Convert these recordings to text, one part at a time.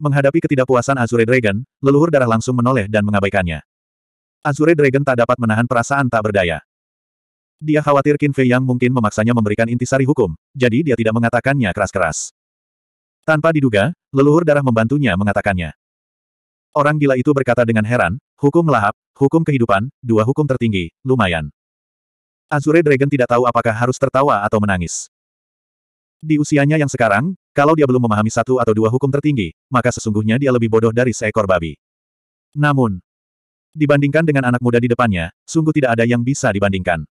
Menghadapi ketidakpuasan Azure Dragon, leluhur darah langsung menoleh dan mengabaikannya. Azure Dragon tak dapat menahan perasaan tak berdaya. Dia khawatir Qin Fei yang mungkin memaksanya memberikan intisari hukum, jadi dia tidak mengatakannya keras-keras. Tanpa diduga, leluhur darah membantunya mengatakannya. Orang gila itu berkata dengan heran, hukum lahap, hukum kehidupan, dua hukum tertinggi, lumayan. Azure Dragon tidak tahu apakah harus tertawa atau menangis. Di usianya yang sekarang, kalau dia belum memahami satu atau dua hukum tertinggi, maka sesungguhnya dia lebih bodoh dari seekor babi. Namun, dibandingkan dengan anak muda di depannya, sungguh tidak ada yang bisa dibandingkan.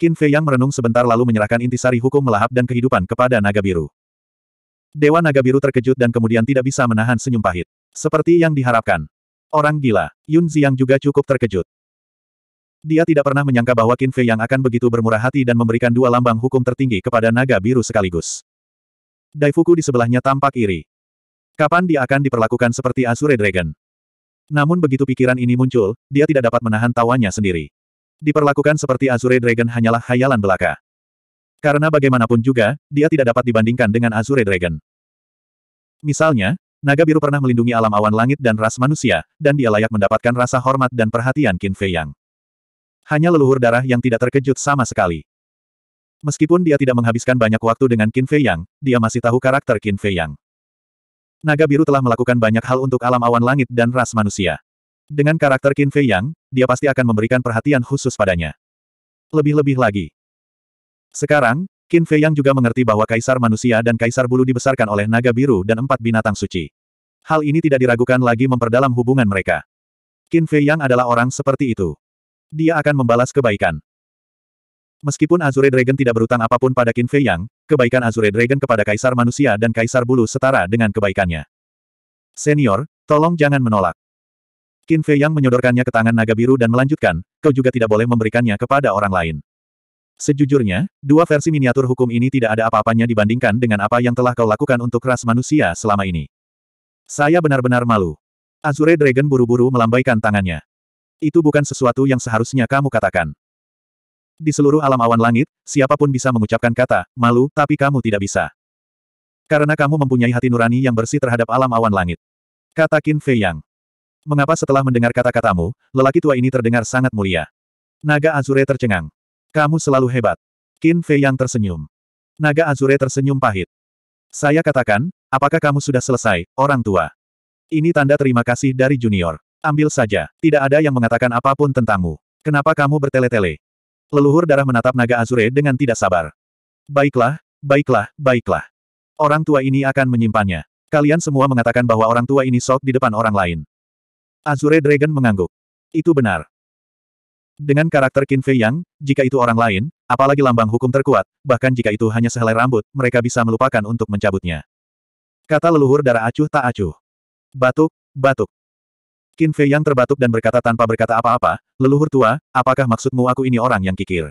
Qin Fei Yang merenung sebentar lalu menyerahkan intisari hukum melahap dan kehidupan kepada naga biru. Dewa naga biru terkejut dan kemudian tidak bisa menahan senyum pahit. Seperti yang diharapkan. Orang gila, Yun Ziyang juga cukup terkejut. Dia tidak pernah menyangka bahwa Qin Fei yang akan begitu bermurah hati dan memberikan dua lambang hukum tertinggi kepada naga biru sekaligus. Daifuku di sebelahnya tampak iri. Kapan dia akan diperlakukan seperti Azure Dragon? Namun begitu pikiran ini muncul, dia tidak dapat menahan tawanya sendiri. Diperlakukan seperti Azure Dragon hanyalah khayalan belaka. Karena bagaimanapun juga, dia tidak dapat dibandingkan dengan Azure Dragon. Misalnya, Naga Biru pernah melindungi alam awan langit dan ras manusia, dan dia layak mendapatkan rasa hormat dan perhatian Qin Fei Yang. Hanya leluhur darah yang tidak terkejut sama sekali. Meskipun dia tidak menghabiskan banyak waktu dengan Qin Fei Yang, dia masih tahu karakter Qin Fei Yang. Naga biru telah melakukan banyak hal untuk alam awan langit dan ras manusia. Dengan karakter Qin Fei Yang, dia pasti akan memberikan perhatian khusus padanya. Lebih-lebih lagi. Sekarang, Qin Fei Yang juga mengerti bahwa kaisar manusia dan kaisar bulu dibesarkan oleh naga biru dan empat binatang suci. Hal ini tidak diragukan lagi memperdalam hubungan mereka. Qin Fei Yang adalah orang seperti itu dia akan membalas kebaikan. Meskipun Azure Dragon tidak berutang apapun pada Qin Fei Yang, kebaikan Azure Dragon kepada Kaisar Manusia dan Kaisar Bulu setara dengan kebaikannya. Senior, tolong jangan menolak. Qin Fei Yang menyodorkannya ke tangan naga biru dan melanjutkan, kau juga tidak boleh memberikannya kepada orang lain. Sejujurnya, dua versi miniatur hukum ini tidak ada apa-apanya dibandingkan dengan apa yang telah kau lakukan untuk ras manusia selama ini. Saya benar-benar malu. Azure Dragon buru-buru melambaikan tangannya. Itu bukan sesuatu yang seharusnya kamu katakan. Di seluruh alam awan langit, siapapun bisa mengucapkan kata, malu, tapi kamu tidak bisa. Karena kamu mempunyai hati nurani yang bersih terhadap alam awan langit. Kata Qin Fei Yang. Mengapa setelah mendengar kata-katamu, lelaki tua ini terdengar sangat mulia? Naga Azure tercengang. Kamu selalu hebat. Qin Fei Yang tersenyum. Naga Azure tersenyum pahit. Saya katakan, apakah kamu sudah selesai, orang tua? Ini tanda terima kasih dari junior. Ambil saja, tidak ada yang mengatakan apapun tentangmu. Kenapa kamu bertele-tele? Leluhur darah menatap naga Azure dengan tidak sabar. Baiklah, baiklah, baiklah. Orang tua ini akan menyimpannya. Kalian semua mengatakan bahwa orang tua ini sok di depan orang lain. Azure Dragon mengangguk. Itu benar. Dengan karakter Qin Fei Yang, jika itu orang lain, apalagi lambang hukum terkuat, bahkan jika itu hanya sehelai rambut, mereka bisa melupakan untuk mencabutnya. Kata leluhur darah acuh tak acuh. Batuk, batuk. Qin Fei Yang terbatuk dan berkata tanpa berkata apa-apa, leluhur tua, apakah maksudmu aku ini orang yang kikir?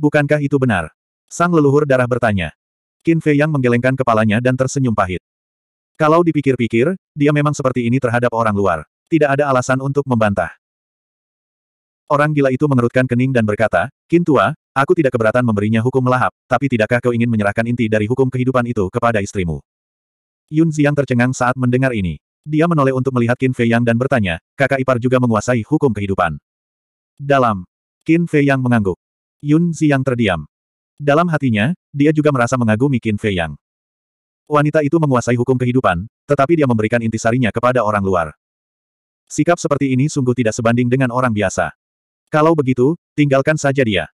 Bukankah itu benar? Sang leluhur darah bertanya. Qin Fei Yang menggelengkan kepalanya dan tersenyum pahit. Kalau dipikir-pikir, dia memang seperti ini terhadap orang luar. Tidak ada alasan untuk membantah. Orang gila itu mengerutkan kening dan berkata, Qin tua, aku tidak keberatan memberinya hukum melahap, tapi tidakkah kau ingin menyerahkan inti dari hukum kehidupan itu kepada istrimu? Yun Ziang tercengang saat mendengar ini. Dia menoleh untuk melihat Qin Fei Yang dan bertanya, kakak ipar juga menguasai hukum kehidupan. Dalam. Qin Fei Yang mengangguk. Yun Ziyang terdiam. Dalam hatinya, dia juga merasa mengagumi Qin Fei Yang. Wanita itu menguasai hukum kehidupan, tetapi dia memberikan intisarinya kepada orang luar. Sikap seperti ini sungguh tidak sebanding dengan orang biasa. Kalau begitu, tinggalkan saja dia.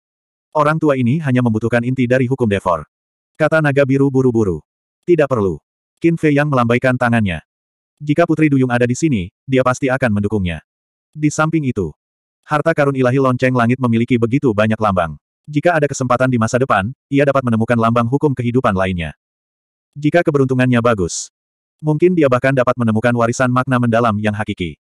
Orang tua ini hanya membutuhkan inti dari hukum Devor. Kata naga biru buru-buru. Tidak perlu. Qin Fei Yang melambaikan tangannya. Jika Putri Duyung ada di sini, dia pasti akan mendukungnya. Di samping itu, harta karun ilahi lonceng langit memiliki begitu banyak lambang. Jika ada kesempatan di masa depan, ia dapat menemukan lambang hukum kehidupan lainnya. Jika keberuntungannya bagus, mungkin dia bahkan dapat menemukan warisan makna mendalam yang hakiki.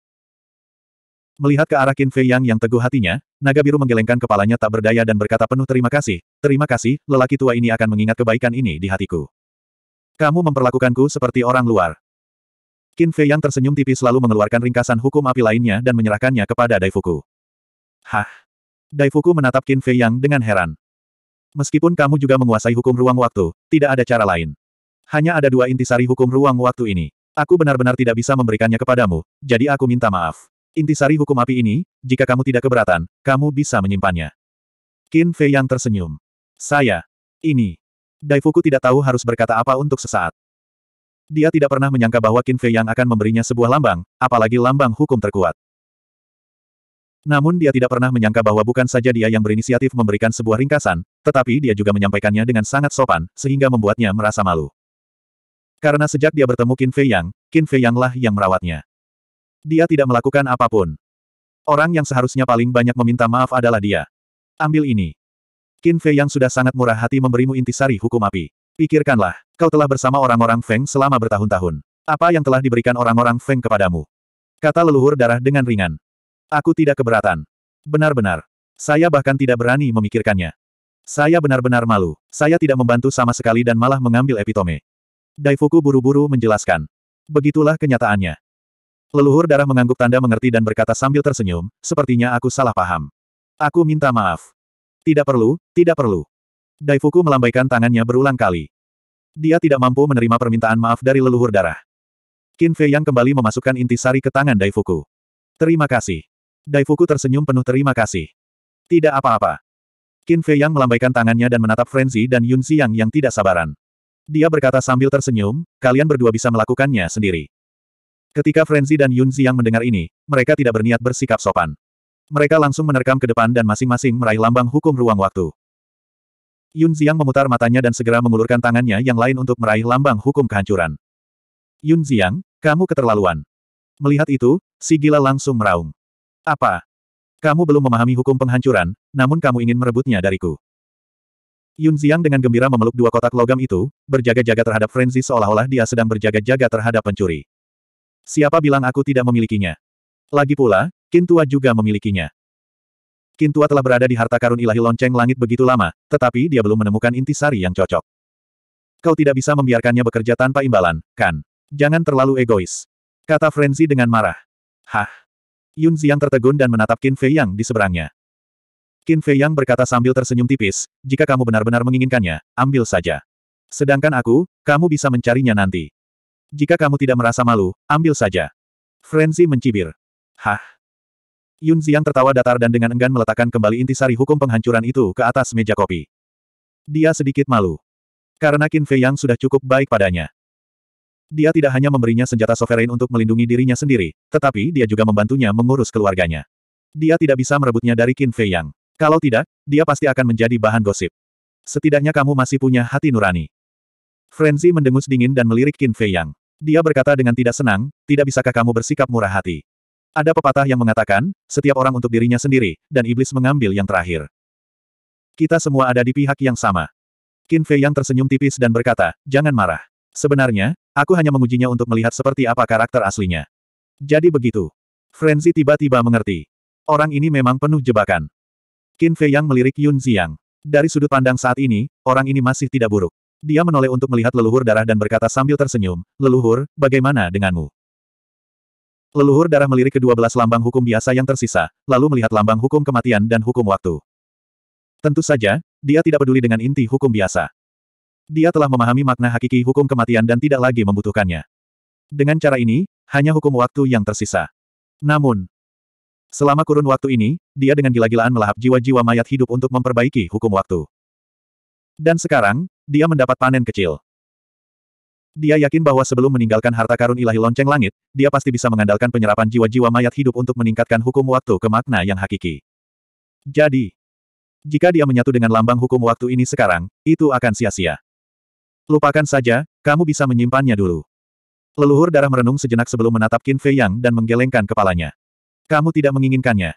Melihat ke arah Qin Fei Yang yang teguh hatinya, naga biru menggelengkan kepalanya tak berdaya dan berkata penuh terima kasih, terima kasih, lelaki tua ini akan mengingat kebaikan ini di hatiku. Kamu memperlakukanku seperti orang luar. Qin Fei yang tersenyum tipis lalu mengeluarkan ringkasan hukum api lainnya dan menyerahkannya kepada Daifuku. Hah? Daifuku menatap Qin Fei yang dengan heran. Meskipun kamu juga menguasai hukum ruang waktu, tidak ada cara lain. Hanya ada dua intisari hukum ruang waktu ini. Aku benar-benar tidak bisa memberikannya kepadamu, jadi aku minta maaf. Intisari hukum api ini, jika kamu tidak keberatan, kamu bisa menyimpannya. Qin Fei yang tersenyum. Saya. Ini. Daifuku tidak tahu harus berkata apa untuk sesaat. Dia tidak pernah menyangka bahwa Qin Fei yang akan memberinya sebuah lambang, apalagi lambang hukum terkuat. Namun dia tidak pernah menyangka bahwa bukan saja dia yang berinisiatif memberikan sebuah ringkasan, tetapi dia juga menyampaikannya dengan sangat sopan, sehingga membuatnya merasa malu. Karena sejak dia bertemu Qin Fei Yang, Qin Fei Yang lah yang merawatnya. Dia tidak melakukan apapun. Orang yang seharusnya paling banyak meminta maaf adalah dia. Ambil ini. Qin Fei Yang sudah sangat murah hati memberimu intisari hukum api. Pikirkanlah. Kau telah bersama orang-orang Feng selama bertahun-tahun. Apa yang telah diberikan orang-orang Feng kepadamu? Kata leluhur darah dengan ringan. Aku tidak keberatan. Benar-benar. Saya bahkan tidak berani memikirkannya. Saya benar-benar malu. Saya tidak membantu sama sekali dan malah mengambil epitome. Daifuku buru-buru menjelaskan. Begitulah kenyataannya. Leluhur darah mengangguk tanda mengerti dan berkata sambil tersenyum, sepertinya aku salah paham. Aku minta maaf. Tidak perlu, tidak perlu. Daifuku melambaikan tangannya berulang kali. Dia tidak mampu menerima permintaan maaf dari leluhur darah. Qin Fei Yang kembali memasukkan inti sari ke tangan Daifuku. Terima kasih. Daifuku tersenyum penuh terima kasih. Tidak apa-apa. Qin Fei Yang melambaikan tangannya dan menatap Frenzy dan Yun Xiang yang tidak sabaran. Dia berkata sambil tersenyum, kalian berdua bisa melakukannya sendiri. Ketika Frenzy dan Yun Xiang mendengar ini, mereka tidak berniat bersikap sopan. Mereka langsung menerkam ke depan dan masing-masing meraih lambang hukum ruang waktu. Yun Xiang memutar matanya dan segera mengulurkan tangannya yang lain untuk meraih lambang hukum kehancuran. Yun Xiang, kamu keterlaluan. Melihat itu, si gila langsung meraung. Apa? Kamu belum memahami hukum penghancuran, namun kamu ingin merebutnya dariku. Yun Xiang dengan gembira memeluk dua kotak logam itu, berjaga-jaga terhadap Frenzy seolah-olah dia sedang berjaga-jaga terhadap pencuri. Siapa bilang aku tidak memilikinya? Lagi pula, Kintua juga memilikinya. Kintua telah berada di harta karun ilahi lonceng langit begitu lama, tetapi dia belum menemukan inti sari yang cocok. Kau tidak bisa membiarkannya bekerja tanpa imbalan, kan? Jangan terlalu egois. Kata Frenzy dengan marah. Hah? Yun Ziyang tertegun dan menatap Qin Fei Yang di seberangnya. Qin Fei Yang berkata sambil tersenyum tipis, jika kamu benar-benar menginginkannya, ambil saja. Sedangkan aku, kamu bisa mencarinya nanti. Jika kamu tidak merasa malu, ambil saja. Frenzy mencibir. Hah? Yun Xiang tertawa datar dan dengan enggan meletakkan kembali intisari hukum penghancuran itu ke atas meja kopi. Dia sedikit malu. Karena Qin Fei Yang sudah cukup baik padanya. Dia tidak hanya memberinya senjata sovereign untuk melindungi dirinya sendiri, tetapi dia juga membantunya mengurus keluarganya. Dia tidak bisa merebutnya dari Qin Fei Yang. Kalau tidak, dia pasti akan menjadi bahan gosip. Setidaknya kamu masih punya hati nurani. Frenzy mendengus dingin dan melirik Qin Fei Yang. Dia berkata dengan tidak senang, tidak bisakah kamu bersikap murah hati. Ada pepatah yang mengatakan, setiap orang untuk dirinya sendiri, dan iblis mengambil yang terakhir. Kita semua ada di pihak yang sama. Qin Fei yang tersenyum tipis dan berkata, jangan marah. Sebenarnya, aku hanya mengujinya untuk melihat seperti apa karakter aslinya. Jadi begitu. Frenzy tiba-tiba mengerti. Orang ini memang penuh jebakan. Qin Fei yang melirik Yun Ziyang. Dari sudut pandang saat ini, orang ini masih tidak buruk. Dia menoleh untuk melihat leluhur darah dan berkata sambil tersenyum, leluhur, bagaimana denganmu? Leluhur darah melirik kedua belas lambang hukum biasa yang tersisa, lalu melihat lambang hukum kematian dan hukum waktu. Tentu saja, dia tidak peduli dengan inti hukum biasa. Dia telah memahami makna hakiki hukum kematian dan tidak lagi membutuhkannya. Dengan cara ini, hanya hukum waktu yang tersisa. Namun, selama kurun waktu ini, dia dengan gila-gilaan melahap jiwa-jiwa mayat hidup untuk memperbaiki hukum waktu. Dan sekarang, dia mendapat panen kecil. Dia yakin bahwa sebelum meninggalkan harta karun ilahi lonceng langit, dia pasti bisa mengandalkan penyerapan jiwa-jiwa mayat hidup untuk meningkatkan hukum waktu ke makna yang hakiki. Jadi, jika dia menyatu dengan lambang hukum waktu ini sekarang, itu akan sia-sia. Lupakan saja, kamu bisa menyimpannya dulu. Leluhur darah merenung sejenak sebelum menatap Qin Fei Yang dan menggelengkan kepalanya. Kamu tidak menginginkannya.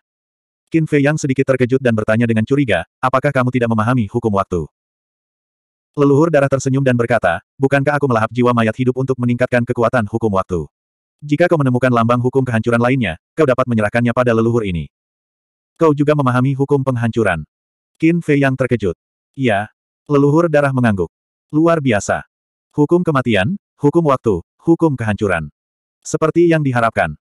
Qin Fei Yang sedikit terkejut dan bertanya dengan curiga, apakah kamu tidak memahami hukum waktu? Leluhur darah tersenyum dan berkata, bukankah aku melahap jiwa mayat hidup untuk meningkatkan kekuatan hukum waktu? Jika kau menemukan lambang hukum kehancuran lainnya, kau dapat menyerahkannya pada leluhur ini. Kau juga memahami hukum penghancuran. Qin Fei yang terkejut. Ya, Leluhur darah mengangguk. Luar biasa. Hukum kematian, hukum waktu, hukum kehancuran. Seperti yang diharapkan.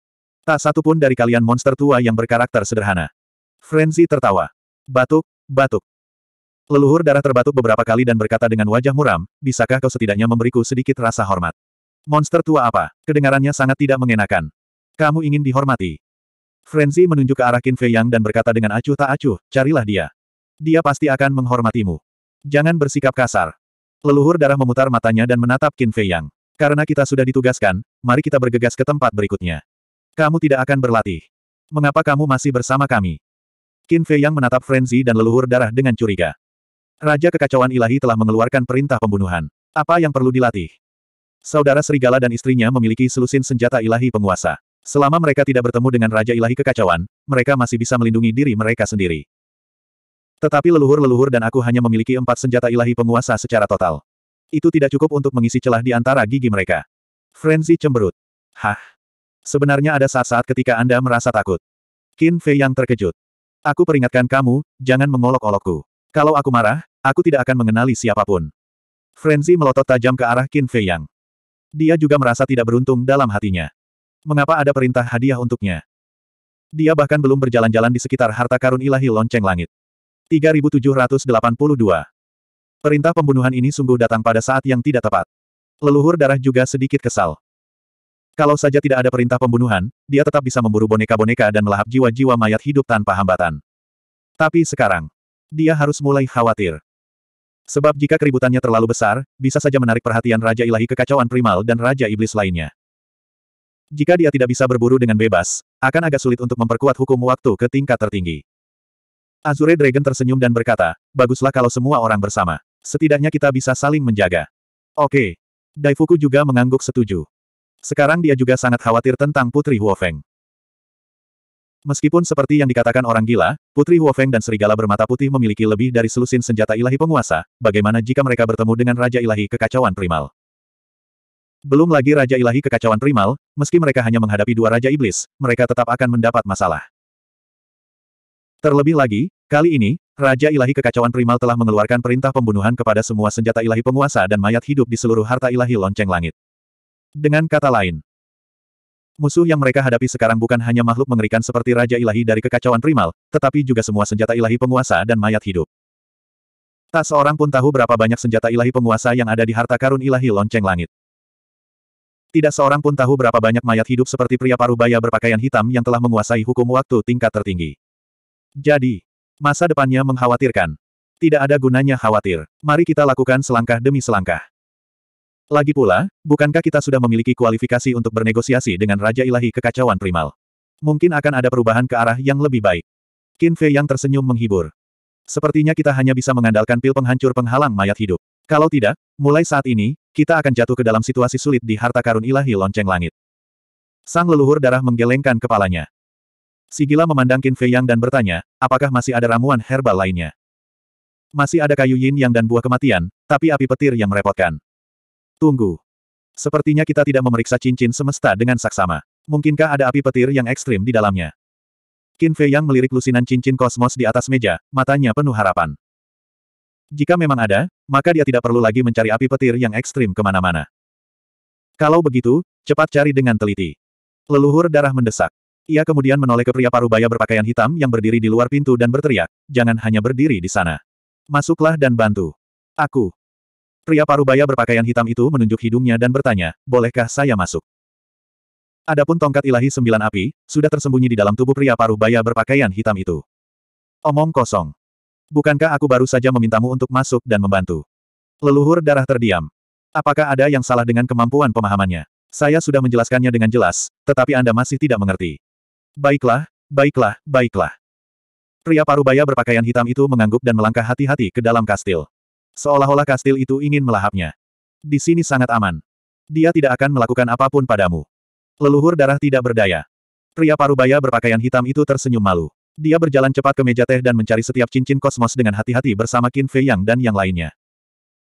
Tak satu pun dari kalian monster tua yang berkarakter sederhana. Frenzy tertawa. Batuk, batuk. Leluhur darah terbatuk beberapa kali dan berkata dengan wajah muram, bisakah kau setidaknya memberiku sedikit rasa hormat? Monster tua apa? Kedengarannya sangat tidak mengenakan. Kamu ingin dihormati. Frenzy menunjuk ke arah Qin Fei Yang dan berkata dengan acuh tak acuh, carilah dia. Dia pasti akan menghormatimu. Jangan bersikap kasar. Leluhur darah memutar matanya dan menatap Qin Fei Yang. Karena kita sudah ditugaskan, mari kita bergegas ke tempat berikutnya. Kamu tidak akan berlatih. Mengapa kamu masih bersama kami? Qin Fei Yang menatap Frenzy dan leluhur darah dengan curiga. Raja Kekacauan Ilahi telah mengeluarkan perintah pembunuhan. Apa yang perlu dilatih? Saudara Serigala dan istrinya memiliki selusin senjata ilahi penguasa. Selama mereka tidak bertemu dengan Raja Ilahi Kekacauan, mereka masih bisa melindungi diri mereka sendiri. Tetapi leluhur-leluhur dan aku hanya memiliki empat senjata ilahi penguasa secara total. Itu tidak cukup untuk mengisi celah di antara gigi mereka. Frenzy cemberut. Hah? Sebenarnya ada saat-saat ketika Anda merasa takut. Qin Fei yang terkejut. Aku peringatkan kamu, jangan mengolok-olokku. Kalau aku marah, Aku tidak akan mengenali siapapun. Frenzy melotot tajam ke arah Qin Fei Yang. Dia juga merasa tidak beruntung dalam hatinya. Mengapa ada perintah hadiah untuknya? Dia bahkan belum berjalan-jalan di sekitar harta karun ilahi lonceng langit. 3782. Perintah pembunuhan ini sungguh datang pada saat yang tidak tepat. Leluhur darah juga sedikit kesal. Kalau saja tidak ada perintah pembunuhan, dia tetap bisa memburu boneka-boneka dan melahap jiwa-jiwa mayat hidup tanpa hambatan. Tapi sekarang, dia harus mulai khawatir. Sebab jika keributannya terlalu besar, bisa saja menarik perhatian Raja Ilahi kekacauan primal dan Raja Iblis lainnya. Jika dia tidak bisa berburu dengan bebas, akan agak sulit untuk memperkuat hukum waktu ke tingkat tertinggi. Azure Dragon tersenyum dan berkata, baguslah kalau semua orang bersama. Setidaknya kita bisa saling menjaga. Oke. Daifuku juga mengangguk setuju. Sekarang dia juga sangat khawatir tentang Putri Huofeng. Meskipun seperti yang dikatakan orang gila, Putri Huofeng dan Serigala bermata putih memiliki lebih dari selusin senjata ilahi penguasa, bagaimana jika mereka bertemu dengan Raja Ilahi Kekacauan Primal? Belum lagi Raja Ilahi Kekacauan Primal, meski mereka hanya menghadapi dua Raja Iblis, mereka tetap akan mendapat masalah. Terlebih lagi, kali ini, Raja Ilahi Kekacauan Primal telah mengeluarkan perintah pembunuhan kepada semua senjata ilahi penguasa dan mayat hidup di seluruh harta ilahi lonceng langit. Dengan kata lain, Musuh yang mereka hadapi sekarang bukan hanya makhluk mengerikan seperti Raja Ilahi dari kekacauan primal, tetapi juga semua senjata ilahi penguasa dan mayat hidup. Tak seorang pun tahu berapa banyak senjata ilahi penguasa yang ada di harta karun ilahi lonceng langit. Tidak seorang pun tahu berapa banyak mayat hidup seperti pria parubaya berpakaian hitam yang telah menguasai hukum waktu tingkat tertinggi. Jadi, masa depannya mengkhawatirkan. Tidak ada gunanya khawatir. Mari kita lakukan selangkah demi selangkah. Lagi pula, bukankah kita sudah memiliki kualifikasi untuk bernegosiasi dengan Raja Ilahi Kekacauan Primal? Mungkin akan ada perubahan ke arah yang lebih baik. Qin Fei yang tersenyum menghibur. Sepertinya kita hanya bisa mengandalkan pil penghancur penghalang mayat hidup. Kalau tidak, mulai saat ini, kita akan jatuh ke dalam situasi sulit di harta karun ilahi lonceng langit. Sang leluhur darah menggelengkan kepalanya. Sigila memandang Qin Fei Yang dan bertanya, apakah masih ada ramuan herbal lainnya? Masih ada kayu yin yang dan buah kematian, tapi api petir yang merepotkan. Tunggu. Sepertinya kita tidak memeriksa cincin semesta dengan saksama. Mungkinkah ada api petir yang ekstrim di dalamnya? Qin Fei yang melirik lusinan cincin kosmos di atas meja, matanya penuh harapan. Jika memang ada, maka dia tidak perlu lagi mencari api petir yang ekstrim kemana-mana. Kalau begitu, cepat cari dengan teliti. Leluhur darah mendesak. Ia kemudian menoleh ke pria parubaya berpakaian hitam yang berdiri di luar pintu dan berteriak, jangan hanya berdiri di sana. Masuklah dan bantu. Aku. Pria parubaya berpakaian hitam itu menunjuk hidungnya dan bertanya, bolehkah saya masuk? Adapun tongkat ilahi sembilan api, sudah tersembunyi di dalam tubuh pria parubaya berpakaian hitam itu. Omong kosong. Bukankah aku baru saja memintamu untuk masuk dan membantu? Leluhur darah terdiam. Apakah ada yang salah dengan kemampuan pemahamannya? Saya sudah menjelaskannya dengan jelas, tetapi Anda masih tidak mengerti. Baiklah, baiklah, baiklah. Pria parubaya berpakaian hitam itu mengangguk dan melangkah hati-hati ke dalam kastil. Seolah-olah kastil itu ingin melahapnya. Di sini sangat aman. Dia tidak akan melakukan apapun padamu. Leluhur darah tidak berdaya. Pria parubaya berpakaian hitam itu tersenyum malu. Dia berjalan cepat ke meja teh dan mencari setiap cincin kosmos dengan hati-hati bersama Qin Fei Yang dan yang lainnya.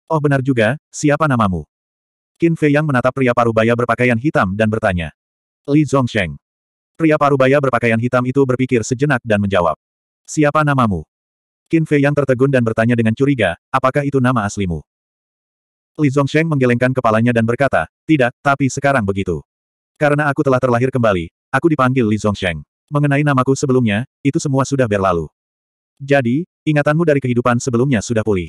Oh benar juga, siapa namamu? Qin Fei Yang menatap pria parubaya berpakaian hitam dan bertanya. Li Zhongsheng. Pria parubaya berpakaian hitam itu berpikir sejenak dan menjawab. Siapa namamu? Qin Fei yang tertegun dan bertanya dengan curiga, apakah itu nama aslimu? Li Zhongsheng menggelengkan kepalanya dan berkata, tidak, tapi sekarang begitu. Karena aku telah terlahir kembali, aku dipanggil Li Zhongsheng. Mengenai namaku sebelumnya, itu semua sudah berlalu. Jadi, ingatanmu dari kehidupan sebelumnya sudah pulih.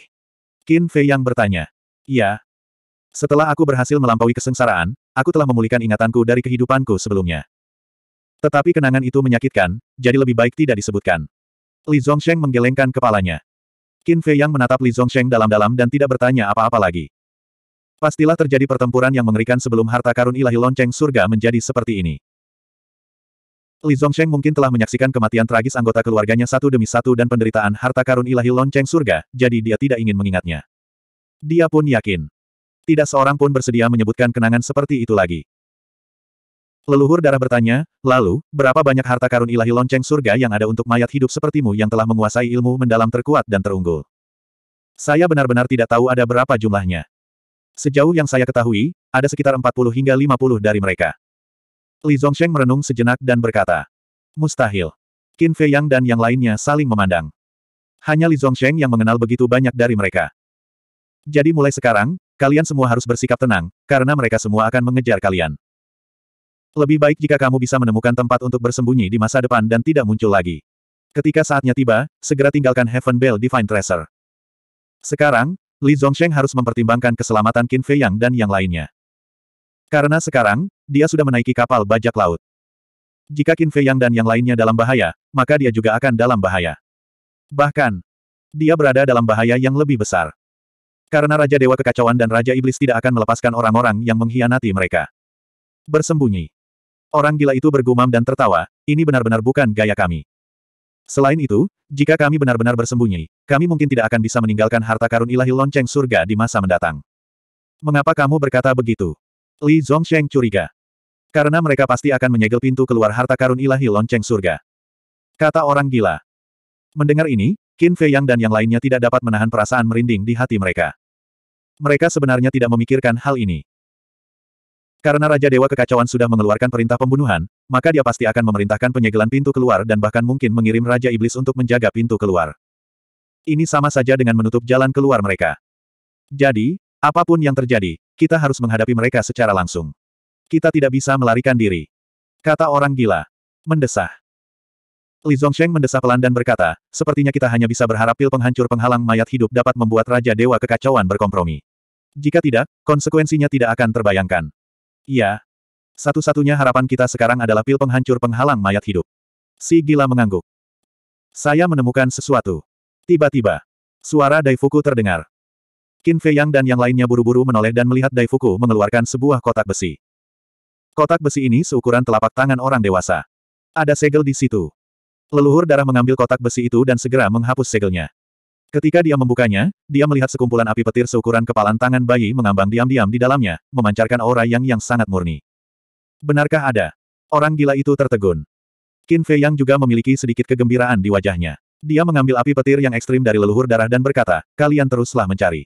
Qin Fei yang bertanya. "Ya. Setelah aku berhasil melampaui kesengsaraan, aku telah memulihkan ingatanku dari kehidupanku sebelumnya. Tetapi kenangan itu menyakitkan, jadi lebih baik tidak disebutkan. Li Zongsheng menggelengkan kepalanya. Qin Fei Yang menatap Li Zongsheng dalam-dalam dan tidak bertanya apa-apa lagi. Pastilah terjadi pertempuran yang mengerikan sebelum harta karun ilahi lonceng surga menjadi seperti ini. Li Zongsheng mungkin telah menyaksikan kematian tragis anggota keluarganya satu demi satu dan penderitaan harta karun ilahi lonceng surga, jadi dia tidak ingin mengingatnya. Dia pun yakin. Tidak seorang pun bersedia menyebutkan kenangan seperti itu lagi. Leluhur darah bertanya, lalu, berapa banyak harta karun ilahi lonceng surga yang ada untuk mayat hidup sepertimu yang telah menguasai ilmu mendalam terkuat dan terunggul? Saya benar-benar tidak tahu ada berapa jumlahnya. Sejauh yang saya ketahui, ada sekitar 40 hingga 50 dari mereka. Li Zongsheng merenung sejenak dan berkata, Mustahil. Qin Fei Yang dan yang lainnya saling memandang. Hanya Li Zongsheng yang mengenal begitu banyak dari mereka. Jadi mulai sekarang, kalian semua harus bersikap tenang, karena mereka semua akan mengejar kalian. Lebih baik jika kamu bisa menemukan tempat untuk bersembunyi di masa depan dan tidak muncul lagi. Ketika saatnya tiba, segera tinggalkan Heaven Bell Divine Tracer. Sekarang, Li Zhongsheng harus mempertimbangkan keselamatan Qin Fei Yang dan yang lainnya. Karena sekarang, dia sudah menaiki kapal bajak laut. Jika Qin Fei Yang dan yang lainnya dalam bahaya, maka dia juga akan dalam bahaya. Bahkan, dia berada dalam bahaya yang lebih besar. Karena Raja Dewa Kekacauan dan Raja Iblis tidak akan melepaskan orang-orang yang mengkhianati mereka. Bersembunyi. Orang gila itu bergumam dan tertawa, ini benar-benar bukan gaya kami. Selain itu, jika kami benar-benar bersembunyi, kami mungkin tidak akan bisa meninggalkan harta karun ilahi lonceng surga di masa mendatang. Mengapa kamu berkata begitu? Li Zongsheng curiga. Karena mereka pasti akan menyegel pintu keluar harta karun ilahi lonceng surga. Kata orang gila. Mendengar ini, Qin Fei Yang dan yang lainnya tidak dapat menahan perasaan merinding di hati mereka. Mereka sebenarnya tidak memikirkan hal ini. Karena Raja Dewa Kekacauan sudah mengeluarkan perintah pembunuhan, maka dia pasti akan memerintahkan penyegelan pintu keluar dan bahkan mungkin mengirim Raja Iblis untuk menjaga pintu keluar. Ini sama saja dengan menutup jalan keluar mereka. Jadi, apapun yang terjadi, kita harus menghadapi mereka secara langsung. Kita tidak bisa melarikan diri. Kata orang gila. Mendesah. Li Zongsheng mendesah pelan dan berkata, sepertinya kita hanya bisa berharap pil penghancur penghalang mayat hidup dapat membuat Raja Dewa Kekacauan berkompromi. Jika tidak, konsekuensinya tidak akan terbayangkan. Iya. Satu-satunya harapan kita sekarang adalah pil penghancur penghalang mayat hidup. Si gila mengangguk. Saya menemukan sesuatu. Tiba-tiba, suara Daifuku terdengar. Qin Fei Yang dan yang lainnya buru-buru menoleh dan melihat Daifuku mengeluarkan sebuah kotak besi. Kotak besi ini seukuran telapak tangan orang dewasa. Ada segel di situ. Leluhur darah mengambil kotak besi itu dan segera menghapus segelnya. Ketika dia membukanya, dia melihat sekumpulan api petir seukuran kepalan tangan bayi mengambang diam-diam di dalamnya, memancarkan aura yang yang sangat murni. Benarkah ada? Orang gila itu tertegun. Qin Fei Yang juga memiliki sedikit kegembiraan di wajahnya. Dia mengambil api petir yang ekstrim dari leluhur darah dan berkata, kalian teruslah mencari.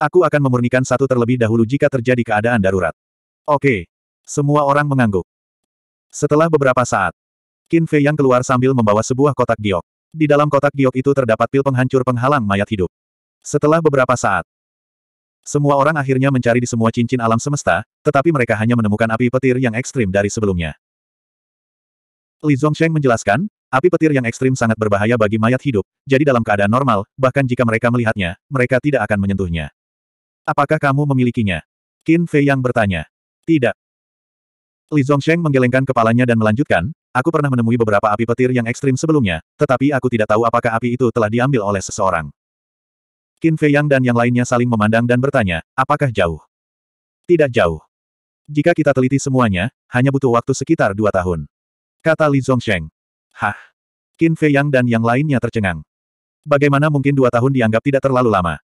Aku akan memurnikan satu terlebih dahulu jika terjadi keadaan darurat. Oke. Semua orang mengangguk. Setelah beberapa saat, Qin Fei Yang keluar sambil membawa sebuah kotak giok. Di dalam kotak giok itu terdapat pil penghancur penghalang mayat hidup. Setelah beberapa saat, semua orang akhirnya mencari di semua cincin alam semesta, tetapi mereka hanya menemukan api petir yang ekstrim dari sebelumnya. Li Zongsheng menjelaskan, api petir yang ekstrim sangat berbahaya bagi mayat hidup, jadi dalam keadaan normal, bahkan jika mereka melihatnya, mereka tidak akan menyentuhnya. Apakah kamu memilikinya? Qin Fei yang bertanya. Tidak. Li Zongsheng menggelengkan kepalanya dan melanjutkan, Aku pernah menemui beberapa api petir yang ekstrim sebelumnya, tetapi aku tidak tahu apakah api itu telah diambil oleh seseorang. Qin Fei Yang dan yang lainnya saling memandang dan bertanya, apakah jauh? Tidak jauh. Jika kita teliti semuanya, hanya butuh waktu sekitar dua tahun. Kata Li Zhongsheng. Hah. Qin Fei Yang dan yang lainnya tercengang. Bagaimana mungkin dua tahun dianggap tidak terlalu lama?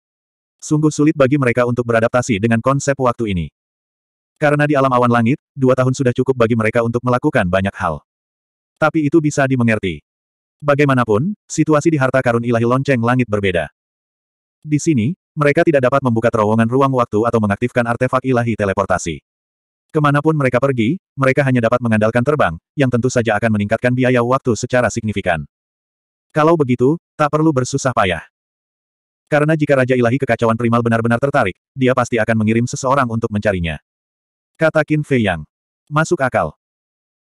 Sungguh sulit bagi mereka untuk beradaptasi dengan konsep waktu ini. Karena di alam awan langit, dua tahun sudah cukup bagi mereka untuk melakukan banyak hal. Tapi itu bisa dimengerti. Bagaimanapun, situasi di harta karun ilahi lonceng langit berbeda. Di sini, mereka tidak dapat membuka terowongan ruang waktu atau mengaktifkan artefak ilahi teleportasi. Kemanapun mereka pergi, mereka hanya dapat mengandalkan terbang, yang tentu saja akan meningkatkan biaya waktu secara signifikan. Kalau begitu, tak perlu bersusah payah. Karena jika Raja Ilahi Kekacauan Primal benar-benar tertarik, dia pasti akan mengirim seseorang untuk mencarinya. Kata Qin Fei Yang. Masuk akal.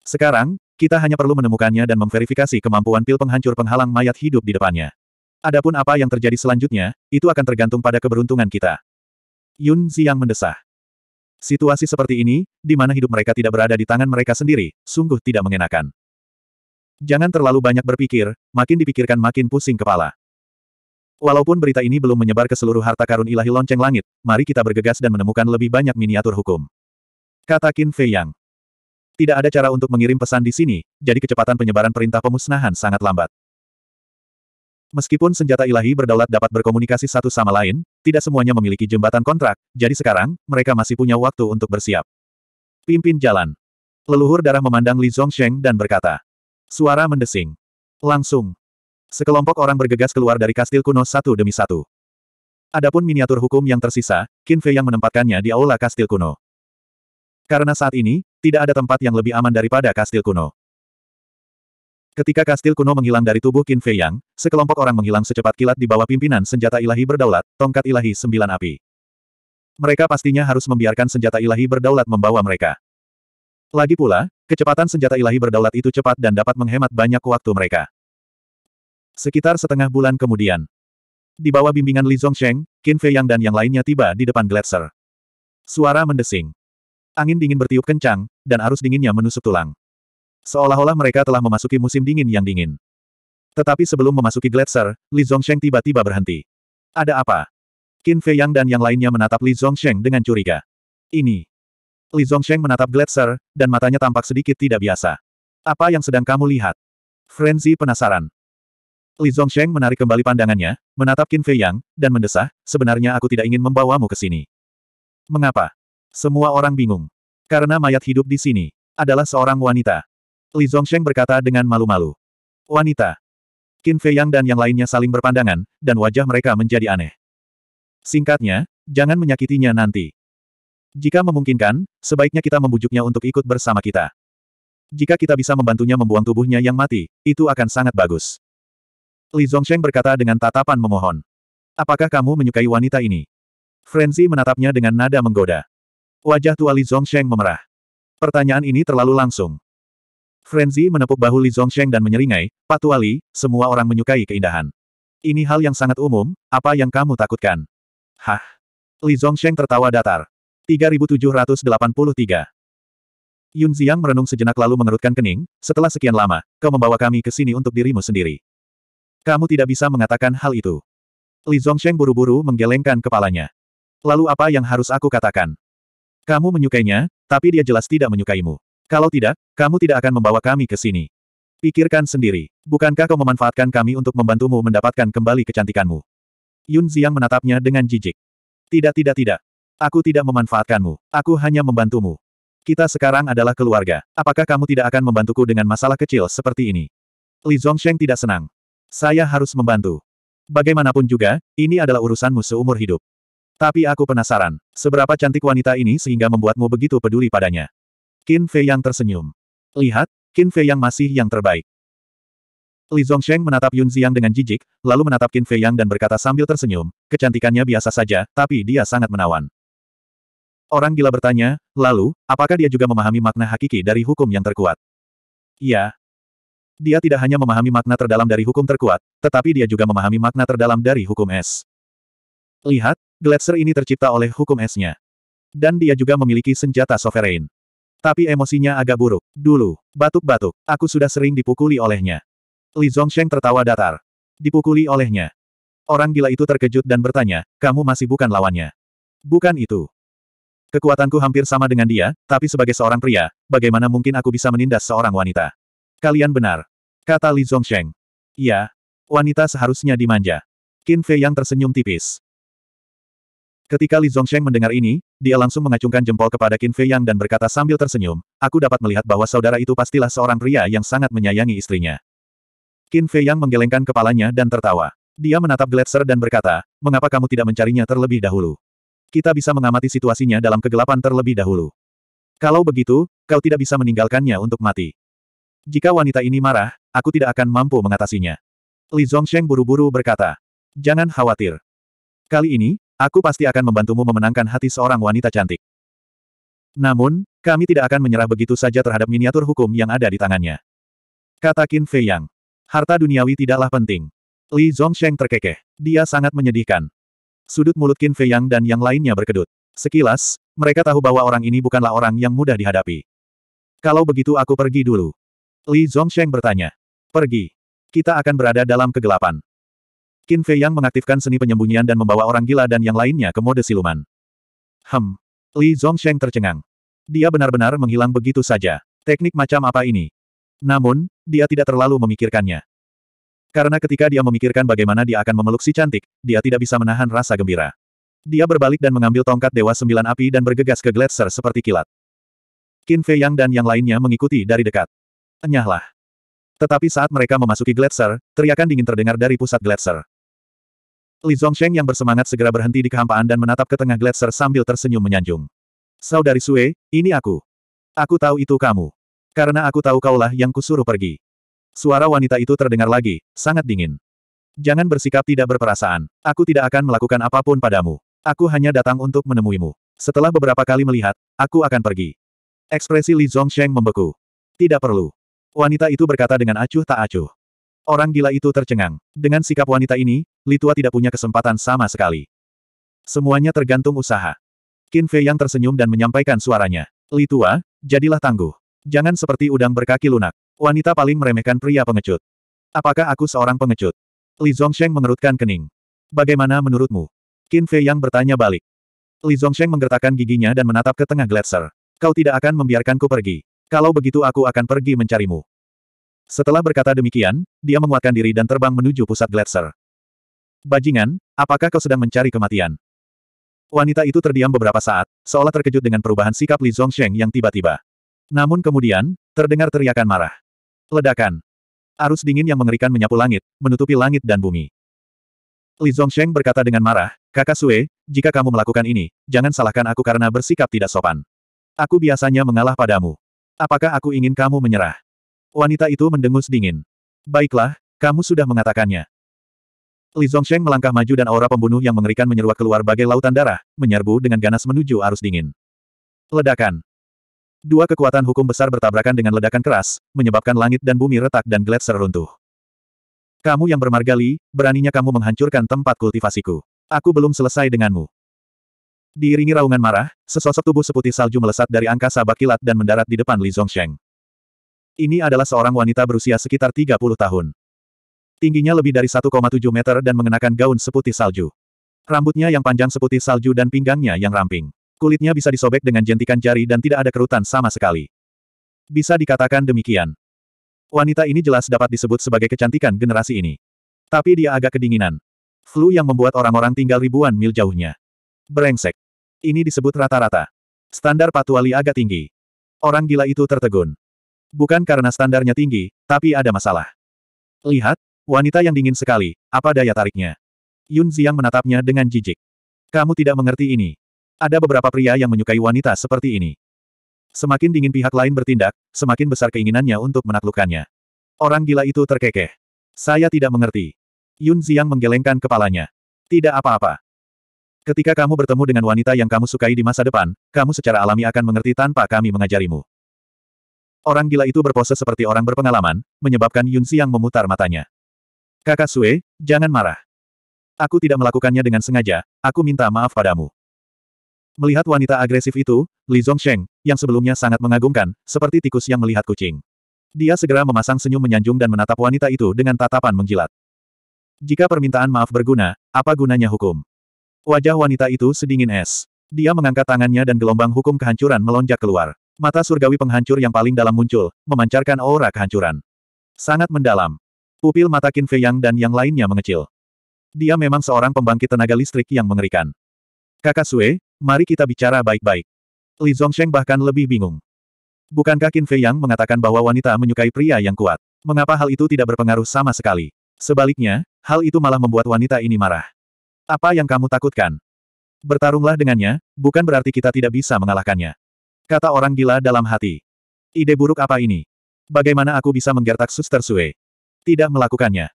Sekarang, kita hanya perlu menemukannya dan memverifikasi kemampuan pil penghancur penghalang mayat hidup di depannya. Adapun apa yang terjadi selanjutnya, itu akan tergantung pada keberuntungan kita. Yun Ziyang mendesah. Situasi seperti ini, di mana hidup mereka tidak berada di tangan mereka sendiri, sungguh tidak mengenakan. Jangan terlalu banyak berpikir, makin dipikirkan makin pusing kepala. Walaupun berita ini belum menyebar ke seluruh harta karun ilahi lonceng langit, mari kita bergegas dan menemukan lebih banyak miniatur hukum. Kata Qin Fei Yang. Tidak ada cara untuk mengirim pesan di sini, jadi kecepatan penyebaran perintah pemusnahan sangat lambat. Meskipun senjata ilahi berdaulat dapat berkomunikasi satu sama lain, tidak semuanya memiliki jembatan kontrak, jadi sekarang, mereka masih punya waktu untuk bersiap. Pimpin jalan. Leluhur darah memandang Li Zhongsheng dan berkata. Suara mendesing. Langsung. Sekelompok orang bergegas keluar dari kastil kuno satu demi satu. Adapun miniatur hukum yang tersisa, Qin Fei yang menempatkannya di aula kastil kuno. Karena saat ini, tidak ada tempat yang lebih aman daripada kastil kuno. Ketika kastil kuno menghilang dari tubuh Qin Fei Yang, sekelompok orang menghilang secepat kilat di bawah pimpinan senjata ilahi berdaulat, tongkat ilahi sembilan api. Mereka pastinya harus membiarkan senjata ilahi berdaulat membawa mereka. Lagi pula, kecepatan senjata ilahi berdaulat itu cepat dan dapat menghemat banyak waktu mereka. Sekitar setengah bulan kemudian, di bawah bimbingan Li Zongsheng, Qin Fei Yang dan yang lainnya tiba di depan gletser. Suara mendesing. Angin dingin bertiup kencang, dan arus dinginnya menusuk tulang. Seolah-olah mereka telah memasuki musim dingin yang dingin. Tetapi sebelum memasuki gletser, Li Zongsheng tiba-tiba berhenti. Ada apa? Qin Fei Yang dan yang lainnya menatap Li Zongsheng dengan curiga. Ini. Li Zongsheng menatap gletser, dan matanya tampak sedikit tidak biasa. Apa yang sedang kamu lihat? Frenzy penasaran. Li Zongsheng menarik kembali pandangannya, menatap Qin Fei Yang, dan mendesah, sebenarnya aku tidak ingin membawamu ke sini. Mengapa? Semua orang bingung. Karena mayat hidup di sini adalah seorang wanita. Li Zhongsheng berkata dengan malu-malu. Wanita. Qin Fei Yang dan yang lainnya saling berpandangan, dan wajah mereka menjadi aneh. Singkatnya, jangan menyakitinya nanti. Jika memungkinkan, sebaiknya kita membujuknya untuk ikut bersama kita. Jika kita bisa membantunya membuang tubuhnya yang mati, itu akan sangat bagus. Li Zhongsheng berkata dengan tatapan memohon. Apakah kamu menyukai wanita ini? Frenzy menatapnya dengan nada menggoda. Wajah tua Li Zongsheng memerah. Pertanyaan ini terlalu langsung. Frenzy menepuk bahu Li Zongsheng dan menyeringai, Pak Tua Li, semua orang menyukai keindahan. Ini hal yang sangat umum, apa yang kamu takutkan? Hah? Li Zongsheng tertawa datar. 3783. Yun Ziyang merenung sejenak lalu mengerutkan kening, setelah sekian lama, kau membawa kami ke sini untuk dirimu sendiri. Kamu tidak bisa mengatakan hal itu. Li Zongsheng buru-buru menggelengkan kepalanya. Lalu apa yang harus aku katakan? Kamu menyukainya, tapi dia jelas tidak menyukaimu. Kalau tidak, kamu tidak akan membawa kami ke sini. Pikirkan sendiri. Bukankah kau memanfaatkan kami untuk membantumu mendapatkan kembali kecantikanmu? Yun Ziang menatapnya dengan jijik. Tidak tidak tidak. Aku tidak memanfaatkanmu. Aku hanya membantumu. Kita sekarang adalah keluarga. Apakah kamu tidak akan membantuku dengan masalah kecil seperti ini? Li Zhongsheng tidak senang. Saya harus membantu. Bagaimanapun juga, ini adalah urusanmu seumur hidup. Tapi aku penasaran, seberapa cantik wanita ini sehingga membuatmu begitu peduli padanya. Qin Fei yang tersenyum. Lihat, Qin Fei yang masih yang terbaik. Li Zhongsheng menatap Yun Ziang dengan jijik, lalu menatap Qin Fei yang dan berkata sambil tersenyum, kecantikannya biasa saja, tapi dia sangat menawan. Orang gila bertanya, lalu, apakah dia juga memahami makna hakiki dari hukum yang terkuat? Ya, Dia tidak hanya memahami makna terdalam dari hukum terkuat, tetapi dia juga memahami makna terdalam dari hukum es. Lihat, Gletser ini tercipta oleh hukum esnya. Dan dia juga memiliki senjata sovereign. Tapi emosinya agak buruk. Dulu, batuk-batuk, aku sudah sering dipukuli olehnya. Li Zhongsheng tertawa datar. Dipukuli olehnya. Orang gila itu terkejut dan bertanya, kamu masih bukan lawannya. Bukan itu. Kekuatanku hampir sama dengan dia, tapi sebagai seorang pria, bagaimana mungkin aku bisa menindas seorang wanita? Kalian benar. Kata Li Zhongsheng. Iya. Wanita seharusnya dimanja. Qin Fei yang tersenyum tipis. Ketika Li Zongsheng mendengar ini, dia langsung mengacungkan jempol kepada Qin Fei Yang dan berkata sambil tersenyum, aku dapat melihat bahwa saudara itu pastilah seorang pria yang sangat menyayangi istrinya. Qin Fei Yang menggelengkan kepalanya dan tertawa. Dia menatap Gletser dan berkata, mengapa kamu tidak mencarinya terlebih dahulu? Kita bisa mengamati situasinya dalam kegelapan terlebih dahulu. Kalau begitu, kau tidak bisa meninggalkannya untuk mati. Jika wanita ini marah, aku tidak akan mampu mengatasinya. Li Zongsheng buru-buru berkata, jangan khawatir. Kali ini, Aku pasti akan membantumu memenangkan hati seorang wanita cantik. Namun, kami tidak akan menyerah begitu saja terhadap miniatur hukum yang ada di tangannya. Kata Qin Fei Yang. Harta duniawi tidaklah penting. Li Zongsheng terkekeh. Dia sangat menyedihkan. Sudut mulut Qin Fei Yang dan yang lainnya berkedut. Sekilas, mereka tahu bahwa orang ini bukanlah orang yang mudah dihadapi. Kalau begitu aku pergi dulu. Li Zongsheng bertanya. Pergi. Kita akan berada dalam kegelapan. Qin Fei Yang mengaktifkan seni penyembunyian dan membawa orang gila dan yang lainnya ke mode siluman. Hem. Li Zongsheng tercengang. Dia benar-benar menghilang begitu saja. Teknik macam apa ini? Namun, dia tidak terlalu memikirkannya. Karena ketika dia memikirkan bagaimana dia akan memeluk si cantik, dia tidak bisa menahan rasa gembira. Dia berbalik dan mengambil tongkat Dewa Sembilan Api dan bergegas ke Gletser seperti kilat. Qin Fei Yang dan yang lainnya mengikuti dari dekat. Enyahlah. Tetapi saat mereka memasuki Gletser, teriakan dingin terdengar dari pusat Gletser. Li Zongsheng yang bersemangat segera berhenti di kehampaan dan menatap ke tengah gletser sambil tersenyum menyanjung. Saudari Sue, ini aku. Aku tahu itu kamu. Karena aku tahu kaulah yang kusuruh pergi. Suara wanita itu terdengar lagi, sangat dingin. Jangan bersikap tidak berperasaan. Aku tidak akan melakukan apapun padamu. Aku hanya datang untuk menemuimu. Setelah beberapa kali melihat, aku akan pergi. Ekspresi Li Zongsheng membeku. Tidak perlu. Wanita itu berkata dengan acuh tak acuh. Orang gila itu tercengang. Dengan sikap wanita ini, Litua tidak punya kesempatan sama sekali. Semuanya tergantung usaha. Qin Fei yang tersenyum dan menyampaikan suaranya. Litua, jadilah tangguh. Jangan seperti udang berkaki lunak. Wanita paling meremehkan pria pengecut. Apakah aku seorang pengecut? Li Zongsheng mengerutkan kening. Bagaimana menurutmu? Qin Fei yang bertanya balik. Li Zongsheng menggertakkan giginya dan menatap ke tengah gletser. Kau tidak akan membiarkanku pergi. Kalau begitu aku akan pergi mencarimu. Setelah berkata demikian, dia menguatkan diri dan terbang menuju pusat gletser. Bajingan, apakah kau sedang mencari kematian? Wanita itu terdiam beberapa saat, seolah terkejut dengan perubahan sikap Li Zongsheng yang tiba-tiba. Namun kemudian, terdengar teriakan marah. Ledakan. Arus dingin yang mengerikan menyapu langit, menutupi langit dan bumi. Li Zongsheng berkata dengan marah, Kakak Sue, jika kamu melakukan ini, jangan salahkan aku karena bersikap tidak sopan. Aku biasanya mengalah padamu. Apakah aku ingin kamu menyerah? Wanita itu mendengus dingin. Baiklah, kamu sudah mengatakannya. Li Zongsheng melangkah maju dan aura pembunuh yang mengerikan menyeruak keluar bagai lautan darah, menyerbu dengan ganas menuju arus dingin. Ledakan. Dua kekuatan hukum besar bertabrakan dengan ledakan keras, menyebabkan langit dan bumi retak dan gletser runtuh. Kamu yang bermarga Li, beraninya kamu menghancurkan tempat kultivasiku. Aku belum selesai denganmu. Diiringi raungan marah, sesosok tubuh seputih salju melesat dari angkasa bakilat dan mendarat di depan Li Zongsheng. Ini adalah seorang wanita berusia sekitar 30 tahun. Tingginya lebih dari 1,7 meter dan mengenakan gaun seputih salju. Rambutnya yang panjang seputih salju dan pinggangnya yang ramping. Kulitnya bisa disobek dengan jentikan jari dan tidak ada kerutan sama sekali. Bisa dikatakan demikian. Wanita ini jelas dapat disebut sebagai kecantikan generasi ini. Tapi dia agak kedinginan. Flu yang membuat orang-orang tinggal ribuan mil jauhnya. Brengsek. Ini disebut rata-rata. Standar Patuali agak tinggi. Orang gila itu tertegun. Bukan karena standarnya tinggi, tapi ada masalah. Lihat, wanita yang dingin sekali, apa daya tariknya? Yun Ziang menatapnya dengan jijik. Kamu tidak mengerti ini. Ada beberapa pria yang menyukai wanita seperti ini. Semakin dingin pihak lain bertindak, semakin besar keinginannya untuk menaklukkannya. Orang gila itu terkekeh. Saya tidak mengerti. Yun Ziang menggelengkan kepalanya. Tidak apa-apa. Ketika kamu bertemu dengan wanita yang kamu sukai di masa depan, kamu secara alami akan mengerti tanpa kami mengajarimu. Orang gila itu berpose seperti orang berpengalaman, menyebabkan Yun Xiang memutar matanya. Kakak Sue, jangan marah. Aku tidak melakukannya dengan sengaja, aku minta maaf padamu. Melihat wanita agresif itu, Li Zongsheng, yang sebelumnya sangat mengagumkan, seperti tikus yang melihat kucing. Dia segera memasang senyum menyanjung dan menatap wanita itu dengan tatapan menjilat. Jika permintaan maaf berguna, apa gunanya hukum? Wajah wanita itu sedingin es. Dia mengangkat tangannya dan gelombang hukum kehancuran melonjak keluar. Mata surgawi penghancur yang paling dalam muncul, memancarkan aura kehancuran. Sangat mendalam. Pupil mata Qin Fei Yang dan yang lainnya mengecil. Dia memang seorang pembangkit tenaga listrik yang mengerikan. Kakak Sue, mari kita bicara baik-baik. Li Zhongsheng bahkan lebih bingung. Bukankah Qin Fei Yang mengatakan bahwa wanita menyukai pria yang kuat? Mengapa hal itu tidak berpengaruh sama sekali? Sebaliknya, hal itu malah membuat wanita ini marah. Apa yang kamu takutkan? Bertarunglah dengannya, bukan berarti kita tidak bisa mengalahkannya. Kata orang gila dalam hati. Ide buruk apa ini? Bagaimana aku bisa menggertak suster Sue? Tidak melakukannya.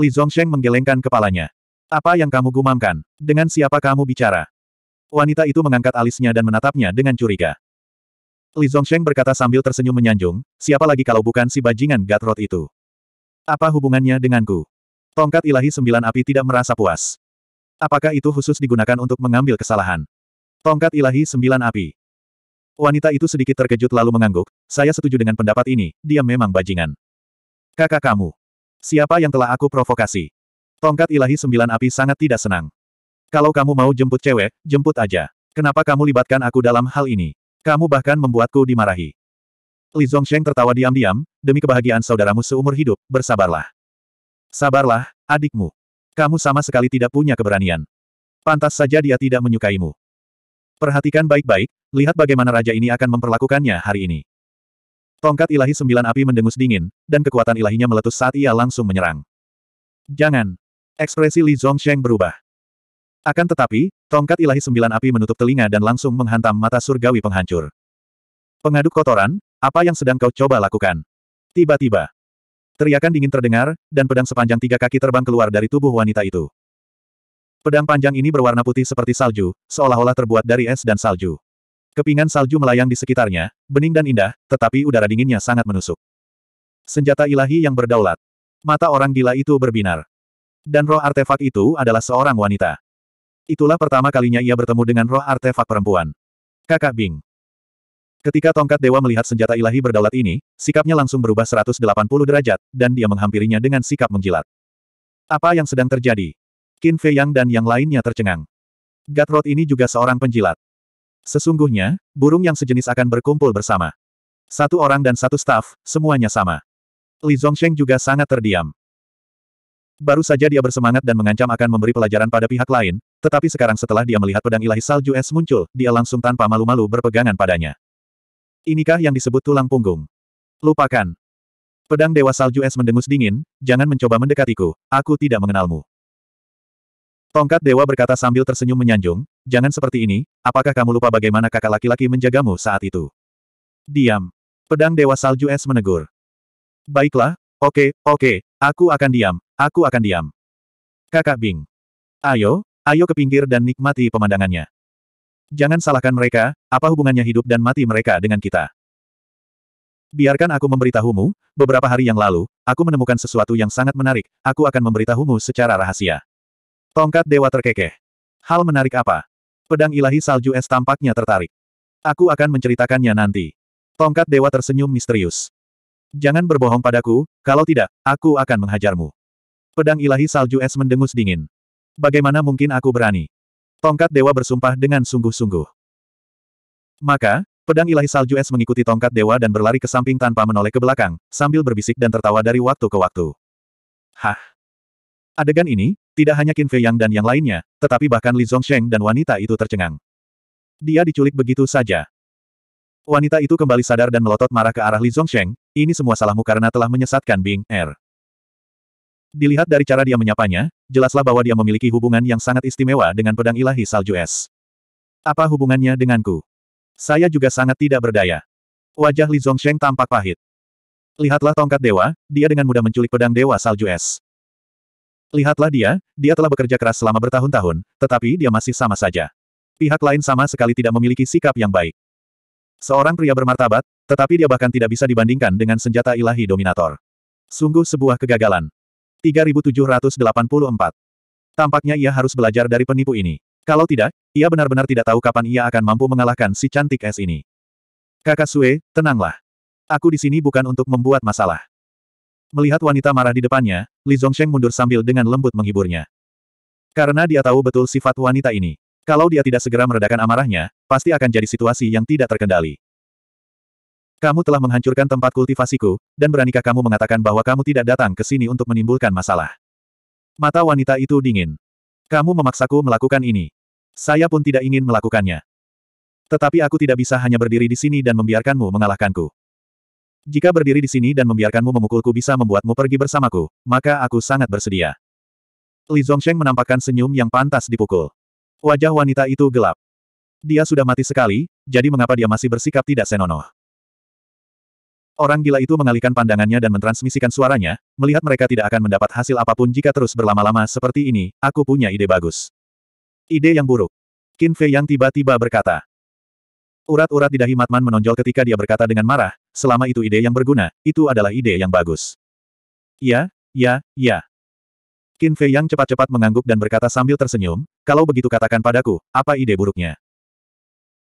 Li Zhongsheng menggelengkan kepalanya. Apa yang kamu gumamkan? Dengan siapa kamu bicara? Wanita itu mengangkat alisnya dan menatapnya dengan curiga. Li Zhongsheng berkata sambil tersenyum menyanjung, siapa lagi kalau bukan si bajingan Gatrot itu? Apa hubungannya denganku? Tongkat ilahi sembilan api tidak merasa puas. Apakah itu khusus digunakan untuk mengambil kesalahan? Tongkat ilahi sembilan api. Wanita itu sedikit terkejut lalu mengangguk, saya setuju dengan pendapat ini, dia memang bajingan. Kakak kamu. Siapa yang telah aku provokasi? Tongkat ilahi sembilan api sangat tidak senang. Kalau kamu mau jemput cewek, jemput aja. Kenapa kamu libatkan aku dalam hal ini? Kamu bahkan membuatku dimarahi. Li Zongsheng tertawa diam-diam, demi kebahagiaan saudaramu seumur hidup, bersabarlah. Sabarlah, adikmu. Kamu sama sekali tidak punya keberanian. Pantas saja dia tidak menyukaimu. Perhatikan baik-baik, lihat bagaimana raja ini akan memperlakukannya hari ini. Tongkat ilahi sembilan api mendengus dingin, dan kekuatan ilahinya meletus saat ia langsung menyerang. Jangan! Ekspresi Li Zongsheng berubah. Akan tetapi, tongkat ilahi sembilan api menutup telinga dan langsung menghantam mata surgawi penghancur. Pengaduk kotoran, apa yang sedang kau coba lakukan? Tiba-tiba. Teriakan dingin terdengar, dan pedang sepanjang tiga kaki terbang keluar dari tubuh wanita itu. Pedang panjang ini berwarna putih seperti salju, seolah-olah terbuat dari es dan salju. Kepingan salju melayang di sekitarnya, bening dan indah, tetapi udara dinginnya sangat menusuk. Senjata ilahi yang berdaulat. Mata orang gila itu berbinar. Dan roh artefak itu adalah seorang wanita. Itulah pertama kalinya ia bertemu dengan roh artefak perempuan. Kakak Bing. Ketika tongkat dewa melihat senjata ilahi berdaulat ini, sikapnya langsung berubah 180 derajat, dan dia menghampirinya dengan sikap menjilat. Apa yang sedang terjadi? Qin Fei Yang dan yang lainnya tercengang. Gatrot ini juga seorang penjilat. Sesungguhnya, burung yang sejenis akan berkumpul bersama. Satu orang dan satu staf, semuanya sama. Li Zhongsheng juga sangat terdiam. Baru saja dia bersemangat dan mengancam akan memberi pelajaran pada pihak lain, tetapi sekarang setelah dia melihat pedang ilahi salju es muncul, dia langsung tanpa malu-malu berpegangan padanya. Inikah yang disebut tulang punggung? Lupakan. Pedang Dewa Salju Es mendengus dingin, jangan mencoba mendekatiku, aku tidak mengenalmu. Tongkat dewa berkata sambil tersenyum menyanjung, jangan seperti ini, apakah kamu lupa bagaimana kakak laki-laki menjagamu saat itu? Diam. Pedang dewa salju es menegur. Baiklah, oke, oke, aku akan diam, aku akan diam. Kakak Bing. Ayo, ayo ke pinggir dan nikmati pemandangannya. Jangan salahkan mereka, apa hubungannya hidup dan mati mereka dengan kita? Biarkan aku memberitahumu, beberapa hari yang lalu, aku menemukan sesuatu yang sangat menarik, aku akan memberitahumu secara rahasia. Tongkat dewa terkekeh. Hal menarik apa? Pedang ilahi salju es tampaknya tertarik. Aku akan menceritakannya nanti. Tongkat dewa tersenyum misterius. Jangan berbohong padaku, kalau tidak, aku akan menghajarmu. Pedang ilahi salju es mendengus dingin. Bagaimana mungkin aku berani? Tongkat dewa bersumpah dengan sungguh-sungguh. Maka, pedang ilahi salju es mengikuti tongkat dewa dan berlari ke samping tanpa menoleh ke belakang, sambil berbisik dan tertawa dari waktu ke waktu. Hah? Adegan ini, tidak hanya Qin Fei Yang dan yang lainnya, tetapi bahkan Li Zongsheng dan wanita itu tercengang. Dia diculik begitu saja. Wanita itu kembali sadar dan melotot marah ke arah Li Zongsheng, ini semua salahmu karena telah menyesatkan Bing Er. Dilihat dari cara dia menyapanya, jelaslah bahwa dia memiliki hubungan yang sangat istimewa dengan pedang ilahi salju es. Apa hubungannya denganku? Saya juga sangat tidak berdaya. Wajah Li Zongsheng tampak pahit. Lihatlah tongkat dewa, dia dengan mudah menculik pedang dewa salju es. Lihatlah dia, dia telah bekerja keras selama bertahun-tahun, tetapi dia masih sama saja. Pihak lain sama sekali tidak memiliki sikap yang baik. Seorang pria bermartabat, tetapi dia bahkan tidak bisa dibandingkan dengan senjata ilahi Dominator. Sungguh sebuah kegagalan. 3784. Tampaknya ia harus belajar dari penipu ini. Kalau tidak, ia benar-benar tidak tahu kapan ia akan mampu mengalahkan si cantik es ini. Kakak Sue, tenanglah. Aku di sini bukan untuk membuat masalah. Melihat wanita marah di depannya, Li Zhongsheng mundur sambil dengan lembut menghiburnya. Karena dia tahu betul sifat wanita ini. Kalau dia tidak segera meredakan amarahnya, pasti akan jadi situasi yang tidak terkendali. Kamu telah menghancurkan tempat kultivasiku, dan beranikah kamu mengatakan bahwa kamu tidak datang ke sini untuk menimbulkan masalah? Mata wanita itu dingin. Kamu memaksaku melakukan ini. Saya pun tidak ingin melakukannya. Tetapi aku tidak bisa hanya berdiri di sini dan membiarkanmu mengalahkanku. Jika berdiri di sini dan membiarkanmu memukulku bisa membuatmu pergi bersamaku, maka aku sangat bersedia. Li Zhongsheng menampakkan senyum yang pantas dipukul. Wajah wanita itu gelap. Dia sudah mati sekali, jadi mengapa dia masih bersikap tidak senonoh? Orang gila itu mengalihkan pandangannya dan mentransmisikan suaranya, melihat mereka tidak akan mendapat hasil apapun jika terus berlama-lama seperti ini, aku punya ide bagus. Ide yang buruk. Qin Fei yang tiba-tiba berkata. Urat-urat di dahi Matman menonjol ketika dia berkata dengan marah, selama itu ide yang berguna, itu adalah ide yang bagus. Ya, ya, ya. Qin Fei yang cepat-cepat mengangguk dan berkata sambil tersenyum, kalau begitu katakan padaku, apa ide buruknya?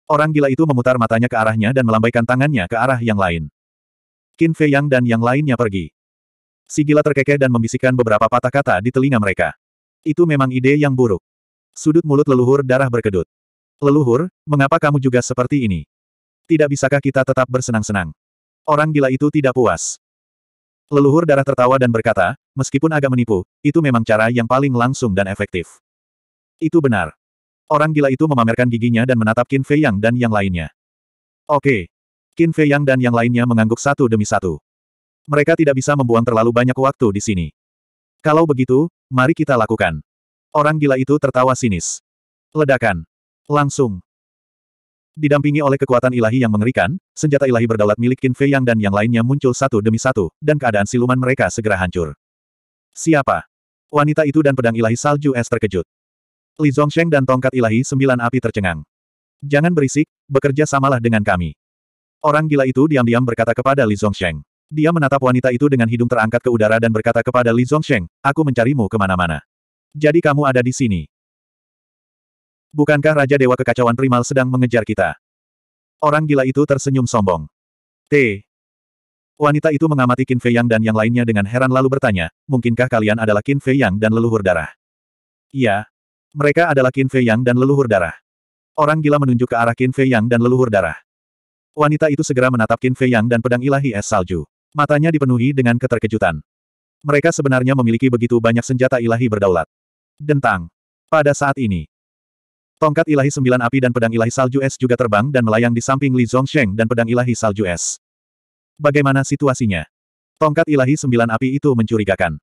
Orang gila itu memutar matanya ke arahnya dan melambaikan tangannya ke arah yang lain. Qin Fei Yang dan yang lainnya pergi. Si gila terkekeh dan membisikkan beberapa patah kata di telinga mereka. Itu memang ide yang buruk. Sudut mulut leluhur darah berkedut. Leluhur, mengapa kamu juga seperti ini? Tidak bisakah kita tetap bersenang-senang? Orang gila itu tidak puas. Leluhur darah tertawa dan berkata, meskipun agak menipu, itu memang cara yang paling langsung dan efektif. Itu benar. Orang gila itu memamerkan giginya dan menatap Qin Fei Yang dan yang lainnya. Oke. Qin Fei Yang dan yang lainnya mengangguk satu demi satu. Mereka tidak bisa membuang terlalu banyak waktu di sini. Kalau begitu, mari kita lakukan. Orang gila itu tertawa sinis. Ledakan. Langsung. Didampingi oleh kekuatan ilahi yang mengerikan, senjata ilahi berdaulat milik Qin Fei Yang dan yang lainnya muncul satu demi satu, dan keadaan siluman mereka segera hancur. Siapa? Wanita itu dan pedang ilahi salju es terkejut. Li Zongsheng dan tongkat ilahi sembilan api tercengang. Jangan berisik, bekerja samalah dengan kami. Orang gila itu diam-diam berkata kepada Li Zongsheng. Dia menatap wanita itu dengan hidung terangkat ke udara dan berkata kepada Li Zongsheng, aku mencarimu kemana-mana. Jadi kamu ada di sini. Bukankah Raja Dewa Kekacauan Primal sedang mengejar kita? Orang gila itu tersenyum sombong. T. Wanita itu mengamati Qin Fei Yang dan yang lainnya dengan heran lalu bertanya, mungkinkah kalian adalah Qin Fei Yang dan leluhur darah? Iya. Mereka adalah Qin Fei Yang dan leluhur darah. Orang gila menunjuk ke arah Qin Fei Yang dan leluhur darah. Wanita itu segera menatap Qin Fei Yang dan pedang ilahi es salju. Matanya dipenuhi dengan keterkejutan. Mereka sebenarnya memiliki begitu banyak senjata ilahi berdaulat. Dentang. Pada saat ini, Tongkat ilahi sembilan api dan pedang ilahi salju es juga terbang dan melayang di samping Li Zongsheng dan pedang ilahi salju es. Bagaimana situasinya? Tongkat ilahi sembilan api itu mencurigakan.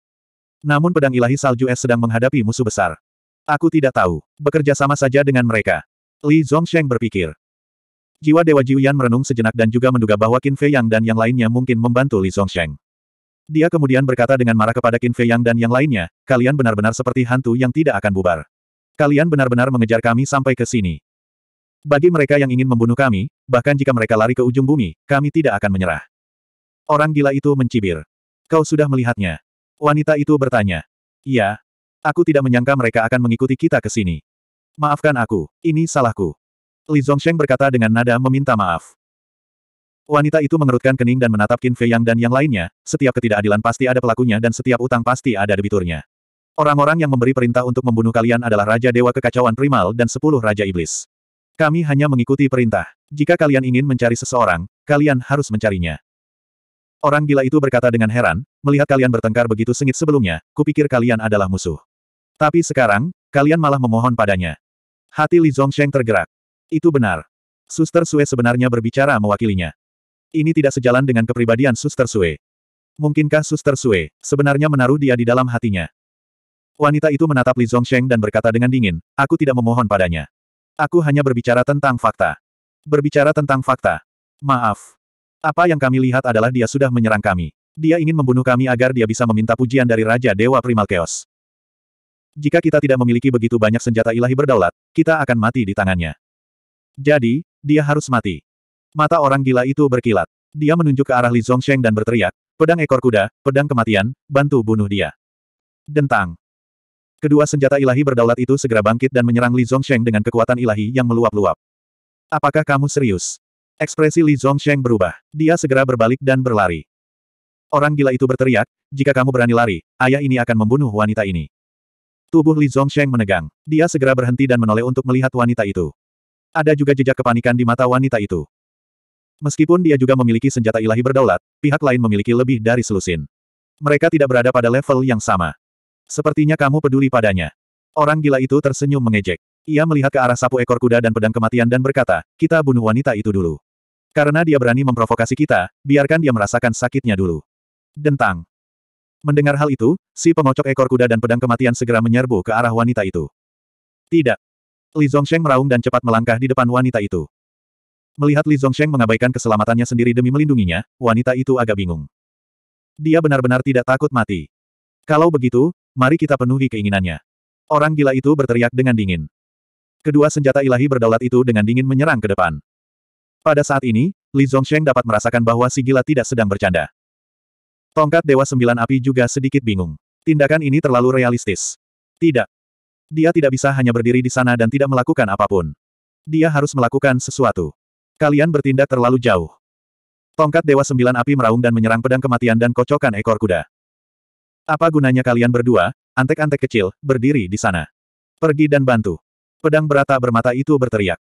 Namun pedang ilahi salju es sedang menghadapi musuh besar. Aku tidak tahu. Bekerja sama saja dengan mereka. Li Zongsheng berpikir. Jiwa Dewa Jiuyan merenung sejenak dan juga menduga bahwa Qin Fei Yang dan yang lainnya mungkin membantu Li Zongsheng. Dia kemudian berkata dengan marah kepada Qin Fei Yang dan yang lainnya, kalian benar-benar seperti hantu yang tidak akan bubar. Kalian benar-benar mengejar kami sampai ke sini. Bagi mereka yang ingin membunuh kami, bahkan jika mereka lari ke ujung bumi, kami tidak akan menyerah. Orang gila itu mencibir. Kau sudah melihatnya. Wanita itu bertanya. Iya. Aku tidak menyangka mereka akan mengikuti kita ke sini. Maafkan aku, ini salahku. Li Zhongsheng berkata dengan nada meminta maaf. Wanita itu mengerutkan kening dan menatap Qin Fei Yang dan yang lainnya, setiap ketidakadilan pasti ada pelakunya dan setiap utang pasti ada debiturnya. Orang-orang yang memberi perintah untuk membunuh kalian adalah Raja Dewa Kekacauan Primal dan sepuluh Raja Iblis. Kami hanya mengikuti perintah. Jika kalian ingin mencari seseorang, kalian harus mencarinya. Orang gila itu berkata dengan heran, melihat kalian bertengkar begitu sengit sebelumnya, kupikir kalian adalah musuh. Tapi sekarang, kalian malah memohon padanya. Hati Li Zongsheng tergerak. Itu benar. Suster Sue sebenarnya berbicara mewakilinya. Ini tidak sejalan dengan kepribadian Suster Sue. Mungkinkah Suster Sue sebenarnya menaruh dia di dalam hatinya? Wanita itu menatap Li Zongsheng dan berkata dengan dingin, aku tidak memohon padanya. Aku hanya berbicara tentang fakta. Berbicara tentang fakta. Maaf. Apa yang kami lihat adalah dia sudah menyerang kami. Dia ingin membunuh kami agar dia bisa meminta pujian dari Raja Dewa Primal Chaos. Jika kita tidak memiliki begitu banyak senjata ilahi berdaulat, kita akan mati di tangannya. Jadi, dia harus mati. Mata orang gila itu berkilat. Dia menunjuk ke arah Li Zongsheng dan berteriak, pedang ekor kuda, pedang kematian, bantu bunuh dia. Dentang. Kedua senjata ilahi berdaulat itu segera bangkit dan menyerang Li Zongsheng dengan kekuatan ilahi yang meluap-luap. Apakah kamu serius? Ekspresi Li Zongsheng berubah. Dia segera berbalik dan berlari. Orang gila itu berteriak, jika kamu berani lari, ayah ini akan membunuh wanita ini. Tubuh Li Zongsheng menegang. Dia segera berhenti dan menoleh untuk melihat wanita itu. Ada juga jejak kepanikan di mata wanita itu. Meskipun dia juga memiliki senjata ilahi berdaulat, pihak lain memiliki lebih dari selusin. Mereka tidak berada pada level yang sama. Sepertinya kamu peduli padanya. Orang gila itu tersenyum mengejek. Ia melihat ke arah sapu ekor kuda dan pedang kematian dan berkata, kita bunuh wanita itu dulu. Karena dia berani memprovokasi kita, biarkan dia merasakan sakitnya dulu. Dentang. Mendengar hal itu, si pengocok ekor kuda dan pedang kematian segera menyerbu ke arah wanita itu. Tidak. Li Zhongsheng meraung dan cepat melangkah di depan wanita itu. Melihat Li Zhongsheng mengabaikan keselamatannya sendiri demi melindunginya, wanita itu agak bingung. Dia benar-benar tidak takut mati. Kalau begitu, mari kita penuhi keinginannya. Orang gila itu berteriak dengan dingin. Kedua senjata ilahi berdaulat itu dengan dingin menyerang ke depan. Pada saat ini, Li Zhongsheng dapat merasakan bahwa si gila tidak sedang bercanda. Tongkat Dewa Sembilan Api juga sedikit bingung. Tindakan ini terlalu realistis. Tidak. Dia tidak bisa hanya berdiri di sana dan tidak melakukan apapun. Dia harus melakukan sesuatu. Kalian bertindak terlalu jauh. Tongkat Dewa Sembilan Api meraung dan menyerang pedang kematian dan kocokan ekor kuda. Apa gunanya kalian berdua, antek-antek kecil, berdiri di sana. Pergi dan bantu. Pedang berata bermata itu berteriak.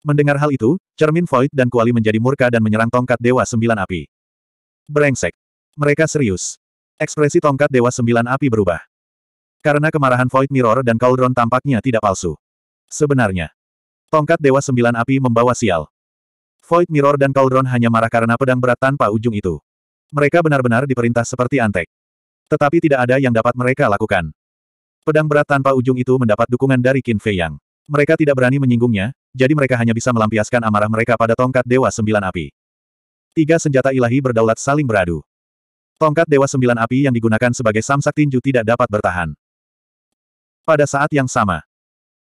Mendengar hal itu, Cermin Void dan Kuali menjadi murka dan menyerang tongkat Dewa Sembilan Api. Berengsek! Mereka serius. Ekspresi tongkat Dewa Sembilan Api berubah. Karena kemarahan Void Mirror dan Cauldron tampaknya tidak palsu. Sebenarnya, tongkat Dewa Sembilan Api membawa sial. Void Mirror dan Cauldron hanya marah karena pedang berat tanpa ujung itu. Mereka benar-benar diperintah seperti antek. Tetapi tidak ada yang dapat mereka lakukan. Pedang berat tanpa ujung itu mendapat dukungan dari Qin Fei Yang. Mereka tidak berani menyinggungnya, jadi mereka hanya bisa melampiaskan amarah mereka pada tongkat Dewa Sembilan Api. Tiga senjata ilahi berdaulat saling beradu. Tongkat Dewa Sembilan Api yang digunakan sebagai samsak tinju tidak dapat bertahan. Pada saat yang sama,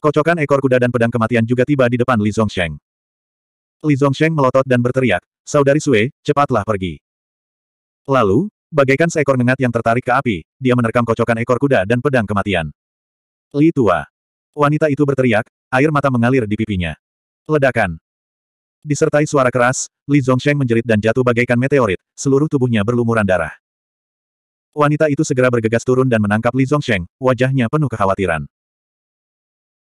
kocokan ekor kuda dan pedang kematian juga tiba di depan Li Zongsheng. Li Zongsheng melotot dan berteriak, Saudari Sue, cepatlah pergi. Lalu, Bagaikan seekor nengat yang tertarik ke api, dia menerkam kocokan ekor kuda dan pedang kematian. Li tua. Wanita itu berteriak, air mata mengalir di pipinya. Ledakan. Disertai suara keras, Li Zhongsheng menjerit dan jatuh bagaikan meteorit, seluruh tubuhnya berlumuran darah. Wanita itu segera bergegas turun dan menangkap Li Zhongsheng, wajahnya penuh kekhawatiran.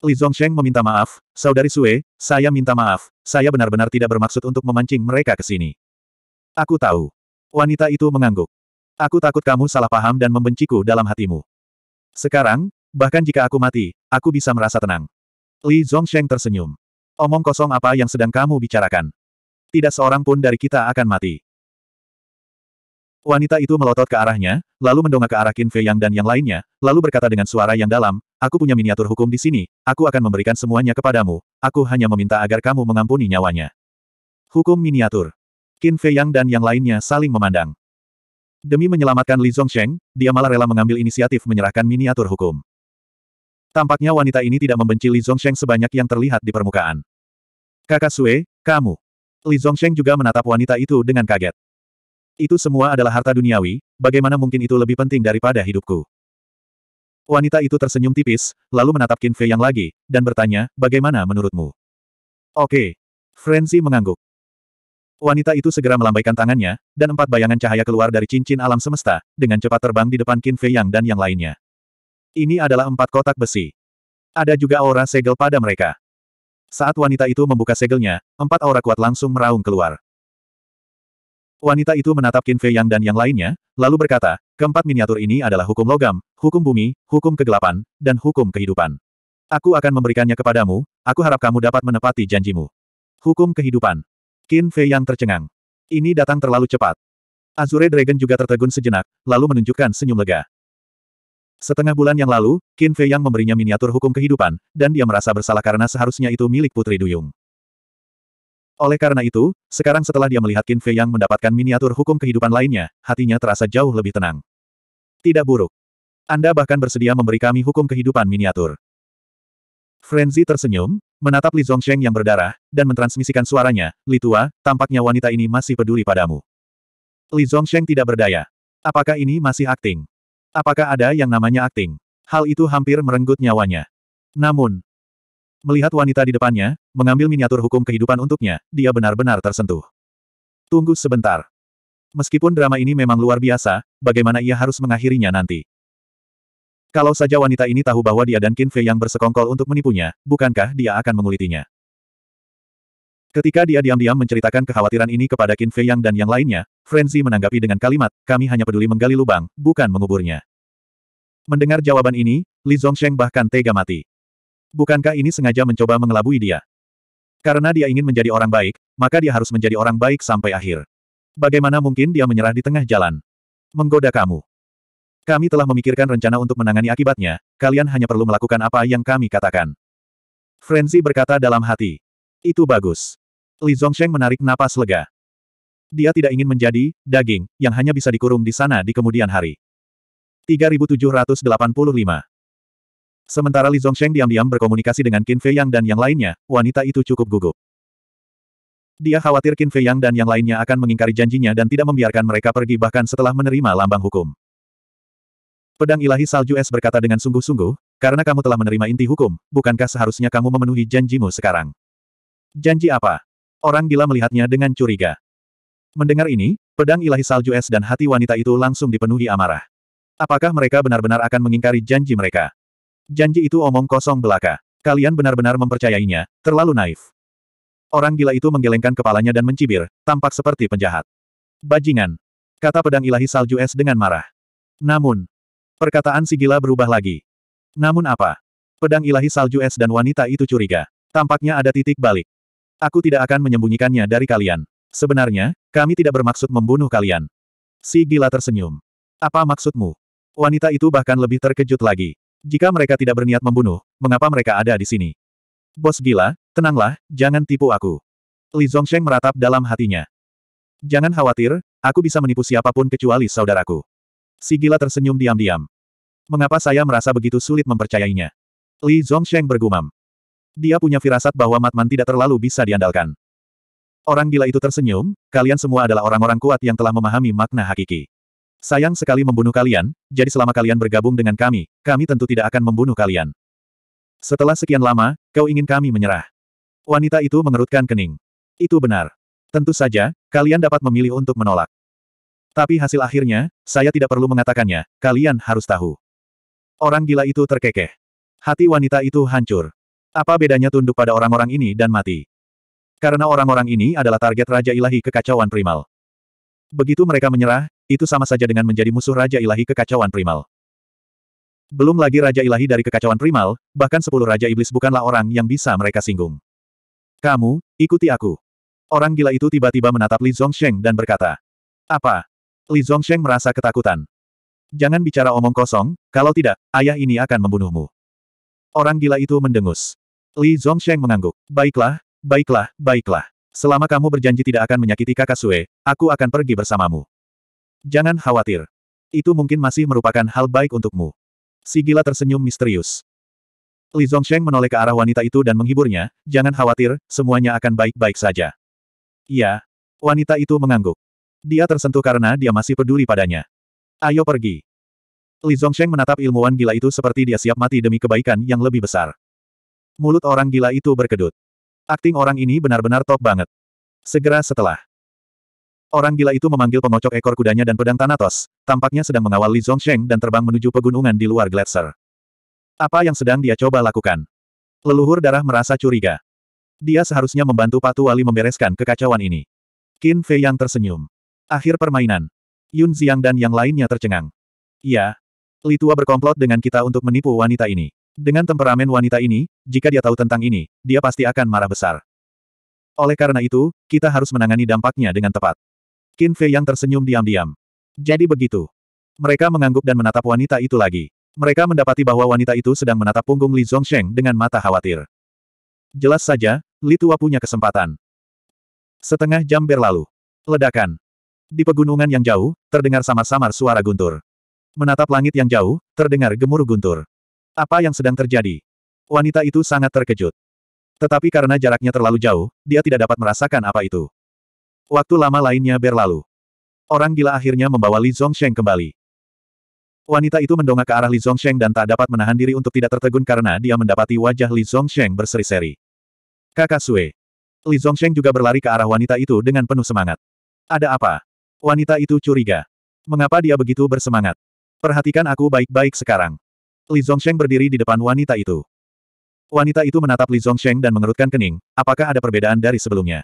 Li Zhongsheng meminta maaf, Saudari Sue, saya minta maaf, saya benar-benar tidak bermaksud untuk memancing mereka ke sini. Aku tahu. Wanita itu mengangguk. Aku takut kamu salah paham dan membenciku dalam hatimu. Sekarang, bahkan jika aku mati, aku bisa merasa tenang. Li Zongsheng tersenyum. Omong kosong apa yang sedang kamu bicarakan? Tidak seorang pun dari kita akan mati. Wanita itu melotot ke arahnya, lalu mendongak ke arah Qin Fei Yang dan yang lainnya, lalu berkata dengan suara yang dalam, Aku punya miniatur hukum di sini, aku akan memberikan semuanya kepadamu, aku hanya meminta agar kamu mengampuni nyawanya. Hukum miniatur. Qin Fei Yang dan yang lainnya saling memandang. Demi menyelamatkan Li Zongsheng, dia malah rela mengambil inisiatif menyerahkan miniatur hukum. Tampaknya wanita ini tidak membenci Li Zongsheng sebanyak yang terlihat di permukaan. Kakak Sue, kamu. Li Zongsheng juga menatap wanita itu dengan kaget. Itu semua adalah harta duniawi, bagaimana mungkin itu lebih penting daripada hidupku? Wanita itu tersenyum tipis, lalu menatap Qin Fei yang lagi, dan bertanya, bagaimana menurutmu? Oke. Frenzy mengangguk. Wanita itu segera melambaikan tangannya, dan empat bayangan cahaya keluar dari cincin alam semesta, dengan cepat terbang di depan Qin Fei Yang dan yang lainnya. Ini adalah empat kotak besi. Ada juga aura segel pada mereka. Saat wanita itu membuka segelnya, empat aura kuat langsung meraung keluar. Wanita itu menatap Qin Fei Yang dan yang lainnya, lalu berkata, keempat miniatur ini adalah hukum logam, hukum bumi, hukum kegelapan, dan hukum kehidupan. Aku akan memberikannya kepadamu, aku harap kamu dapat menepati janjimu. Hukum kehidupan. Qin Fei yang tercengang. Ini datang terlalu cepat. Azure Dragon juga tertegun sejenak, lalu menunjukkan senyum lega. Setengah bulan yang lalu, Qin Fei yang memberinya miniatur hukum kehidupan, dan dia merasa bersalah karena seharusnya itu milik Putri Duyung. Oleh karena itu, sekarang setelah dia melihat Qin Fei yang mendapatkan miniatur hukum kehidupan lainnya, hatinya terasa jauh lebih tenang. Tidak buruk. Anda bahkan bersedia memberi kami hukum kehidupan miniatur. Frenzy tersenyum, Menatap Li Zongsheng yang berdarah, dan mentransmisikan suaranya, Li Tua, tampaknya wanita ini masih peduli padamu. Li Zongsheng tidak berdaya. Apakah ini masih akting? Apakah ada yang namanya akting? Hal itu hampir merenggut nyawanya. Namun, melihat wanita di depannya, mengambil miniatur hukum kehidupan untuknya, dia benar-benar tersentuh. Tunggu sebentar. Meskipun drama ini memang luar biasa, bagaimana ia harus mengakhirinya nanti? Kalau saja wanita ini tahu bahwa dia dan Qin Fei yang bersekongkol untuk menipunya, bukankah dia akan mengulitinya? Ketika dia diam-diam menceritakan kekhawatiran ini kepada Qin Fei yang dan yang lainnya, Frenzy menanggapi dengan kalimat, kami hanya peduli menggali lubang, bukan menguburnya. Mendengar jawaban ini, Li Zongsheng bahkan tega mati. Bukankah ini sengaja mencoba mengelabui dia? Karena dia ingin menjadi orang baik, maka dia harus menjadi orang baik sampai akhir. Bagaimana mungkin dia menyerah di tengah jalan? Menggoda kamu. Kami telah memikirkan rencana untuk menangani akibatnya, kalian hanya perlu melakukan apa yang kami katakan. Frenzy berkata dalam hati. Itu bagus. Li Zhongsheng menarik napas lega. Dia tidak ingin menjadi daging yang hanya bisa dikurung di sana di kemudian hari. 3785 Sementara Li Zhongsheng diam-diam berkomunikasi dengan Qin Fei Yang dan yang lainnya, wanita itu cukup gugup. Dia khawatir Qin Fei Yang dan yang lainnya akan mengingkari janjinya dan tidak membiarkan mereka pergi bahkan setelah menerima lambang hukum. Pedang ilahi salju es berkata dengan sungguh-sungguh, karena kamu telah menerima inti hukum, bukankah seharusnya kamu memenuhi janjimu sekarang? Janji apa? Orang gila melihatnya dengan curiga. Mendengar ini, pedang ilahi salju es dan hati wanita itu langsung dipenuhi amarah. Apakah mereka benar-benar akan mengingkari janji mereka? Janji itu omong kosong belaka. Kalian benar-benar mempercayainya, terlalu naif. Orang gila itu menggelengkan kepalanya dan mencibir, tampak seperti penjahat. Bajingan, kata pedang ilahi salju es dengan marah. Namun, Perkataan Sigila berubah lagi. Namun apa? Pedang ilahi salju es dan wanita itu curiga. Tampaknya ada titik balik. Aku tidak akan menyembunyikannya dari kalian. Sebenarnya, kami tidak bermaksud membunuh kalian. Si gila tersenyum. Apa maksudmu? Wanita itu bahkan lebih terkejut lagi. Jika mereka tidak berniat membunuh, mengapa mereka ada di sini? Bos gila, tenanglah, jangan tipu aku. Li Zhongsheng meratap dalam hatinya. Jangan khawatir, aku bisa menipu siapapun kecuali saudaraku. Si gila tersenyum diam-diam. Mengapa saya merasa begitu sulit mempercayainya? Li Zongsheng bergumam. Dia punya firasat bahwa Matman tidak terlalu bisa diandalkan. Orang gila itu tersenyum, kalian semua adalah orang-orang kuat yang telah memahami makna hakiki. Sayang sekali membunuh kalian, jadi selama kalian bergabung dengan kami, kami tentu tidak akan membunuh kalian. Setelah sekian lama, kau ingin kami menyerah. Wanita itu mengerutkan kening. Itu benar. Tentu saja, kalian dapat memilih untuk menolak. Tapi hasil akhirnya, saya tidak perlu mengatakannya, kalian harus tahu. Orang gila itu terkekeh. Hati wanita itu hancur. Apa bedanya tunduk pada orang-orang ini dan mati? Karena orang-orang ini adalah target Raja Ilahi Kekacauan Primal. Begitu mereka menyerah, itu sama saja dengan menjadi musuh Raja Ilahi Kekacauan Primal. Belum lagi Raja Ilahi dari Kekacauan Primal, bahkan sepuluh Raja Iblis bukanlah orang yang bisa mereka singgung. Kamu, ikuti aku. Orang gila itu tiba-tiba menatap Li Zongsheng dan berkata, Apa? Li Zongsheng merasa ketakutan. Jangan bicara omong kosong, kalau tidak, ayah ini akan membunuhmu. Orang gila itu mendengus. Li Zongsheng mengangguk. Baiklah, baiklah, baiklah. Selama kamu berjanji tidak akan menyakiti kakak Sue, aku akan pergi bersamamu. Jangan khawatir. Itu mungkin masih merupakan hal baik untukmu. Si gila tersenyum misterius. Li Zongsheng menoleh ke arah wanita itu dan menghiburnya, jangan khawatir, semuanya akan baik-baik saja. Iya. Wanita itu mengangguk. Dia tersentuh karena dia masih peduli padanya. Ayo pergi. Li Zhongsheng menatap ilmuwan gila itu seperti dia siap mati demi kebaikan yang lebih besar. Mulut orang gila itu berkedut. Akting orang ini benar-benar top banget. Segera setelah. Orang gila itu memanggil pengocok ekor kudanya dan pedang Thanatos, tampaknya sedang mengawal Li Zhongsheng dan terbang menuju pegunungan di luar gletser. Apa yang sedang dia coba lakukan? Leluhur darah merasa curiga. Dia seharusnya membantu Patu Wali membereskan kekacauan ini. Qin Fei yang tersenyum. Akhir permainan. Yun Ziang dan yang lainnya tercengang. Ya, Li Tua berkomplot dengan kita untuk menipu wanita ini. Dengan temperamen wanita ini, jika dia tahu tentang ini, dia pasti akan marah besar. Oleh karena itu, kita harus menangani dampaknya dengan tepat. Qin Fei yang tersenyum diam-diam. Jadi begitu. Mereka mengangguk dan menatap wanita itu lagi. Mereka mendapati bahwa wanita itu sedang menatap punggung Li Zhongsheng dengan mata khawatir. Jelas saja, Li Tua punya kesempatan. Setengah jam berlalu. Ledakan. Di pegunungan yang jauh, terdengar samar-samar suara guntur. Menatap langit yang jauh, terdengar gemuruh guntur. Apa yang sedang terjadi? Wanita itu sangat terkejut. Tetapi karena jaraknya terlalu jauh, dia tidak dapat merasakan apa itu. Waktu lama lainnya berlalu. Orang gila akhirnya membawa Li Zongsheng kembali. Wanita itu mendongak ke arah Li Zongsheng dan tak dapat menahan diri untuk tidak tertegun karena dia mendapati wajah Li Zongsheng berseri-seri. Kakak Sue. Li Zongsheng juga berlari ke arah wanita itu dengan penuh semangat. Ada apa? Wanita itu curiga. Mengapa dia begitu bersemangat? Perhatikan aku baik-baik sekarang. Li Zongsheng berdiri di depan wanita itu. Wanita itu menatap Li Zongsheng dan mengerutkan kening, apakah ada perbedaan dari sebelumnya?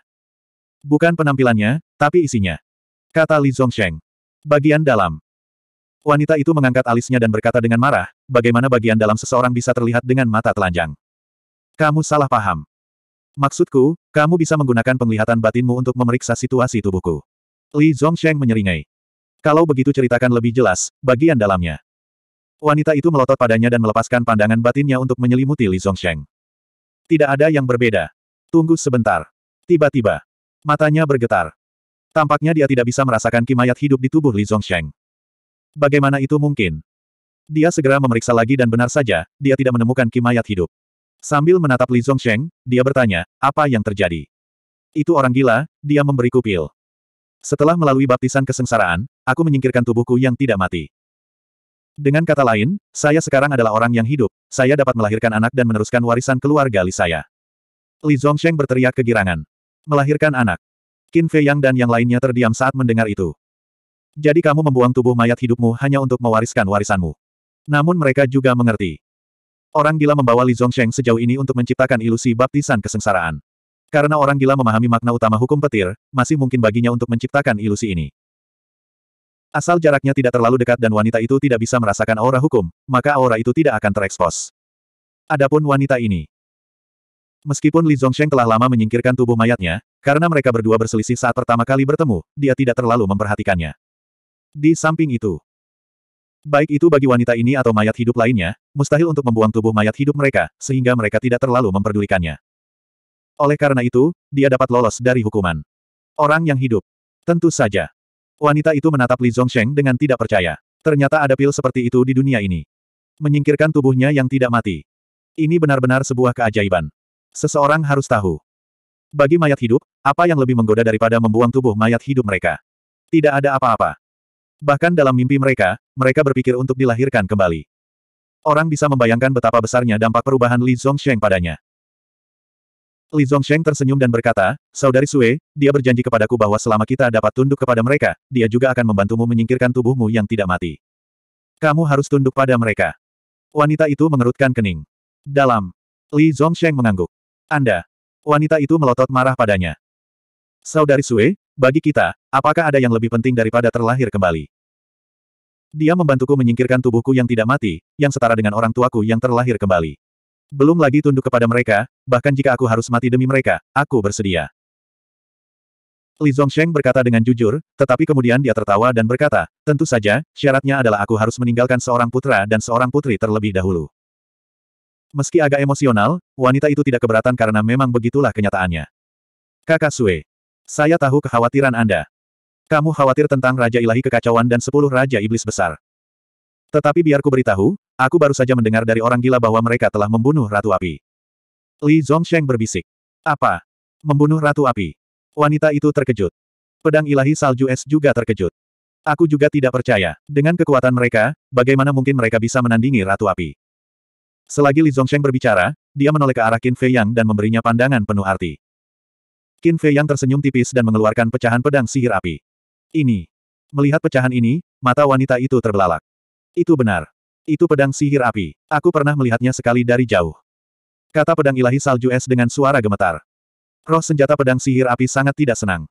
Bukan penampilannya, tapi isinya. Kata Li Zongsheng. Bagian dalam. Wanita itu mengangkat alisnya dan berkata dengan marah, bagaimana bagian dalam seseorang bisa terlihat dengan mata telanjang. Kamu salah paham. Maksudku, kamu bisa menggunakan penglihatan batinmu untuk memeriksa situasi tubuhku. Li Zongsheng menyeringai. Kalau begitu ceritakan lebih jelas, bagian dalamnya. Wanita itu melotot padanya dan melepaskan pandangan batinnya untuk menyelimuti Li Zongsheng. Tidak ada yang berbeda. Tunggu sebentar. Tiba-tiba. Matanya bergetar. Tampaknya dia tidak bisa merasakan kimayat hidup di tubuh Li Zongsheng. Bagaimana itu mungkin? Dia segera memeriksa lagi dan benar saja, dia tidak menemukan kimayat hidup. Sambil menatap Li Zongsheng, dia bertanya, apa yang terjadi? Itu orang gila, dia memberiku pil. Setelah melalui baptisan kesengsaraan, aku menyingkirkan tubuhku yang tidak mati. Dengan kata lain, saya sekarang adalah orang yang hidup, saya dapat melahirkan anak dan meneruskan warisan keluarga Li saya. Li Zongsheng berteriak kegirangan. Melahirkan anak. Qin Fei Yang dan yang lainnya terdiam saat mendengar itu. Jadi kamu membuang tubuh mayat hidupmu hanya untuk mewariskan warisanmu. Namun mereka juga mengerti. Orang gila membawa Li Zongsheng sejauh ini untuk menciptakan ilusi baptisan kesengsaraan. Karena orang gila memahami makna utama hukum petir, masih mungkin baginya untuk menciptakan ilusi ini. Asal jaraknya tidak terlalu dekat dan wanita itu tidak bisa merasakan aura hukum, maka aura itu tidak akan terekspos. Adapun wanita ini. Meskipun Li Zhongsheng telah lama menyingkirkan tubuh mayatnya, karena mereka berdua berselisih saat pertama kali bertemu, dia tidak terlalu memperhatikannya. Di samping itu, baik itu bagi wanita ini atau mayat hidup lainnya, mustahil untuk membuang tubuh mayat hidup mereka, sehingga mereka tidak terlalu memperdulikannya. Oleh karena itu, dia dapat lolos dari hukuman. Orang yang hidup. Tentu saja. Wanita itu menatap Li Zongsheng dengan tidak percaya. Ternyata ada pil seperti itu di dunia ini. Menyingkirkan tubuhnya yang tidak mati. Ini benar-benar sebuah keajaiban. Seseorang harus tahu. Bagi mayat hidup, apa yang lebih menggoda daripada membuang tubuh mayat hidup mereka? Tidak ada apa-apa. Bahkan dalam mimpi mereka, mereka berpikir untuk dilahirkan kembali. Orang bisa membayangkan betapa besarnya dampak perubahan Li Zongsheng padanya. Li Zongsheng tersenyum dan berkata, Saudari Sue, dia berjanji kepadaku bahwa selama kita dapat tunduk kepada mereka, dia juga akan membantumu menyingkirkan tubuhmu yang tidak mati. Kamu harus tunduk pada mereka. Wanita itu mengerutkan kening. Dalam. Li Zongsheng mengangguk. Anda. Wanita itu melotot marah padanya. Saudari Sue, bagi kita, apakah ada yang lebih penting daripada terlahir kembali? Dia membantuku menyingkirkan tubuhku yang tidak mati, yang setara dengan orang tuaku yang terlahir kembali. Belum lagi tunduk kepada mereka, bahkan jika aku harus mati demi mereka, aku bersedia. Li Zongsheng berkata dengan jujur, tetapi kemudian dia tertawa dan berkata, tentu saja, syaratnya adalah aku harus meninggalkan seorang putra dan seorang putri terlebih dahulu. Meski agak emosional, wanita itu tidak keberatan karena memang begitulah kenyataannya. Kakak Sue. Saya tahu kekhawatiran Anda. Kamu khawatir tentang Raja Ilahi Kekacauan dan sepuluh Raja Iblis Besar. Tetapi biarku beritahu, aku baru saja mendengar dari orang gila bahwa mereka telah membunuh Ratu Api. Li Zongsheng berbisik. Apa? Membunuh Ratu Api? Wanita itu terkejut. Pedang ilahi salju es juga terkejut. Aku juga tidak percaya. Dengan kekuatan mereka, bagaimana mungkin mereka bisa menandingi Ratu Api? Selagi Li Zongsheng berbicara, dia menoleh ke arah Qin Fei Yang dan memberinya pandangan penuh arti. Qin Fei Yang tersenyum tipis dan mengeluarkan pecahan pedang sihir api. Ini. Melihat pecahan ini, mata wanita itu terbelalak. Itu benar. Itu pedang sihir api. Aku pernah melihatnya sekali dari jauh. Kata pedang ilahi salju es dengan suara gemetar. Roh senjata pedang sihir api sangat tidak senang.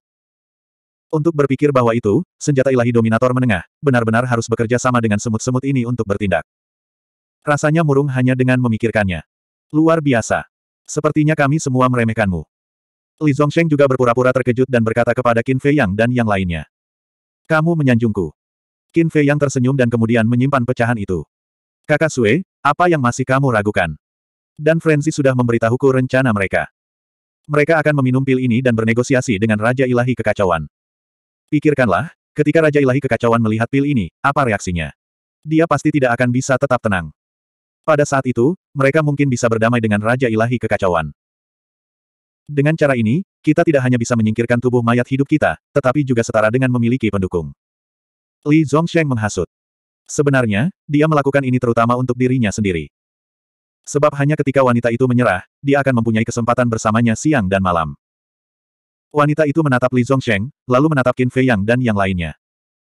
Untuk berpikir bahwa itu, senjata ilahi dominator menengah, benar-benar harus bekerja sama dengan semut-semut ini untuk bertindak. Rasanya murung hanya dengan memikirkannya. Luar biasa. Sepertinya kami semua meremehkanmu. Li Zhongsheng juga berpura-pura terkejut dan berkata kepada Qin Fei Yang dan yang lainnya. Kamu menyanjungku. Qin Fei yang tersenyum dan kemudian menyimpan pecahan itu. Kakak Sue, apa yang masih kamu ragukan? Dan Frenzy sudah memberitahuku rencana mereka. Mereka akan meminum pil ini dan bernegosiasi dengan Raja Ilahi Kekacauan. Pikirkanlah, ketika Raja Ilahi Kekacauan melihat pil ini, apa reaksinya? Dia pasti tidak akan bisa tetap tenang. Pada saat itu, mereka mungkin bisa berdamai dengan Raja Ilahi Kekacauan. Dengan cara ini, kita tidak hanya bisa menyingkirkan tubuh mayat hidup kita, tetapi juga setara dengan memiliki pendukung. Li Zhongsheng menghasut. Sebenarnya, dia melakukan ini terutama untuk dirinya sendiri. Sebab hanya ketika wanita itu menyerah, dia akan mempunyai kesempatan bersamanya siang dan malam. Wanita itu menatap Li Zhongsheng, lalu menatap Qin Fei Yang dan yang lainnya.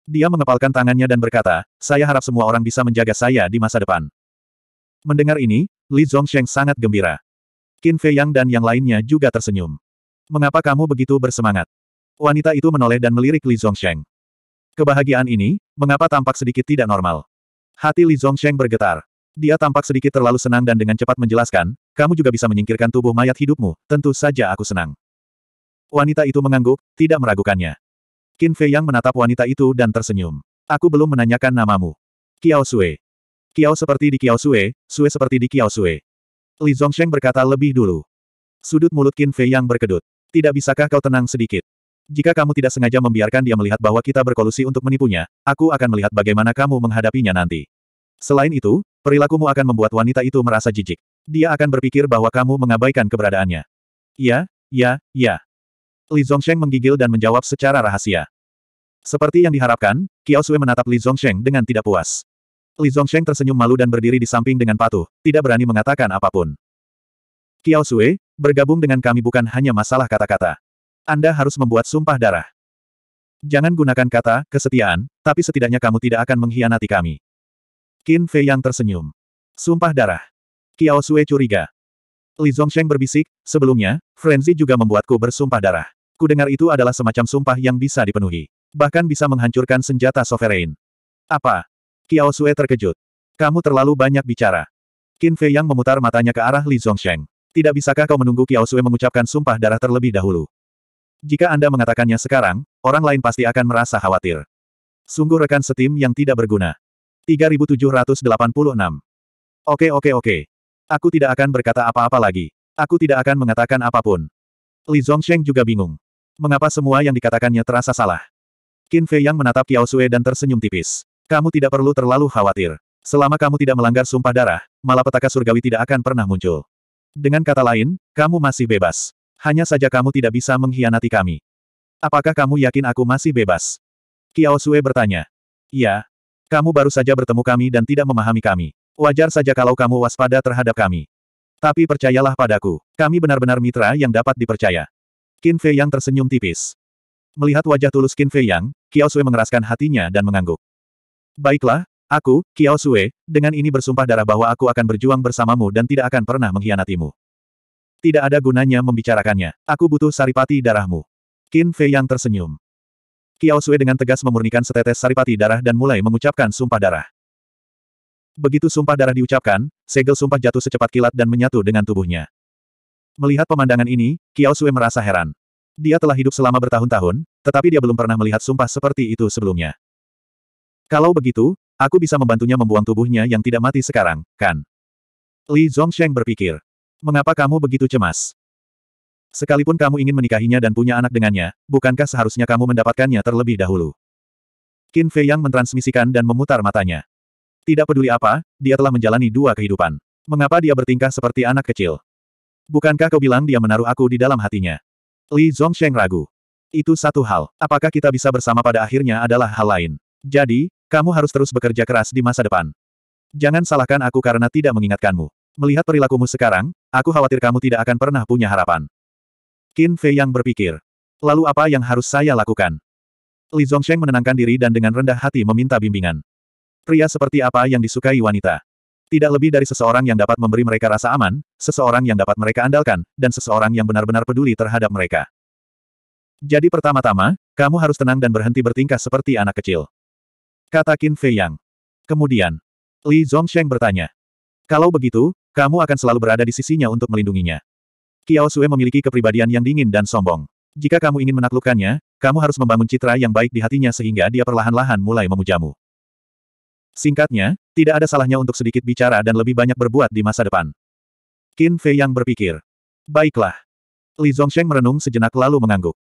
Dia mengepalkan tangannya dan berkata, saya harap semua orang bisa menjaga saya di masa depan. Mendengar ini, Li Zhongsheng sangat gembira. Qin Fei Yang dan yang lainnya juga tersenyum. Mengapa kamu begitu bersemangat? Wanita itu menoleh dan melirik Li Zhongsheng. Kebahagiaan ini, mengapa tampak sedikit tidak normal? Hati Li Zongsheng bergetar. Dia tampak sedikit terlalu senang dan dengan cepat menjelaskan, kamu juga bisa menyingkirkan tubuh mayat hidupmu, tentu saja aku senang. Wanita itu mengangguk, tidak meragukannya. Qin Fei Yang menatap wanita itu dan tersenyum. Aku belum menanyakan namamu. Kiao Sui. Kiao seperti di Kiao Sui, Sui seperti di Kiao Sui. Li Zongsheng berkata lebih dulu. Sudut mulut Qin Fei Yang berkedut. Tidak bisakah kau tenang sedikit? Jika kamu tidak sengaja membiarkan dia melihat bahwa kita berkolusi untuk menipunya, aku akan melihat bagaimana kamu menghadapinya nanti. Selain itu, perilakumu akan membuat wanita itu merasa jijik. Dia akan berpikir bahwa kamu mengabaikan keberadaannya. Ya, ya, ya. Li Zhongsheng menggigil dan menjawab secara rahasia. Seperti yang diharapkan, Kiao Sui menatap Li Zhongsheng dengan tidak puas. Li Zhongsheng tersenyum malu dan berdiri di samping dengan patuh, tidak berani mengatakan apapun. Kiao Sui, bergabung dengan kami bukan hanya masalah kata-kata. Anda harus membuat sumpah darah. Jangan gunakan kata, kesetiaan, tapi setidaknya kamu tidak akan mengkhianati kami. Qin Fei yang tersenyum. Sumpah darah. Kiao Sui curiga. Li Zongsheng berbisik, sebelumnya, frenzy juga membuatku bersumpah darah. Kudengar itu adalah semacam sumpah yang bisa dipenuhi. Bahkan bisa menghancurkan senjata sovereign. Apa? Kiao Sui terkejut. Kamu terlalu banyak bicara. Qin Fei yang memutar matanya ke arah Li Zongsheng. Tidak bisakah kau menunggu Kiao Sui mengucapkan sumpah darah terlebih dahulu? Jika Anda mengatakannya sekarang, orang lain pasti akan merasa khawatir. Sungguh rekan setim yang tidak berguna. 3786. Oke oke oke. Aku tidak akan berkata apa-apa lagi. Aku tidak akan mengatakan apapun. Li Zhongsheng juga bingung. Mengapa semua yang dikatakannya terasa salah? Qin Fei yang menatap Qiao Sue dan tersenyum tipis. Kamu tidak perlu terlalu khawatir. Selama kamu tidak melanggar sumpah darah, malapetaka surgawi tidak akan pernah muncul. Dengan kata lain, kamu masih bebas. Hanya saja kamu tidak bisa mengkhianati kami. Apakah kamu yakin aku masih bebas? Kiao Sue bertanya. Ya. Kamu baru saja bertemu kami dan tidak memahami kami. Wajar saja kalau kamu waspada terhadap kami. Tapi percayalah padaku, kami benar-benar mitra yang dapat dipercaya. Qin Fei Yang tersenyum tipis. Melihat wajah tulus Qin Fei Yang, Kiao Sue mengeraskan hatinya dan mengangguk. Baiklah, aku, Kiao Sue, dengan ini bersumpah darah bahwa aku akan berjuang bersamamu dan tidak akan pernah mengkhianatimu. Tidak ada gunanya membicarakannya. Aku butuh saripati darahmu. Qin Fei yang tersenyum. Kiao Sui dengan tegas memurnikan setetes saripati darah dan mulai mengucapkan sumpah darah. Begitu sumpah darah diucapkan, segel sumpah jatuh secepat kilat dan menyatu dengan tubuhnya. Melihat pemandangan ini, Kiao Sui merasa heran. Dia telah hidup selama bertahun-tahun, tetapi dia belum pernah melihat sumpah seperti itu sebelumnya. Kalau begitu, aku bisa membantunya membuang tubuhnya yang tidak mati sekarang, kan? Li Zongsheng berpikir. Mengapa kamu begitu cemas? Sekalipun kamu ingin menikahinya dan punya anak dengannya, bukankah seharusnya kamu mendapatkannya terlebih dahulu? Qin Fei Yang mentransmisikan dan memutar matanya. Tidak peduli apa, dia telah menjalani dua kehidupan. Mengapa dia bertingkah seperti anak kecil? Bukankah kau bilang dia menaruh aku di dalam hatinya? Li Zongsheng ragu. Itu satu hal. Apakah kita bisa bersama pada akhirnya adalah hal lain. Jadi, kamu harus terus bekerja keras di masa depan. Jangan salahkan aku karena tidak mengingatkanmu. Melihat perilakumu sekarang, aku khawatir kamu tidak akan pernah punya harapan. Qin Fei yang berpikir. Lalu apa yang harus saya lakukan? Li Zongsheng menenangkan diri dan dengan rendah hati meminta bimbingan. Pria seperti apa yang disukai wanita? Tidak lebih dari seseorang yang dapat memberi mereka rasa aman, seseorang yang dapat mereka andalkan, dan seseorang yang benar-benar peduli terhadap mereka. Jadi pertama-tama, kamu harus tenang dan berhenti bertingkah seperti anak kecil. Kata Qin Fei Yang. Kemudian, Li Zongsheng bertanya. Kalau begitu, kamu akan selalu berada di sisinya untuk melindunginya. Kiao Sue memiliki kepribadian yang dingin dan sombong. Jika kamu ingin menaklukkannya, kamu harus membangun citra yang baik di hatinya sehingga dia perlahan-lahan mulai memujamu. Singkatnya, tidak ada salahnya untuk sedikit bicara dan lebih banyak berbuat di masa depan. Qin Fei yang berpikir. Baiklah. Li Zongsheng merenung sejenak lalu mengangguk.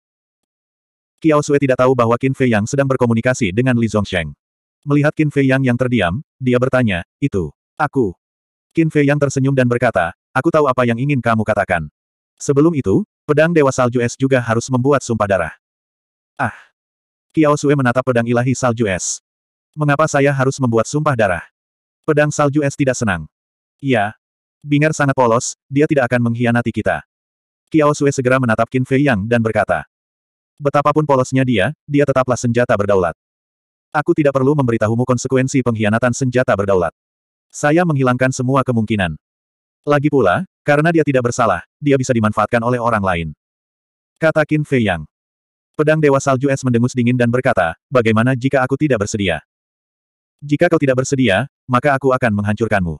Kiao Sue tidak tahu bahwa Qin Fei yang sedang berkomunikasi dengan Li Zongsheng. Melihat Qin Fei yang yang terdiam, dia bertanya, itu, aku. Qin Fei yang tersenyum dan berkata, aku tahu apa yang ingin kamu katakan. Sebelum itu, pedang Dewa Salju Es juga harus membuat sumpah darah. Ah! Kiao Sue menatap pedang ilahi Salju Es. Mengapa saya harus membuat sumpah darah? Pedang Salju Es tidak senang. Iya. Bingar sangat polos, dia tidak akan mengkhianati kita. Kiao Sue segera menatap Qin Fei Yang dan berkata. Betapapun polosnya dia, dia tetaplah senjata berdaulat. Aku tidak perlu memberitahumu konsekuensi pengkhianatan senjata berdaulat. Saya menghilangkan semua kemungkinan. Lagi pula, karena dia tidak bersalah, dia bisa dimanfaatkan oleh orang lain. Kata Qin Fei Yang. Pedang Dewa Salju Es mendengus dingin dan berkata, bagaimana jika aku tidak bersedia? Jika kau tidak bersedia, maka aku akan menghancurkanmu.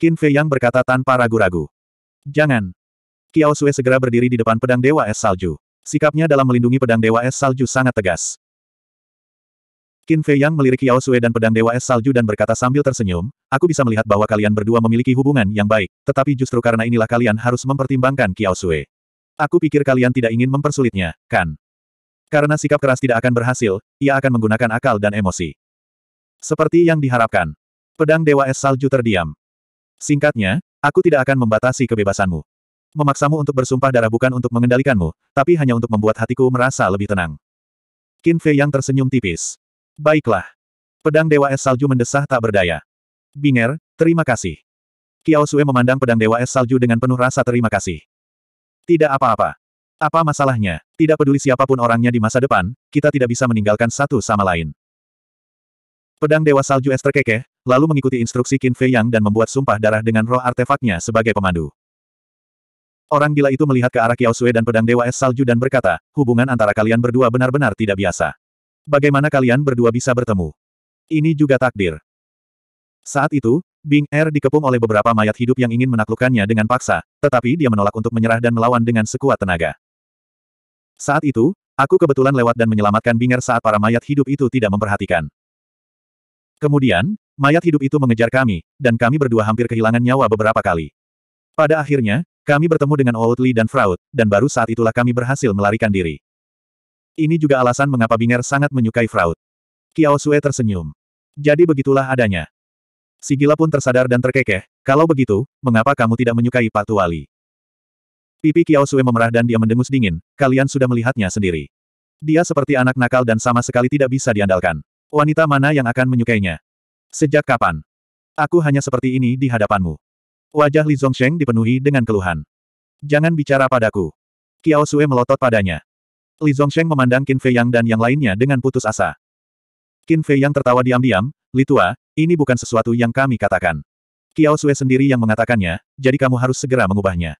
Qin Fei Yang berkata tanpa ragu-ragu. Jangan. Kiao Sue segera berdiri di depan pedang Dewa Es Salju. Sikapnya dalam melindungi pedang Dewa Es Salju sangat tegas. Qin Fei Yang melirik Yao Sui dan pedang Dewa Es Salju dan berkata sambil tersenyum, aku bisa melihat bahwa kalian berdua memiliki hubungan yang baik, tetapi justru karena inilah kalian harus mempertimbangkan Yao Sui. Aku pikir kalian tidak ingin mempersulitnya, kan? Karena sikap keras tidak akan berhasil, ia akan menggunakan akal dan emosi. Seperti yang diharapkan. Pedang Dewa Es Salju terdiam. Singkatnya, aku tidak akan membatasi kebebasanmu. Memaksamu untuk bersumpah darah bukan untuk mengendalikanmu, tapi hanya untuk membuat hatiku merasa lebih tenang. Qin Fei Yang tersenyum tipis. Baiklah. Pedang Dewa Es Salju mendesah tak berdaya. Binger, terima kasih. Kiao Sue memandang pedang Dewa Es Salju dengan penuh rasa terima kasih. Tidak apa-apa. Apa masalahnya? Tidak peduli siapapun orangnya di masa depan, kita tidak bisa meninggalkan satu sama lain. Pedang Dewa Salju Es terkekeh, lalu mengikuti instruksi Qin Fei Yang dan membuat sumpah darah dengan roh artefaknya sebagai pemandu. Orang gila itu melihat ke arah Kiao Sue dan pedang Dewa Es Salju dan berkata, hubungan antara kalian berdua benar-benar tidak biasa. Bagaimana kalian berdua bisa bertemu? Ini juga takdir. Saat itu, Bing Er dikepung oleh beberapa mayat hidup yang ingin menaklukkannya dengan paksa, tetapi dia menolak untuk menyerah dan melawan dengan sekuat tenaga. Saat itu, aku kebetulan lewat dan menyelamatkan Bing Er saat para mayat hidup itu tidak memperhatikan. Kemudian, mayat hidup itu mengejar kami, dan kami berdua hampir kehilangan nyawa beberapa kali. Pada akhirnya, kami bertemu dengan Old Lee dan Fraud, dan baru saat itulah kami berhasil melarikan diri. Ini juga alasan mengapa Binger sangat menyukai Fraud. Kiao Sue tersenyum. Jadi begitulah adanya. Si gila pun tersadar dan terkekeh, kalau begitu, mengapa kamu tidak menyukai Pak Tuali? Pipi Kiao Sue memerah dan dia mendengus dingin, kalian sudah melihatnya sendiri. Dia seperti anak nakal dan sama sekali tidak bisa diandalkan. Wanita mana yang akan menyukainya? Sejak kapan? Aku hanya seperti ini di hadapanmu. Wajah Li Zhongsheng dipenuhi dengan keluhan. Jangan bicara padaku. Kiao Sue melotot padanya. Li Zongsheng memandang Qin Fei Yang dan yang lainnya dengan putus asa. Qin Fei Yang tertawa diam-diam, Li Tua, ini bukan sesuatu yang kami katakan. Kiao Sui sendiri yang mengatakannya, jadi kamu harus segera mengubahnya.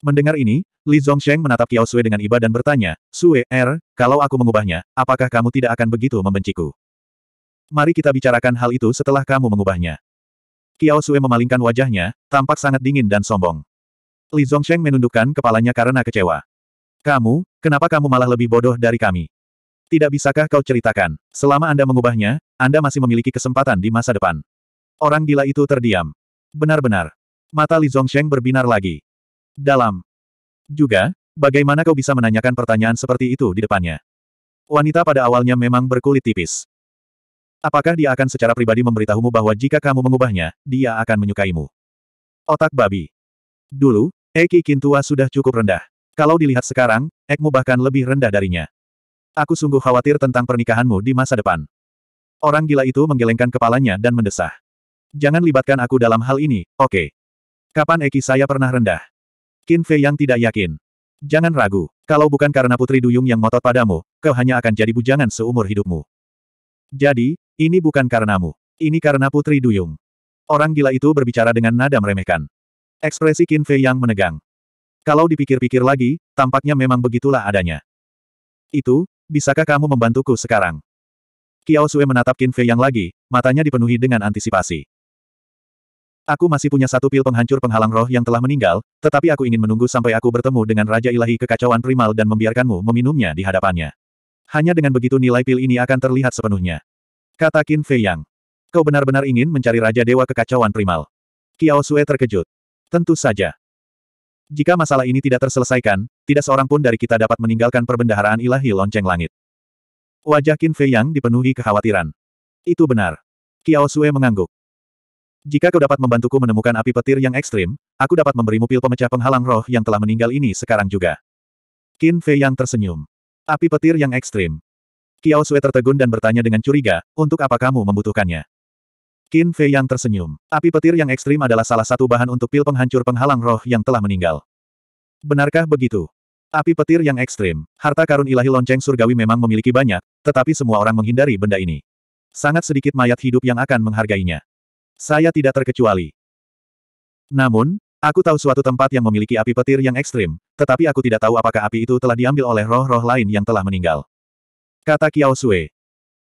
Mendengar ini, Li Zongsheng menatap Kiao Sui dengan iba dan bertanya, Sui Er, kalau aku mengubahnya, apakah kamu tidak akan begitu membenciku? Mari kita bicarakan hal itu setelah kamu mengubahnya. Kiao Sui memalingkan wajahnya, tampak sangat dingin dan sombong. Li Zongsheng menundukkan kepalanya karena kecewa. Kamu, kenapa kamu malah lebih bodoh dari kami? Tidak bisakah kau ceritakan? Selama Anda mengubahnya, Anda masih memiliki kesempatan di masa depan. Orang gila itu terdiam. Benar-benar. Mata Li Zongsheng berbinar lagi. Dalam. Juga, bagaimana kau bisa menanyakan pertanyaan seperti itu di depannya? Wanita pada awalnya memang berkulit tipis. Apakah dia akan secara pribadi memberitahumu bahwa jika kamu mengubahnya, dia akan menyukaimu? Otak babi. Dulu, Eki Kintua sudah cukup rendah. Kalau dilihat sekarang, Ekmu bahkan lebih rendah darinya. Aku sungguh khawatir tentang pernikahanmu di masa depan. Orang gila itu menggelengkan kepalanya dan mendesah. Jangan libatkan aku dalam hal ini, oke. Okay. Kapan Eki saya pernah rendah? Qin Fei yang tidak yakin. Jangan ragu, kalau bukan karena Putri Duyung yang ngotot padamu, kau hanya akan jadi bujangan seumur hidupmu. Jadi, ini bukan karenamu. Ini karena Putri Duyung. Orang gila itu berbicara dengan nada meremehkan. Ekspresi Qin Fei yang menegang. Kalau dipikir-pikir lagi, tampaknya memang begitulah adanya. Itu, bisakah kamu membantuku sekarang? Kiao Sue menatap Qin Fei yang lagi, matanya dipenuhi dengan antisipasi. Aku masih punya satu pil penghancur penghalang roh yang telah meninggal, tetapi aku ingin menunggu sampai aku bertemu dengan Raja Ilahi Kekacauan Primal dan membiarkanmu meminumnya di hadapannya. Hanya dengan begitu nilai pil ini akan terlihat sepenuhnya. Kata Qin Fei Yang. Kau benar-benar ingin mencari Raja Dewa Kekacauan Primal. Kiao Sue terkejut. Tentu saja. Jika masalah ini tidak terselesaikan, tidak seorang pun dari kita dapat meninggalkan perbendaharaan ilahi lonceng langit. Wajah Qin Fei Yang dipenuhi kekhawatiran. Itu benar. Kiao Sue mengangguk. Jika kau dapat membantuku menemukan api petir yang ekstrim, aku dapat memberimu pil pemecah penghalang roh yang telah meninggal ini sekarang juga. Qin Fei Yang tersenyum. Api petir yang ekstrim. Kiao Sue tertegun dan bertanya dengan curiga, untuk apa kamu membutuhkannya? Qin Fei yang tersenyum. Api petir yang ekstrim adalah salah satu bahan untuk pil penghancur penghalang roh yang telah meninggal. Benarkah begitu? Api petir yang ekstrim. Harta karun ilahi lonceng surgawi memang memiliki banyak, tetapi semua orang menghindari benda ini. Sangat sedikit mayat hidup yang akan menghargainya. Saya tidak terkecuali. Namun, aku tahu suatu tempat yang memiliki api petir yang ekstrim, tetapi aku tidak tahu apakah api itu telah diambil oleh roh-roh lain yang telah meninggal. Kata Kiao Sue.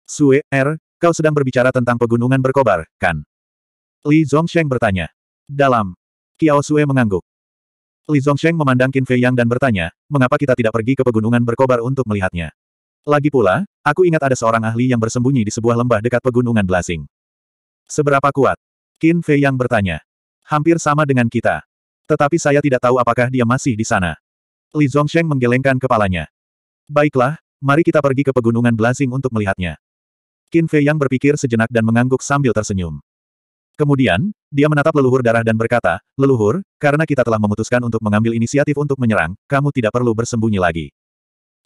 Sue, R, er, Kau sedang berbicara tentang pegunungan berkobar, kan? Li Zongsheng bertanya. Dalam. Kiao Sue mengangguk. Li Zongsheng memandang Qin Fei Yang dan bertanya, mengapa kita tidak pergi ke pegunungan berkobar untuk melihatnya? Lagi pula, aku ingat ada seorang ahli yang bersembunyi di sebuah lembah dekat pegunungan Blasing. Seberapa kuat? Qin Fei Yang bertanya. Hampir sama dengan kita. Tetapi saya tidak tahu apakah dia masih di sana. Li Zongsheng menggelengkan kepalanya. Baiklah, mari kita pergi ke pegunungan Blasing untuk melihatnya. Qin Fei Yang berpikir sejenak dan mengangguk sambil tersenyum. Kemudian, dia menatap leluhur darah dan berkata, Leluhur, karena kita telah memutuskan untuk mengambil inisiatif untuk menyerang, kamu tidak perlu bersembunyi lagi.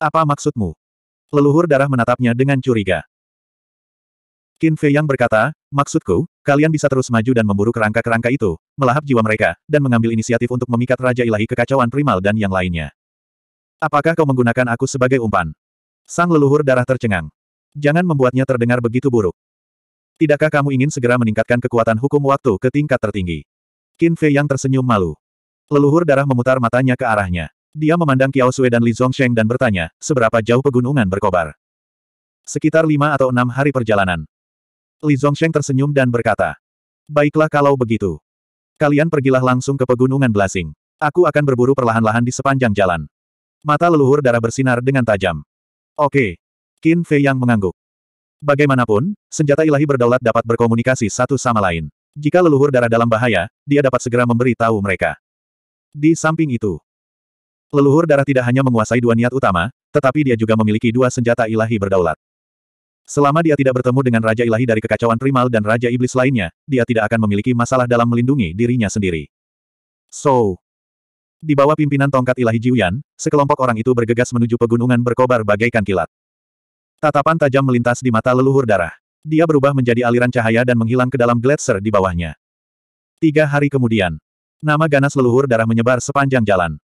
Apa maksudmu? Leluhur darah menatapnya dengan curiga. Qin Fei Yang berkata, Maksudku, kalian bisa terus maju dan memburu kerangka-kerangka itu, melahap jiwa mereka, dan mengambil inisiatif untuk memikat Raja Ilahi Kekacauan Primal dan yang lainnya. Apakah kau menggunakan aku sebagai umpan? Sang leluhur darah tercengang. Jangan membuatnya terdengar begitu buruk. Tidakkah kamu ingin segera meningkatkan kekuatan hukum waktu ke tingkat tertinggi? Qin Fei yang tersenyum malu. Leluhur darah memutar matanya ke arahnya. Dia memandang Kiao Sui dan Li Zongsheng dan bertanya, seberapa jauh pegunungan berkobar? Sekitar lima atau enam hari perjalanan. Li Zongsheng tersenyum dan berkata, Baiklah kalau begitu. Kalian pergilah langsung ke pegunungan Blasing. Aku akan berburu perlahan-lahan di sepanjang jalan. Mata leluhur darah bersinar dengan tajam. Oke, Qin Fei yang mengangguk. Bagaimanapun, senjata ilahi berdaulat dapat berkomunikasi satu sama lain. Jika leluhur darah dalam bahaya, dia dapat segera memberi tahu mereka. Di samping itu, leluhur darah tidak hanya menguasai dua niat utama, tetapi dia juga memiliki dua senjata ilahi berdaulat. Selama dia tidak bertemu dengan Raja Ilahi dari kekacauan primal dan Raja Iblis lainnya, dia tidak akan memiliki masalah dalam melindungi dirinya sendiri. So, di bawah pimpinan tongkat ilahi Jiuyan, sekelompok orang itu bergegas menuju pegunungan berkobar bagaikan kilat. Tatapan tajam melintas di mata leluhur darah. Dia berubah menjadi aliran cahaya dan menghilang ke dalam gletser di bawahnya. Tiga hari kemudian, nama ganas leluhur darah menyebar sepanjang jalan.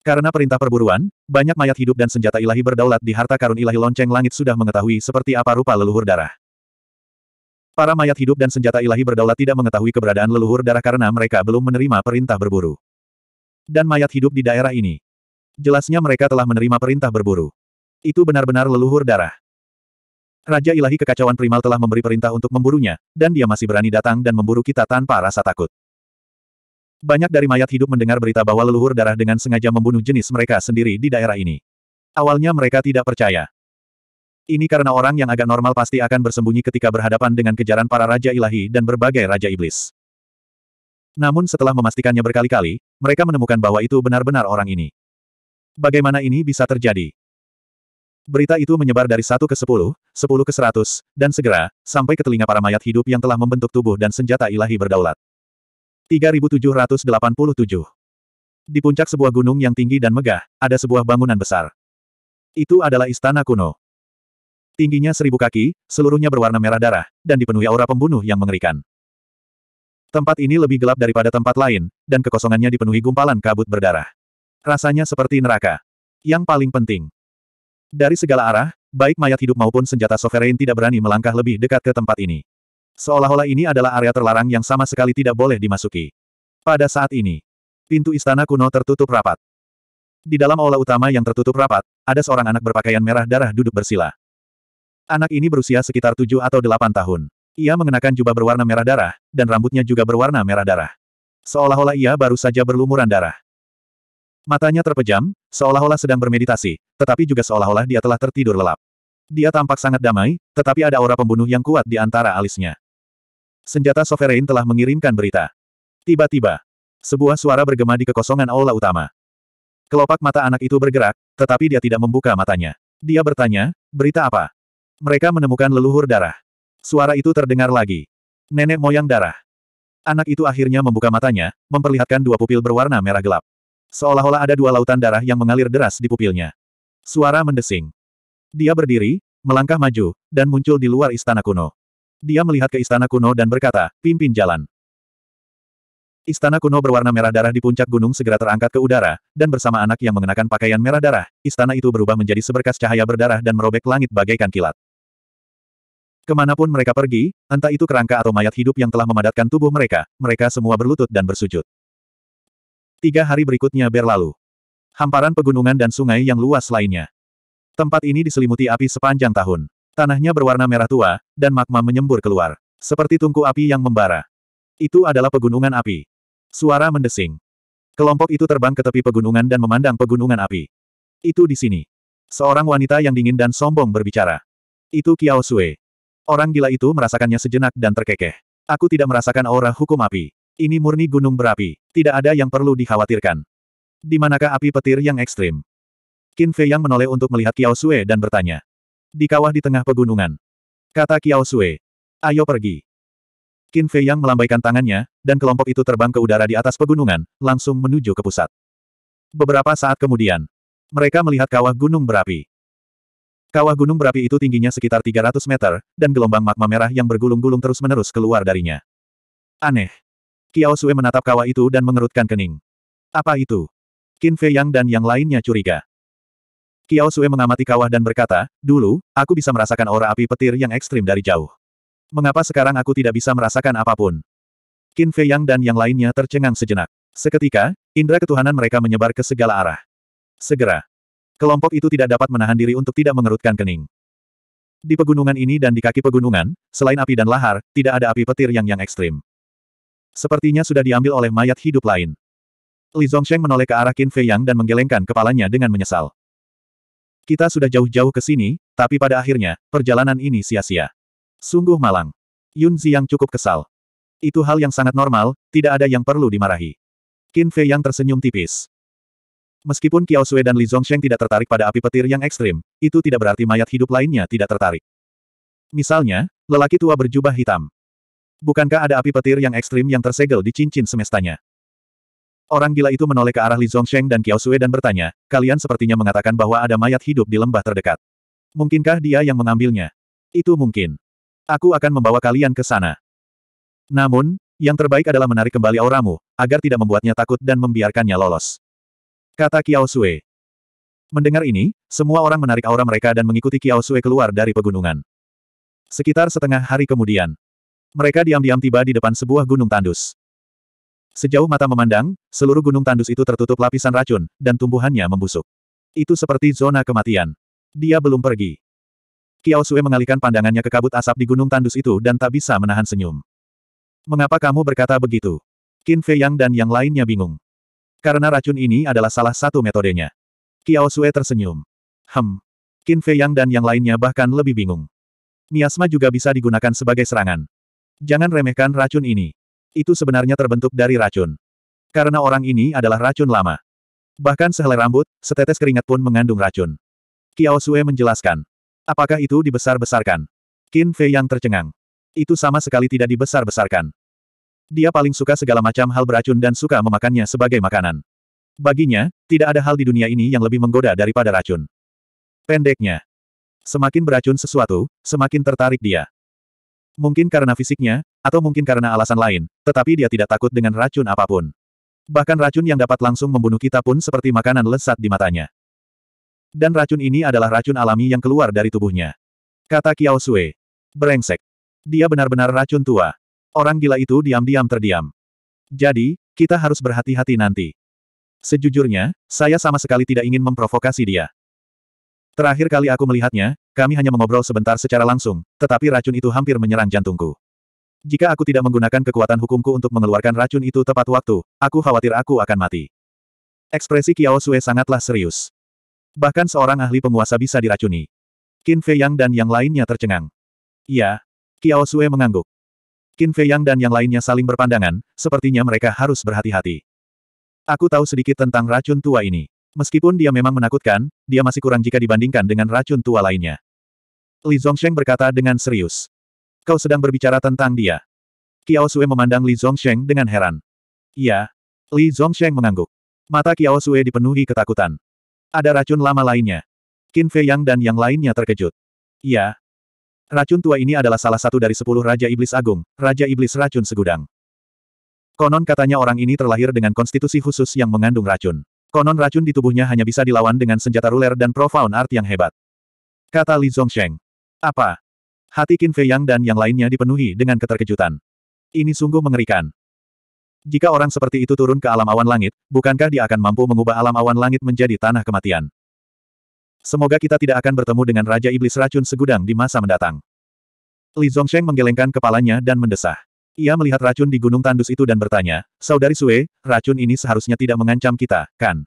Karena perintah perburuan, banyak mayat hidup dan senjata ilahi berdaulat di harta karun ilahi lonceng langit sudah mengetahui seperti apa rupa leluhur darah. Para mayat hidup dan senjata ilahi berdaulat tidak mengetahui keberadaan leluhur darah karena mereka belum menerima perintah berburu. Dan mayat hidup di daerah ini. Jelasnya mereka telah menerima perintah berburu. Itu benar-benar leluhur darah. Raja ilahi kekacauan primal telah memberi perintah untuk memburunya, dan dia masih berani datang dan memburu kita tanpa rasa takut. Banyak dari mayat hidup mendengar berita bahwa leluhur darah dengan sengaja membunuh jenis mereka sendiri di daerah ini. Awalnya mereka tidak percaya. Ini karena orang yang agak normal pasti akan bersembunyi ketika berhadapan dengan kejaran para raja ilahi dan berbagai raja iblis. Namun setelah memastikannya berkali-kali, mereka menemukan bahwa itu benar-benar orang ini. Bagaimana ini bisa terjadi? Berita itu menyebar dari satu ke sepuluh, sepuluh ke seratus, dan segera, sampai ke telinga para mayat hidup yang telah membentuk tubuh dan senjata ilahi berdaulat. 3787 Di puncak sebuah gunung yang tinggi dan megah, ada sebuah bangunan besar. Itu adalah istana kuno. Tingginya seribu kaki, seluruhnya berwarna merah darah, dan dipenuhi aura pembunuh yang mengerikan. Tempat ini lebih gelap daripada tempat lain, dan kekosongannya dipenuhi gumpalan kabut berdarah. Rasanya seperti neraka. Yang paling penting, dari segala arah, baik mayat hidup maupun senjata sovereign tidak berani melangkah lebih dekat ke tempat ini. Seolah-olah ini adalah area terlarang yang sama sekali tidak boleh dimasuki. Pada saat ini, pintu istana kuno tertutup rapat. Di dalam aula utama yang tertutup rapat, ada seorang anak berpakaian merah darah duduk bersila. Anak ini berusia sekitar tujuh atau delapan tahun. Ia mengenakan jubah berwarna merah darah, dan rambutnya juga berwarna merah darah. Seolah-olah ia baru saja berlumuran darah. Matanya terpejam, seolah-olah sedang bermeditasi, tetapi juga seolah-olah dia telah tertidur lelap. Dia tampak sangat damai, tetapi ada aura pembunuh yang kuat di antara alisnya. Senjata Sovereign telah mengirimkan berita. Tiba-tiba, sebuah suara bergema di kekosongan aula utama. Kelopak mata anak itu bergerak, tetapi dia tidak membuka matanya. Dia bertanya, berita apa? Mereka menemukan leluhur darah. Suara itu terdengar lagi. Nenek moyang darah. Anak itu akhirnya membuka matanya, memperlihatkan dua pupil berwarna merah gelap. Seolah-olah ada dua lautan darah yang mengalir deras di pupilnya. Suara mendesing. Dia berdiri, melangkah maju, dan muncul di luar istana kuno. Dia melihat ke istana kuno dan berkata, pimpin jalan. Istana kuno berwarna merah darah di puncak gunung segera terangkat ke udara, dan bersama anak yang mengenakan pakaian merah darah, istana itu berubah menjadi seberkas cahaya berdarah dan merobek langit bagaikan kilat. Kemanapun mereka pergi, entah itu kerangka atau mayat hidup yang telah memadatkan tubuh mereka, mereka semua berlutut dan bersujud. Tiga hari berikutnya berlalu. Hamparan pegunungan dan sungai yang luas lainnya. Tempat ini diselimuti api sepanjang tahun. Tanahnya berwarna merah tua, dan magma menyembur keluar. Seperti tungku api yang membara. Itu adalah pegunungan api. Suara mendesing. Kelompok itu terbang ke tepi pegunungan dan memandang pegunungan api. Itu di sini. Seorang wanita yang dingin dan sombong berbicara. Itu Kiao Sui. Orang gila itu merasakannya sejenak dan terkekeh. Aku tidak merasakan aura hukum api. Ini murni gunung berapi, tidak ada yang perlu dikhawatirkan. Di manakah api petir yang ekstrim? Qin Fei yang menoleh untuk melihat Kiao Sue dan bertanya. Di kawah di tengah pegunungan. Kata Kiao Sue. Ayo pergi. Qin Fei yang melambaikan tangannya, dan kelompok itu terbang ke udara di atas pegunungan, langsung menuju ke pusat. Beberapa saat kemudian, mereka melihat kawah gunung berapi. Kawah gunung berapi itu tingginya sekitar 300 meter, dan gelombang magma merah yang bergulung-gulung terus-menerus keluar darinya. Aneh, Kiao Sue menatap kawah itu dan mengerutkan kening. Apa itu? Qin Fei Yang dan yang lainnya curiga. Kiao Sue mengamati kawah dan berkata, dulu, aku bisa merasakan aura api petir yang ekstrim dari jauh. Mengapa sekarang aku tidak bisa merasakan apapun? Qin Fei Yang dan yang lainnya tercengang sejenak. Seketika, indera ketuhanan mereka menyebar ke segala arah. Segera. Kelompok itu tidak dapat menahan diri untuk tidak mengerutkan kening. Di pegunungan ini dan di kaki pegunungan, selain api dan lahar, tidak ada api petir yang yang ekstrim. Sepertinya sudah diambil oleh mayat hidup lain. Li Zhongsheng menoleh ke arah Qin Fei Yang dan menggelengkan kepalanya dengan menyesal. Kita sudah jauh-jauh ke sini, tapi pada akhirnya, perjalanan ini sia-sia. Sungguh malang. Yun Ziyang cukup kesal. Itu hal yang sangat normal, tidak ada yang perlu dimarahi. Qin Fei Yang tersenyum tipis. Meskipun Qiao Sui dan Li Zhongsheng tidak tertarik pada api petir yang ekstrim, itu tidak berarti mayat hidup lainnya tidak tertarik. Misalnya, lelaki tua berjubah hitam. Bukankah ada api petir yang ekstrim yang tersegel di cincin semestanya? Orang gila itu menoleh ke arah Li Zhongsheng dan Kiao Sui dan bertanya, kalian sepertinya mengatakan bahwa ada mayat hidup di lembah terdekat. Mungkinkah dia yang mengambilnya? Itu mungkin. Aku akan membawa kalian ke sana. Namun, yang terbaik adalah menarik kembali auramu, agar tidak membuatnya takut dan membiarkannya lolos. Kata Kiao Sui. Mendengar ini, semua orang menarik aura mereka dan mengikuti Kiao Sui keluar dari pegunungan. Sekitar setengah hari kemudian, mereka diam-diam tiba di depan sebuah gunung tandus. Sejauh mata memandang, seluruh gunung tandus itu tertutup lapisan racun, dan tumbuhannya membusuk. Itu seperti zona kematian. Dia belum pergi. Kiao Sue mengalihkan pandangannya ke kabut asap di gunung tandus itu dan tak bisa menahan senyum. Mengapa kamu berkata begitu? Qin Fei Yang dan yang lainnya bingung. Karena racun ini adalah salah satu metodenya. Kiao Sue tersenyum. Hem. Qin Fei Yang dan yang lainnya bahkan lebih bingung. Miasma juga bisa digunakan sebagai serangan. Jangan remehkan racun ini. Itu sebenarnya terbentuk dari racun. Karena orang ini adalah racun lama. Bahkan sehelai rambut, setetes keringat pun mengandung racun. Kiao Sue menjelaskan. Apakah itu dibesar-besarkan? Qin Fei yang tercengang. Itu sama sekali tidak dibesar-besarkan. Dia paling suka segala macam hal beracun dan suka memakannya sebagai makanan. Baginya, tidak ada hal di dunia ini yang lebih menggoda daripada racun. Pendeknya, semakin beracun sesuatu, semakin tertarik dia. Mungkin karena fisiknya, atau mungkin karena alasan lain, tetapi dia tidak takut dengan racun apapun. Bahkan racun yang dapat langsung membunuh kita pun seperti makanan lesat di matanya. Dan racun ini adalah racun alami yang keluar dari tubuhnya. Kata Kiao Sui. Berengsek. Dia benar-benar racun tua. Orang gila itu diam-diam terdiam. Jadi, kita harus berhati-hati nanti. Sejujurnya, saya sama sekali tidak ingin memprovokasi dia. Terakhir kali aku melihatnya, kami hanya mengobrol sebentar secara langsung, tetapi racun itu hampir menyerang jantungku. Jika aku tidak menggunakan kekuatan hukumku untuk mengeluarkan racun itu tepat waktu, aku khawatir aku akan mati. Ekspresi Kiao Sue sangatlah serius. Bahkan seorang ahli penguasa bisa diracuni. Qin Fei Yang dan yang lainnya tercengang. Iya. Kiao Sue mengangguk. Qin Fei Yang dan yang lainnya saling berpandangan, sepertinya mereka harus berhati-hati. Aku tahu sedikit tentang racun tua ini. Meskipun dia memang menakutkan, dia masih kurang jika dibandingkan dengan racun tua lainnya. Li Zongsheng berkata dengan serius. Kau sedang berbicara tentang dia. Kiao Sui memandang Li Zongsheng dengan heran. Iya. Li Zongsheng mengangguk. Mata Kiao Sui dipenuhi ketakutan. Ada racun lama lainnya. Qin Fei Yang dan yang lainnya terkejut. Iya. Racun tua ini adalah salah satu dari sepuluh Raja Iblis Agung, Raja Iblis Racun Segudang. Konon katanya orang ini terlahir dengan konstitusi khusus yang mengandung racun. Konon racun di tubuhnya hanya bisa dilawan dengan senjata ruler dan profound art yang hebat. Kata Li Zongsheng. Apa? Hati Qin Fei Yang dan yang lainnya dipenuhi dengan keterkejutan. Ini sungguh mengerikan. Jika orang seperti itu turun ke alam awan langit, bukankah dia akan mampu mengubah alam awan langit menjadi tanah kematian? Semoga kita tidak akan bertemu dengan Raja Iblis Racun Segudang di masa mendatang. Li Zongsheng menggelengkan kepalanya dan mendesah. Ia melihat racun di gunung tandus itu dan bertanya, Saudari Sue, racun ini seharusnya tidak mengancam kita, kan?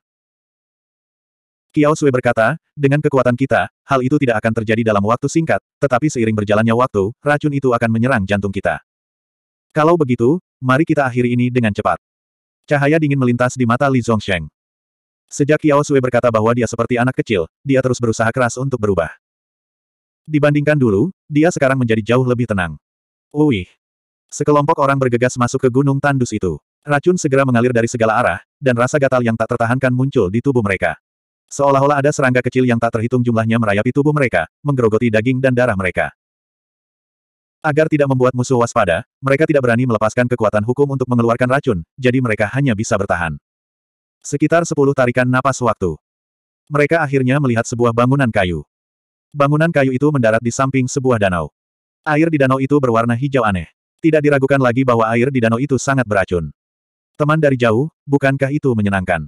Kiao Sue berkata, dengan kekuatan kita, hal itu tidak akan terjadi dalam waktu singkat, tetapi seiring berjalannya waktu, racun itu akan menyerang jantung kita. Kalau begitu, mari kita akhiri ini dengan cepat. Cahaya dingin melintas di mata Li Zhongsheng. Sejak Kiao Sui berkata bahwa dia seperti anak kecil, dia terus berusaha keras untuk berubah. Dibandingkan dulu, dia sekarang menjadi jauh lebih tenang. Uih, Sekelompok orang bergegas masuk ke gunung tandus itu. Racun segera mengalir dari segala arah, dan rasa gatal yang tak tertahankan muncul di tubuh mereka. Seolah-olah ada serangga kecil yang tak terhitung jumlahnya merayapi tubuh mereka, menggerogoti daging dan darah mereka. Agar tidak membuat musuh waspada, mereka tidak berani melepaskan kekuatan hukum untuk mengeluarkan racun, jadi mereka hanya bisa bertahan. Sekitar sepuluh tarikan napas waktu. Mereka akhirnya melihat sebuah bangunan kayu. Bangunan kayu itu mendarat di samping sebuah danau. Air di danau itu berwarna hijau aneh. Tidak diragukan lagi bahwa air di danau itu sangat beracun. Teman dari jauh, bukankah itu menyenangkan?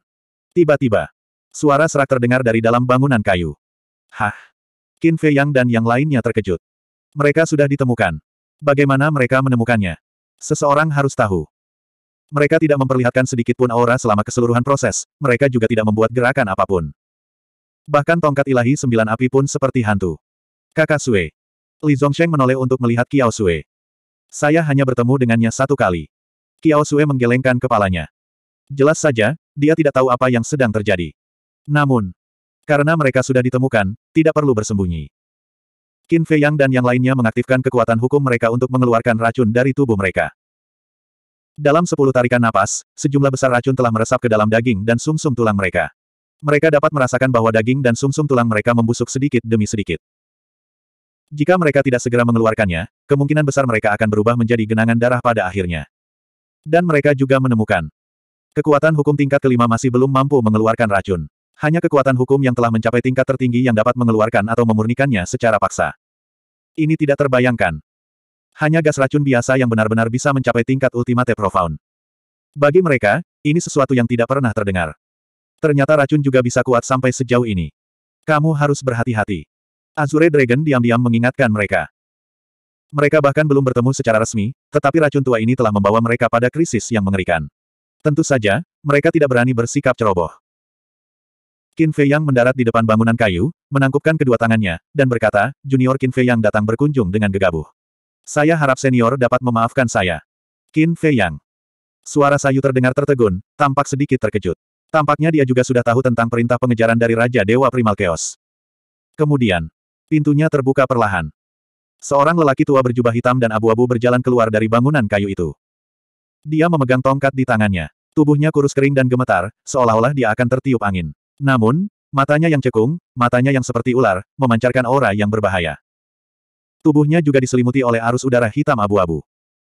Tiba-tiba, suara serak terdengar dari dalam bangunan kayu. Hah! Qin Fei Yang dan yang lainnya terkejut. Mereka sudah ditemukan. Bagaimana mereka menemukannya? Seseorang harus tahu. Mereka tidak memperlihatkan sedikit pun aura selama keseluruhan proses, mereka juga tidak membuat gerakan apapun. Bahkan tongkat ilahi sembilan api pun seperti hantu. Kakak Sui, Li Zhongsheng menoleh untuk melihat Kiao Sui. Saya hanya bertemu dengannya satu kali. Kiao Sue menggelengkan kepalanya. Jelas saja, dia tidak tahu apa yang sedang terjadi. Namun, karena mereka sudah ditemukan, tidak perlu bersembunyi. Qin Fei Yang dan yang lainnya mengaktifkan kekuatan hukum mereka untuk mengeluarkan racun dari tubuh mereka. Dalam sepuluh tarikan napas, sejumlah besar racun telah meresap ke dalam daging dan sumsum -sum tulang mereka. Mereka dapat merasakan bahwa daging dan sumsum -sum tulang mereka membusuk sedikit demi sedikit. Jika mereka tidak segera mengeluarkannya, kemungkinan besar mereka akan berubah menjadi genangan darah pada akhirnya. Dan mereka juga menemukan kekuatan hukum tingkat kelima masih belum mampu mengeluarkan racun. Hanya kekuatan hukum yang telah mencapai tingkat tertinggi yang dapat mengeluarkan atau memurnikannya secara paksa. Ini tidak terbayangkan. Hanya gas racun biasa yang benar-benar bisa mencapai tingkat ultimate profound. Bagi mereka, ini sesuatu yang tidak pernah terdengar. Ternyata racun juga bisa kuat sampai sejauh ini. Kamu harus berhati-hati. Azure Dragon diam-diam mengingatkan mereka. Mereka bahkan belum bertemu secara resmi, tetapi racun tua ini telah membawa mereka pada krisis yang mengerikan. Tentu saja, mereka tidak berani bersikap ceroboh. Qin Fei Yang mendarat di depan bangunan kayu, menangkupkan kedua tangannya, dan berkata, Junior Qin Fei Yang datang berkunjung dengan gegabah. Saya harap senior dapat memaafkan saya. Qin Fei Yang. Suara Sayu terdengar tertegun, tampak sedikit terkejut. Tampaknya dia juga sudah tahu tentang perintah pengejaran dari Raja Dewa Primal Chaos. Kemudian, Pintunya terbuka perlahan. Seorang lelaki tua berjubah hitam dan abu-abu berjalan keluar dari bangunan kayu itu. Dia memegang tongkat di tangannya. Tubuhnya kurus kering dan gemetar, seolah-olah dia akan tertiup angin. Namun, matanya yang cekung, matanya yang seperti ular, memancarkan aura yang berbahaya. Tubuhnya juga diselimuti oleh arus udara hitam abu-abu.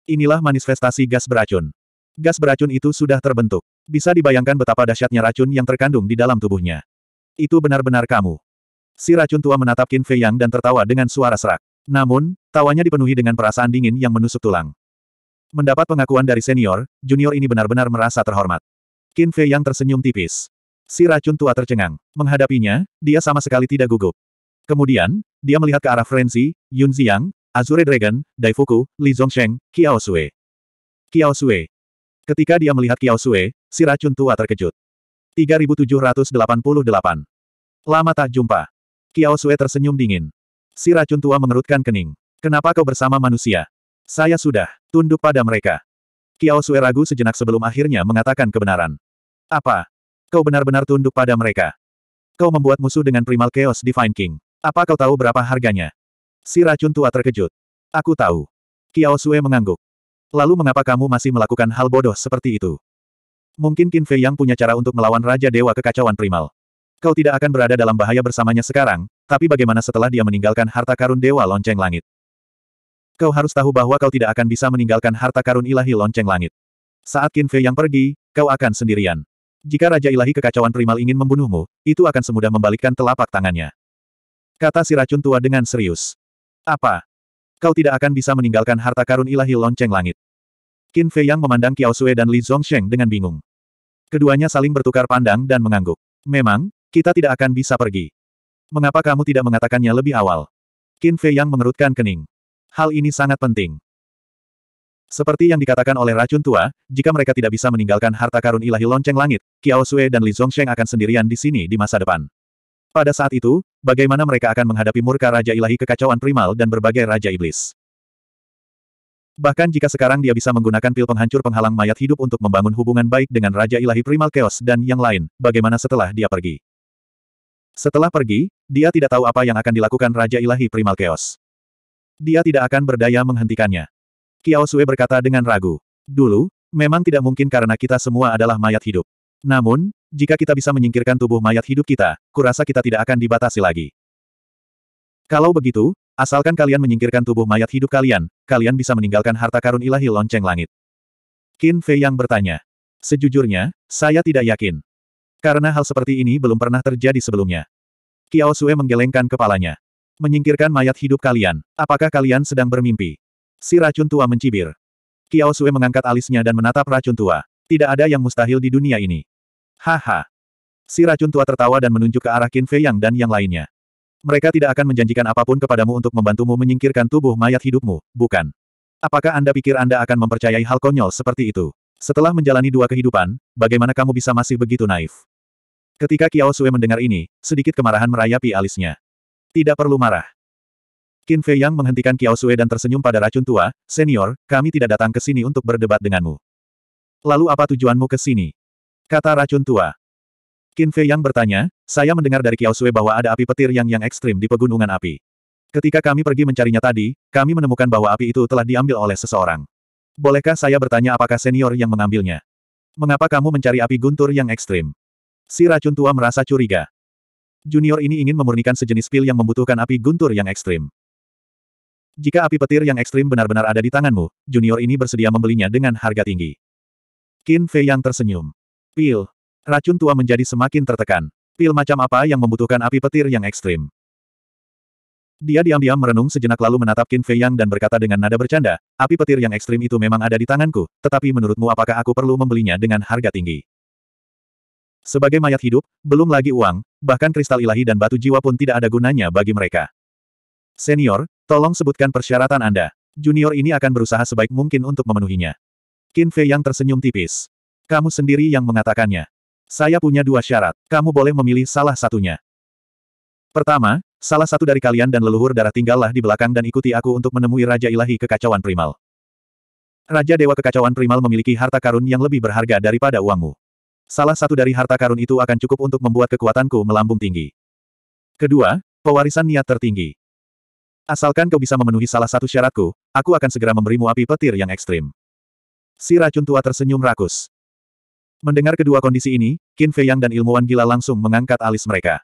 Inilah manifestasi gas beracun. Gas beracun itu sudah terbentuk. Bisa dibayangkan betapa dahsyatnya racun yang terkandung di dalam tubuhnya. Itu benar-benar kamu. Si racun tua menatap Qin Fei Yang dan tertawa dengan suara serak. Namun, tawanya dipenuhi dengan perasaan dingin yang menusuk tulang. Mendapat pengakuan dari senior, junior ini benar-benar merasa terhormat. Qin Fei Yang tersenyum tipis. Si racun tua tercengang. Menghadapinya, dia sama sekali tidak gugup. Kemudian, dia melihat ke arah Frenzy, Yun Ziyang, Azure Dragon, Daifuku, Li Zhongsheng, Kiao Sui. Qiao Sui. Ketika dia melihat Kiao Sui, si racun tua terkejut. 3788. Lama tak jumpa. Kiao Sue tersenyum dingin. Si racun tua mengerutkan kening. Kenapa kau bersama manusia? Saya sudah tunduk pada mereka. Kiao Sue ragu sejenak sebelum akhirnya mengatakan kebenaran. Apa? Kau benar-benar tunduk pada mereka. Kau membuat musuh dengan Primal Chaos Divine King. Apa kau tahu berapa harganya? Si racun tua terkejut. Aku tahu. Kiao Sue mengangguk. Lalu mengapa kamu masih melakukan hal bodoh seperti itu? Mungkin Qin Fei yang punya cara untuk melawan Raja Dewa Kekacauan Primal. Kau tidak akan berada dalam bahaya bersamanya sekarang, tapi bagaimana setelah dia meninggalkan harta karun Dewa Lonceng Langit? Kau harus tahu bahwa kau tidak akan bisa meninggalkan harta karun ilahi Lonceng Langit. Saat Qin Fei yang pergi, kau akan sendirian. Jika Raja Ilahi Kekacauan Primal ingin membunuhmu, itu akan semudah membalikkan telapak tangannya. Kata si racun tua dengan serius. Apa? Kau tidak akan bisa meninggalkan harta karun ilahi lonceng langit. Qin Fei Yang memandang Kiao Sui dan Li Zongsheng dengan bingung. Keduanya saling bertukar pandang dan mengangguk. Memang, kita tidak akan bisa pergi. Mengapa kamu tidak mengatakannya lebih awal? Qin Fei yang mengerutkan kening. Hal ini sangat penting. Seperti yang dikatakan oleh racun tua, jika mereka tidak bisa meninggalkan harta karun ilahi lonceng langit, Qiao Sui dan Li Zongsheng akan sendirian di sini di masa depan. Pada saat itu, bagaimana mereka akan menghadapi murka Raja Ilahi kekacauan primal dan berbagai Raja Iblis? Bahkan jika sekarang dia bisa menggunakan pil penghancur penghalang mayat hidup untuk membangun hubungan baik dengan Raja Ilahi Primal Chaos dan yang lain, bagaimana setelah dia pergi? Setelah pergi, dia tidak tahu apa yang akan dilakukan Raja Ilahi Primal Chaos. Dia tidak akan berdaya menghentikannya. Kiao Sui berkata dengan ragu. Dulu, memang tidak mungkin karena kita semua adalah mayat hidup. Namun, jika kita bisa menyingkirkan tubuh mayat hidup kita, kurasa kita tidak akan dibatasi lagi. Kalau begitu, asalkan kalian menyingkirkan tubuh mayat hidup kalian, kalian bisa meninggalkan harta karun ilahi lonceng langit. Qin Fei yang bertanya. Sejujurnya, saya tidak yakin. Karena hal seperti ini belum pernah terjadi sebelumnya. Kiao Sue menggelengkan kepalanya. Menyingkirkan mayat hidup kalian. Apakah kalian sedang bermimpi? Si racun tua mencibir. Kiao Sue mengangkat alisnya dan menatap racun tua. Tidak ada yang mustahil di dunia ini. Haha. Si racun tua tertawa dan menunjuk ke arah Qin Fei Yang dan yang lainnya. Mereka tidak akan menjanjikan apapun kepadamu untuk membantumu menyingkirkan tubuh mayat hidupmu, bukan? Apakah Anda pikir Anda akan mempercayai hal konyol seperti itu? Setelah menjalani dua kehidupan, bagaimana kamu bisa masih begitu naif? Ketika Kiao Sue mendengar ini, sedikit kemarahan merayapi alisnya. Tidak perlu marah. Qin Fei Yang menghentikan Kiao Sue dan tersenyum pada racun tua, Senior, kami tidak datang ke sini untuk berdebat denganmu. Lalu apa tujuanmu ke sini? Kata racun tua. Qin Fei Yang bertanya, saya mendengar dari Kiao Sue bahwa ada api petir yang yang ekstrim di pegunungan api. Ketika kami pergi mencarinya tadi, kami menemukan bahwa api itu telah diambil oleh seseorang. Bolehkah saya bertanya apakah senior yang mengambilnya? Mengapa kamu mencari api guntur yang ekstrim? si racun tua merasa curiga. Junior ini ingin memurnikan sejenis pil yang membutuhkan api guntur yang ekstrim. Jika api petir yang ekstrim benar-benar ada di tanganmu, junior ini bersedia membelinya dengan harga tinggi. Qin Fei yang tersenyum. Pil. Racun tua menjadi semakin tertekan. Pil macam apa yang membutuhkan api petir yang ekstrim? Dia diam-diam merenung sejenak lalu menatap Qin Fei Yang dan berkata dengan nada bercanda, api petir yang ekstrim itu memang ada di tanganku, tetapi menurutmu apakah aku perlu membelinya dengan harga tinggi? Sebagai mayat hidup, belum lagi uang, bahkan kristal ilahi dan batu jiwa pun tidak ada gunanya bagi mereka. Senior, tolong sebutkan persyaratan Anda. Junior ini akan berusaha sebaik mungkin untuk memenuhinya. Qin Fei yang tersenyum tipis. Kamu sendiri yang mengatakannya. Saya punya dua syarat, kamu boleh memilih salah satunya. Pertama, salah satu dari kalian dan leluhur darah tinggallah di belakang dan ikuti aku untuk menemui Raja Ilahi Kekacauan Primal. Raja Dewa Kekacauan Primal memiliki harta karun yang lebih berharga daripada uangmu. Salah satu dari harta karun itu akan cukup untuk membuat kekuatanku melambung tinggi. Kedua, pewarisan niat tertinggi. Asalkan kau bisa memenuhi salah satu syaratku, aku akan segera memberimu api petir yang ekstrim. Si racun tua tersenyum rakus. Mendengar kedua kondisi ini, Qin Fei Yang dan ilmuwan gila langsung mengangkat alis mereka.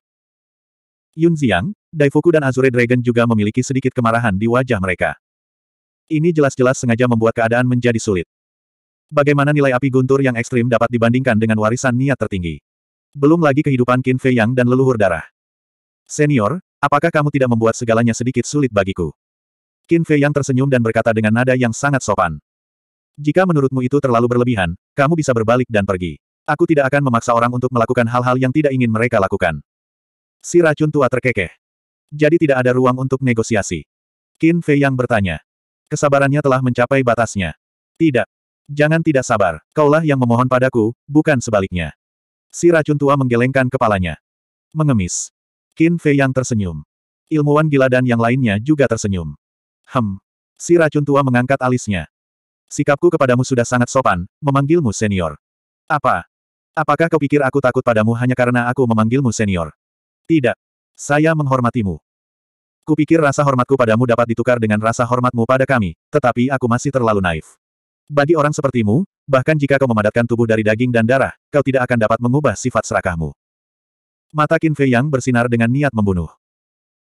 Yun Ziyang, Daifuku dan Azure Dragon juga memiliki sedikit kemarahan di wajah mereka. Ini jelas-jelas sengaja membuat keadaan menjadi sulit. Bagaimana nilai api guntur yang ekstrim dapat dibandingkan dengan warisan niat tertinggi? Belum lagi kehidupan Qin Fei Yang dan leluhur darah. Senior, apakah kamu tidak membuat segalanya sedikit sulit bagiku? Qin Fei Yang tersenyum dan berkata dengan nada yang sangat sopan. Jika menurutmu itu terlalu berlebihan, kamu bisa berbalik dan pergi. Aku tidak akan memaksa orang untuk melakukan hal-hal yang tidak ingin mereka lakukan. Si racun tua terkekeh. Jadi tidak ada ruang untuk negosiasi. Qin Fei Yang bertanya. Kesabarannya telah mencapai batasnya. Tidak, Jangan tidak sabar, kaulah yang memohon padaku, bukan sebaliknya. Si racun tua menggelengkan kepalanya. Mengemis. Qin Fei yang tersenyum. Ilmuwan gila dan yang lainnya juga tersenyum. Hem. Si racun tua mengangkat alisnya. Sikapku kepadamu sudah sangat sopan, memanggilmu senior. Apa? Apakah kau pikir aku takut padamu hanya karena aku memanggilmu senior? Tidak. Saya menghormatimu. Kupikir rasa hormatku padamu dapat ditukar dengan rasa hormatmu pada kami, tetapi aku masih terlalu naif. Bagi orang sepertimu, bahkan jika kau memadatkan tubuh dari daging dan darah, kau tidak akan dapat mengubah sifat serakahmu. Mata Qin Fei yang bersinar dengan niat membunuh.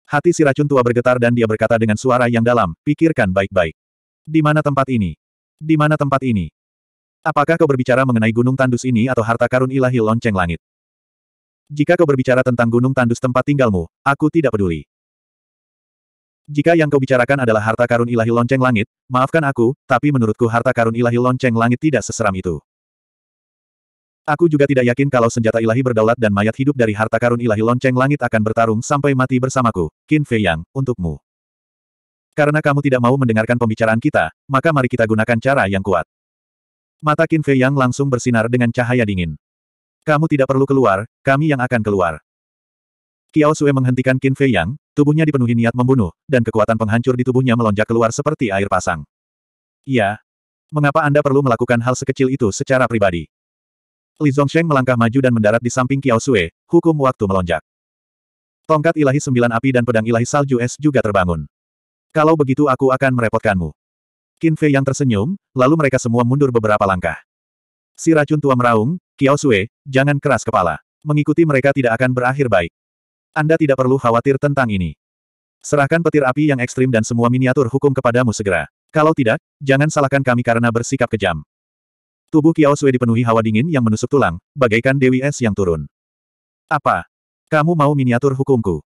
Hati si racun tua bergetar dan dia berkata dengan suara yang dalam, pikirkan baik-baik. Di mana tempat ini? Di mana tempat ini? Apakah kau berbicara mengenai gunung tandus ini atau harta karun ilahi lonceng langit? Jika kau berbicara tentang gunung tandus tempat tinggalmu, aku tidak peduli. Jika yang kau bicarakan adalah harta karun ilahi lonceng langit, maafkan aku, tapi menurutku harta karun ilahi lonceng langit tidak seseram itu. Aku juga tidak yakin kalau senjata ilahi berdaulat dan mayat hidup dari harta karun ilahi lonceng langit akan bertarung sampai mati bersamaku, Qin Fei Yang, untukmu. Karena kamu tidak mau mendengarkan pembicaraan kita, maka mari kita gunakan cara yang kuat. Mata Qin Fei Yang langsung bersinar dengan cahaya dingin. Kamu tidak perlu keluar, kami yang akan keluar. Kiao Sue menghentikan Qin Fei Yang, tubuhnya dipenuhi niat membunuh, dan kekuatan penghancur di tubuhnya melonjak keluar seperti air pasang. Iya. Mengapa Anda perlu melakukan hal sekecil itu secara pribadi? Li Zongsheng melangkah maju dan mendarat di samping Kiao Sue, hukum waktu melonjak. Tongkat ilahi sembilan api dan pedang ilahi salju es juga terbangun. Kalau begitu aku akan merepotkanmu. Qin Fei yang tersenyum, lalu mereka semua mundur beberapa langkah. Si racun tua meraung, Kiao Sue, jangan keras kepala. Mengikuti mereka tidak akan berakhir baik. Anda tidak perlu khawatir tentang ini. Serahkan petir api yang ekstrim dan semua miniatur hukum kepadamu segera. Kalau tidak, jangan salahkan kami karena bersikap kejam. Tubuh Kiao Sui dipenuhi hawa dingin yang menusuk tulang, bagaikan Dewi Es yang turun. Apa? Kamu mau miniatur hukumku?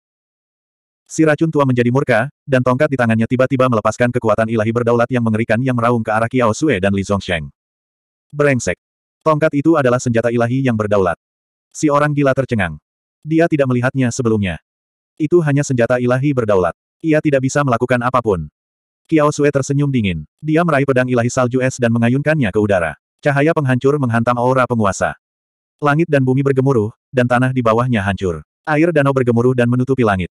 Si racun tua menjadi murka, dan tongkat di tangannya tiba-tiba melepaskan kekuatan ilahi berdaulat yang mengerikan yang meraung ke arah Kiao Sue dan Li Zhongsheng. Berengsek, Tongkat itu adalah senjata ilahi yang berdaulat. Si orang gila tercengang. Dia tidak melihatnya sebelumnya. Itu hanya senjata ilahi berdaulat. Ia tidak bisa melakukan apapun. Kiao Sue tersenyum dingin. Dia meraih pedang ilahi salju es dan mengayunkannya ke udara. Cahaya penghancur menghantam aura penguasa. Langit dan bumi bergemuruh, dan tanah di bawahnya hancur. Air danau bergemuruh dan menutupi langit.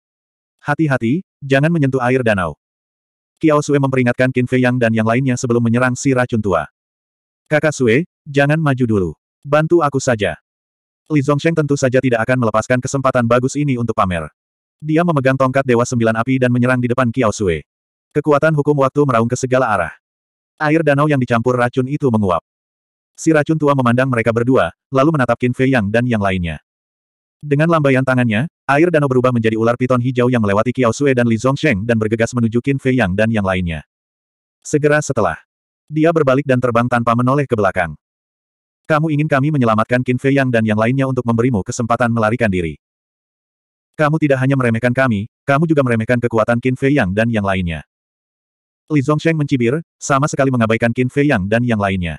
Hati-hati, jangan menyentuh air danau. Kiao Sue memperingatkan Qin Fei Yang dan yang lainnya sebelum menyerang si racun tua. Kakak Sue, jangan maju dulu. Bantu aku saja. Li Zongsheng tentu saja tidak akan melepaskan kesempatan bagus ini untuk pamer. Dia memegang tongkat Dewa Sembilan Api dan menyerang di depan Kiao Sui. Kekuatan hukum waktu meraung ke segala arah. Air danau yang dicampur racun itu menguap. Si racun tua memandang mereka berdua, lalu menatap Qin Fei Yang dan yang lainnya. Dengan lambaian tangannya, air danau berubah menjadi ular piton hijau yang melewati Kiao Sui dan Li Zongsheng dan bergegas menuju Qin Fei Yang dan yang lainnya. Segera setelah, dia berbalik dan terbang tanpa menoleh ke belakang. Kamu ingin kami menyelamatkan Qin Fei Yang dan yang lainnya untuk memberimu kesempatan melarikan diri. Kamu tidak hanya meremehkan kami, kamu juga meremehkan kekuatan Qin Fei Yang dan yang lainnya. Li Zongsheng mencibir, sama sekali mengabaikan Qin Fei Yang dan yang lainnya.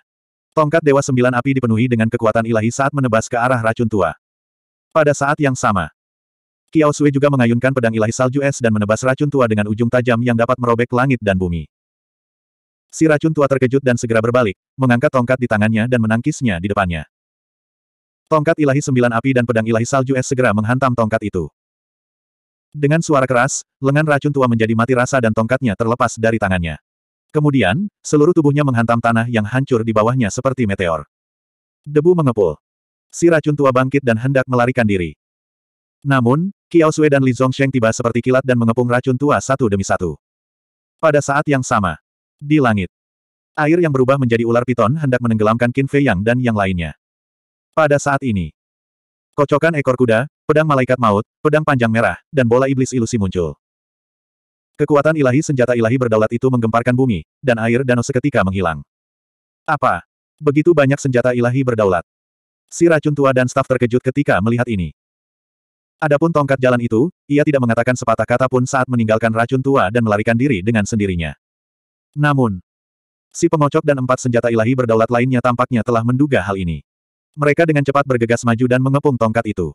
Tongkat Dewa Sembilan Api dipenuhi dengan kekuatan ilahi saat menebas ke arah racun tua. Pada saat yang sama, Kiao Sui juga mengayunkan pedang ilahi salju es dan menebas racun tua dengan ujung tajam yang dapat merobek langit dan bumi. Si racun tua terkejut dan segera berbalik, mengangkat tongkat di tangannya dan menangkisnya di depannya. Tongkat ilahi sembilan api dan pedang ilahi salju es segera menghantam tongkat itu. Dengan suara keras, lengan racun tua menjadi mati rasa dan tongkatnya terlepas dari tangannya. Kemudian, seluruh tubuhnya menghantam tanah yang hancur di bawahnya seperti meteor. Debu mengepul. Si racun tua bangkit dan hendak melarikan diri. Namun, Kiao Sui dan Li Zongsheng tiba seperti kilat dan mengepung racun tua satu demi satu. Pada saat yang sama, di langit, Air yang berubah menjadi ular piton hendak menenggelamkan Qin Fei Yang dan yang lainnya. Pada saat ini, kocokan ekor kuda, pedang malaikat maut, pedang panjang merah, dan bola iblis ilusi muncul. Kekuatan ilahi senjata ilahi berdaulat itu menggemparkan bumi, dan air danau seketika menghilang. Apa? Begitu banyak senjata ilahi berdaulat. Si racun tua dan staf terkejut ketika melihat ini. Adapun tongkat jalan itu, ia tidak mengatakan sepatah kata pun saat meninggalkan racun tua dan melarikan diri dengan sendirinya. Namun, Si pengocok dan empat senjata ilahi berdaulat lainnya tampaknya telah menduga hal ini. Mereka dengan cepat bergegas maju dan mengepung tongkat itu.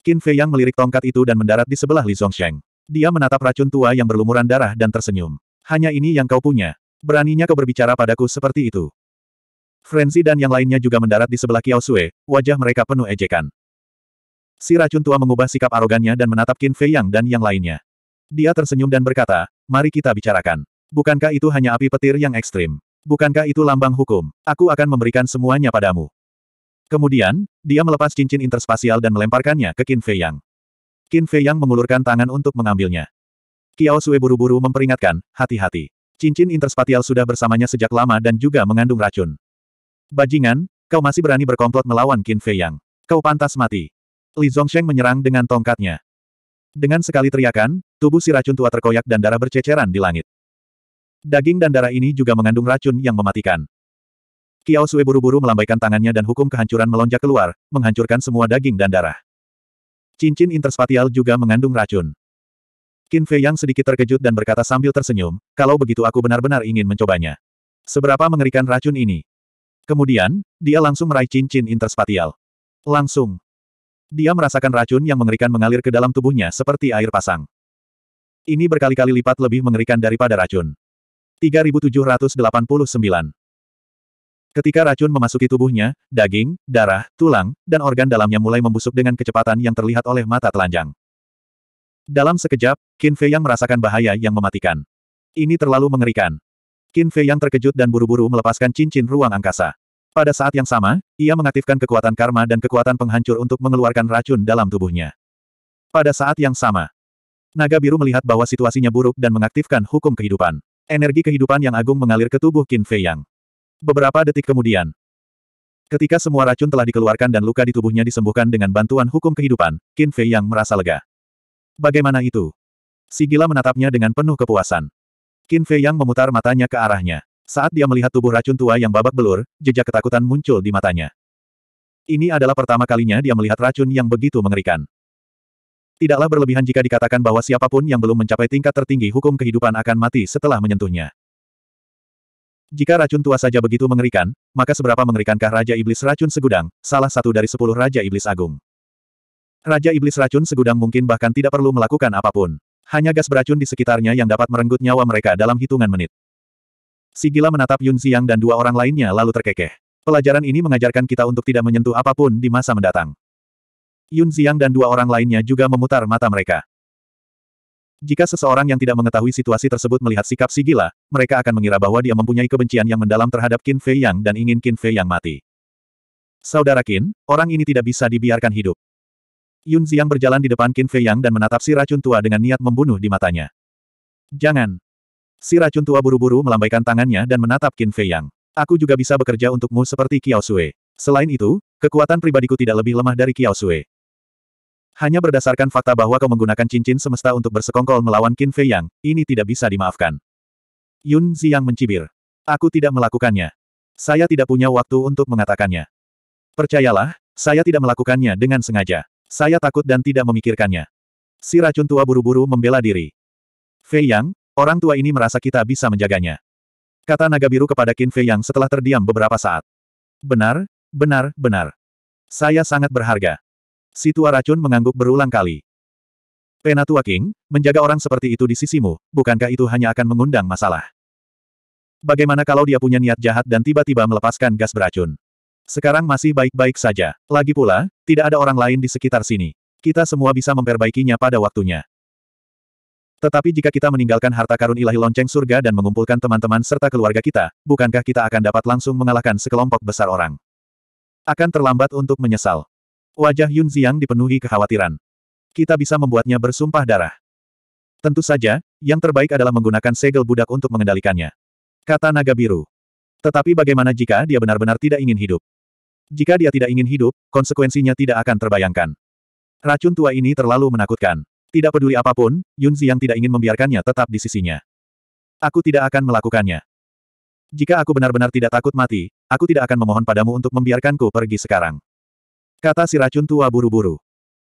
Qin Fei yang melirik tongkat itu dan mendarat di sebelah Li Zongsheng. Dia menatap racun tua yang berlumuran darah dan tersenyum. Hanya ini yang kau punya. Beraninya kau berbicara padaku seperti itu. Frenzy dan yang lainnya juga mendarat di sebelah Kiao Sue, wajah mereka penuh ejekan. Si racun tua mengubah sikap arogannya dan menatap Qin Fei Yang dan yang lainnya. Dia tersenyum dan berkata, mari kita bicarakan. Bukankah itu hanya api petir yang ekstrim? Bukankah itu lambang hukum? Aku akan memberikan semuanya padamu. Kemudian, dia melepas cincin interspasial dan melemparkannya ke Qin Fei Yang. Qin Fei Yang mengulurkan tangan untuk mengambilnya. Kiao Sui buru-buru memperingatkan, hati-hati. Cincin interspatial sudah bersamanya sejak lama dan juga mengandung racun. Bajingan, kau masih berani berkomplot melawan Qin Fei Yang. Kau pantas mati. Li Zongsheng menyerang dengan tongkatnya. Dengan sekali teriakan, tubuh si racun tua terkoyak dan darah berceceran di langit. Daging dan darah ini juga mengandung racun yang mematikan. Kiao Sui buru-buru melambaikan tangannya dan hukum kehancuran melonjak keluar, menghancurkan semua daging dan darah. Cincin interspatial juga mengandung racun. Qin Fei yang sedikit terkejut dan berkata sambil tersenyum, kalau begitu aku benar-benar ingin mencobanya. Seberapa mengerikan racun ini? Kemudian, dia langsung meraih cincin interspatial. Langsung. Dia merasakan racun yang mengerikan mengalir ke dalam tubuhnya seperti air pasang. Ini berkali-kali lipat lebih mengerikan daripada racun. 3789. Ketika racun memasuki tubuhnya, daging, darah, tulang, dan organ dalamnya mulai membusuk dengan kecepatan yang terlihat oleh mata telanjang. Dalam sekejap, Qin Fei yang merasakan bahaya yang mematikan. Ini terlalu mengerikan. Qin Fei yang terkejut dan buru-buru melepaskan cincin ruang angkasa. Pada saat yang sama, ia mengaktifkan kekuatan karma dan kekuatan penghancur untuk mengeluarkan racun dalam tubuhnya. Pada saat yang sama, naga biru melihat bahwa situasinya buruk dan mengaktifkan hukum kehidupan. Energi kehidupan yang agung mengalir ke tubuh Qin Fei Yang. Beberapa detik kemudian, ketika semua racun telah dikeluarkan dan luka di tubuhnya disembuhkan dengan bantuan hukum kehidupan, Qin Fei Yang merasa lega. Bagaimana itu? Sigila menatapnya dengan penuh kepuasan. Qin Fei Yang memutar matanya ke arahnya. Saat dia melihat tubuh racun tua yang babak belur, jejak ketakutan muncul di matanya. Ini adalah pertama kalinya dia melihat racun yang begitu mengerikan. Tidaklah berlebihan jika dikatakan bahwa siapapun yang belum mencapai tingkat tertinggi hukum kehidupan akan mati setelah menyentuhnya. Jika racun tua saja begitu mengerikan, maka seberapa mengerikankah Raja Iblis Racun Segudang, salah satu dari sepuluh Raja Iblis Agung. Raja Iblis Racun Segudang mungkin bahkan tidak perlu melakukan apapun. Hanya gas beracun di sekitarnya yang dapat merenggut nyawa mereka dalam hitungan menit. Sigila menatap Yun Xiang dan dua orang lainnya lalu terkekeh. Pelajaran ini mengajarkan kita untuk tidak menyentuh apapun di masa mendatang. Yun Xiang dan dua orang lainnya juga memutar mata mereka. Jika seseorang yang tidak mengetahui situasi tersebut melihat sikap si gila, mereka akan mengira bahwa dia mempunyai kebencian yang mendalam terhadap Qin Fei Yang dan ingin Qin Fei Yang mati. Saudara Qin, orang ini tidak bisa dibiarkan hidup. Yun Xiang berjalan di depan Qin Fei Yang dan menatap si racun tua dengan niat membunuh di matanya. Jangan. Si racun tua buru-buru melambaikan tangannya dan menatap Qin Fei Yang. Aku juga bisa bekerja untukmu seperti Kiao Sui. Selain itu, kekuatan pribadiku tidak lebih lemah dari Kiao Sui. Hanya berdasarkan fakta bahwa kau menggunakan cincin semesta untuk bersekongkol melawan Qin Fei Yang, ini tidak bisa dimaafkan. Yun Ziyang mencibir. Aku tidak melakukannya. Saya tidak punya waktu untuk mengatakannya. Percayalah, saya tidak melakukannya dengan sengaja. Saya takut dan tidak memikirkannya. Si racun tua buru-buru membela diri. Fei Yang, orang tua ini merasa kita bisa menjaganya. Kata naga biru kepada Qin Fei Yang setelah terdiam beberapa saat. Benar, benar, benar. Saya sangat berharga si tua racun mengangguk berulang kali. Penatua King, menjaga orang seperti itu di sisimu, bukankah itu hanya akan mengundang masalah? Bagaimana kalau dia punya niat jahat dan tiba-tiba melepaskan gas beracun? Sekarang masih baik-baik saja. Lagi pula, tidak ada orang lain di sekitar sini. Kita semua bisa memperbaikinya pada waktunya. Tetapi jika kita meninggalkan harta karun ilahi lonceng surga dan mengumpulkan teman-teman serta keluarga kita, bukankah kita akan dapat langsung mengalahkan sekelompok besar orang? Akan terlambat untuk menyesal. Wajah Yun Ziang dipenuhi kekhawatiran. Kita bisa membuatnya bersumpah darah. Tentu saja, yang terbaik adalah menggunakan segel budak untuk mengendalikannya. Kata naga biru. Tetapi bagaimana jika dia benar-benar tidak ingin hidup? Jika dia tidak ingin hidup, konsekuensinya tidak akan terbayangkan. Racun tua ini terlalu menakutkan. Tidak peduli apapun, Yun Ziang tidak ingin membiarkannya tetap di sisinya. Aku tidak akan melakukannya. Jika aku benar-benar tidak takut mati, aku tidak akan memohon padamu untuk membiarkanku pergi sekarang. Kata si racun tua buru-buru.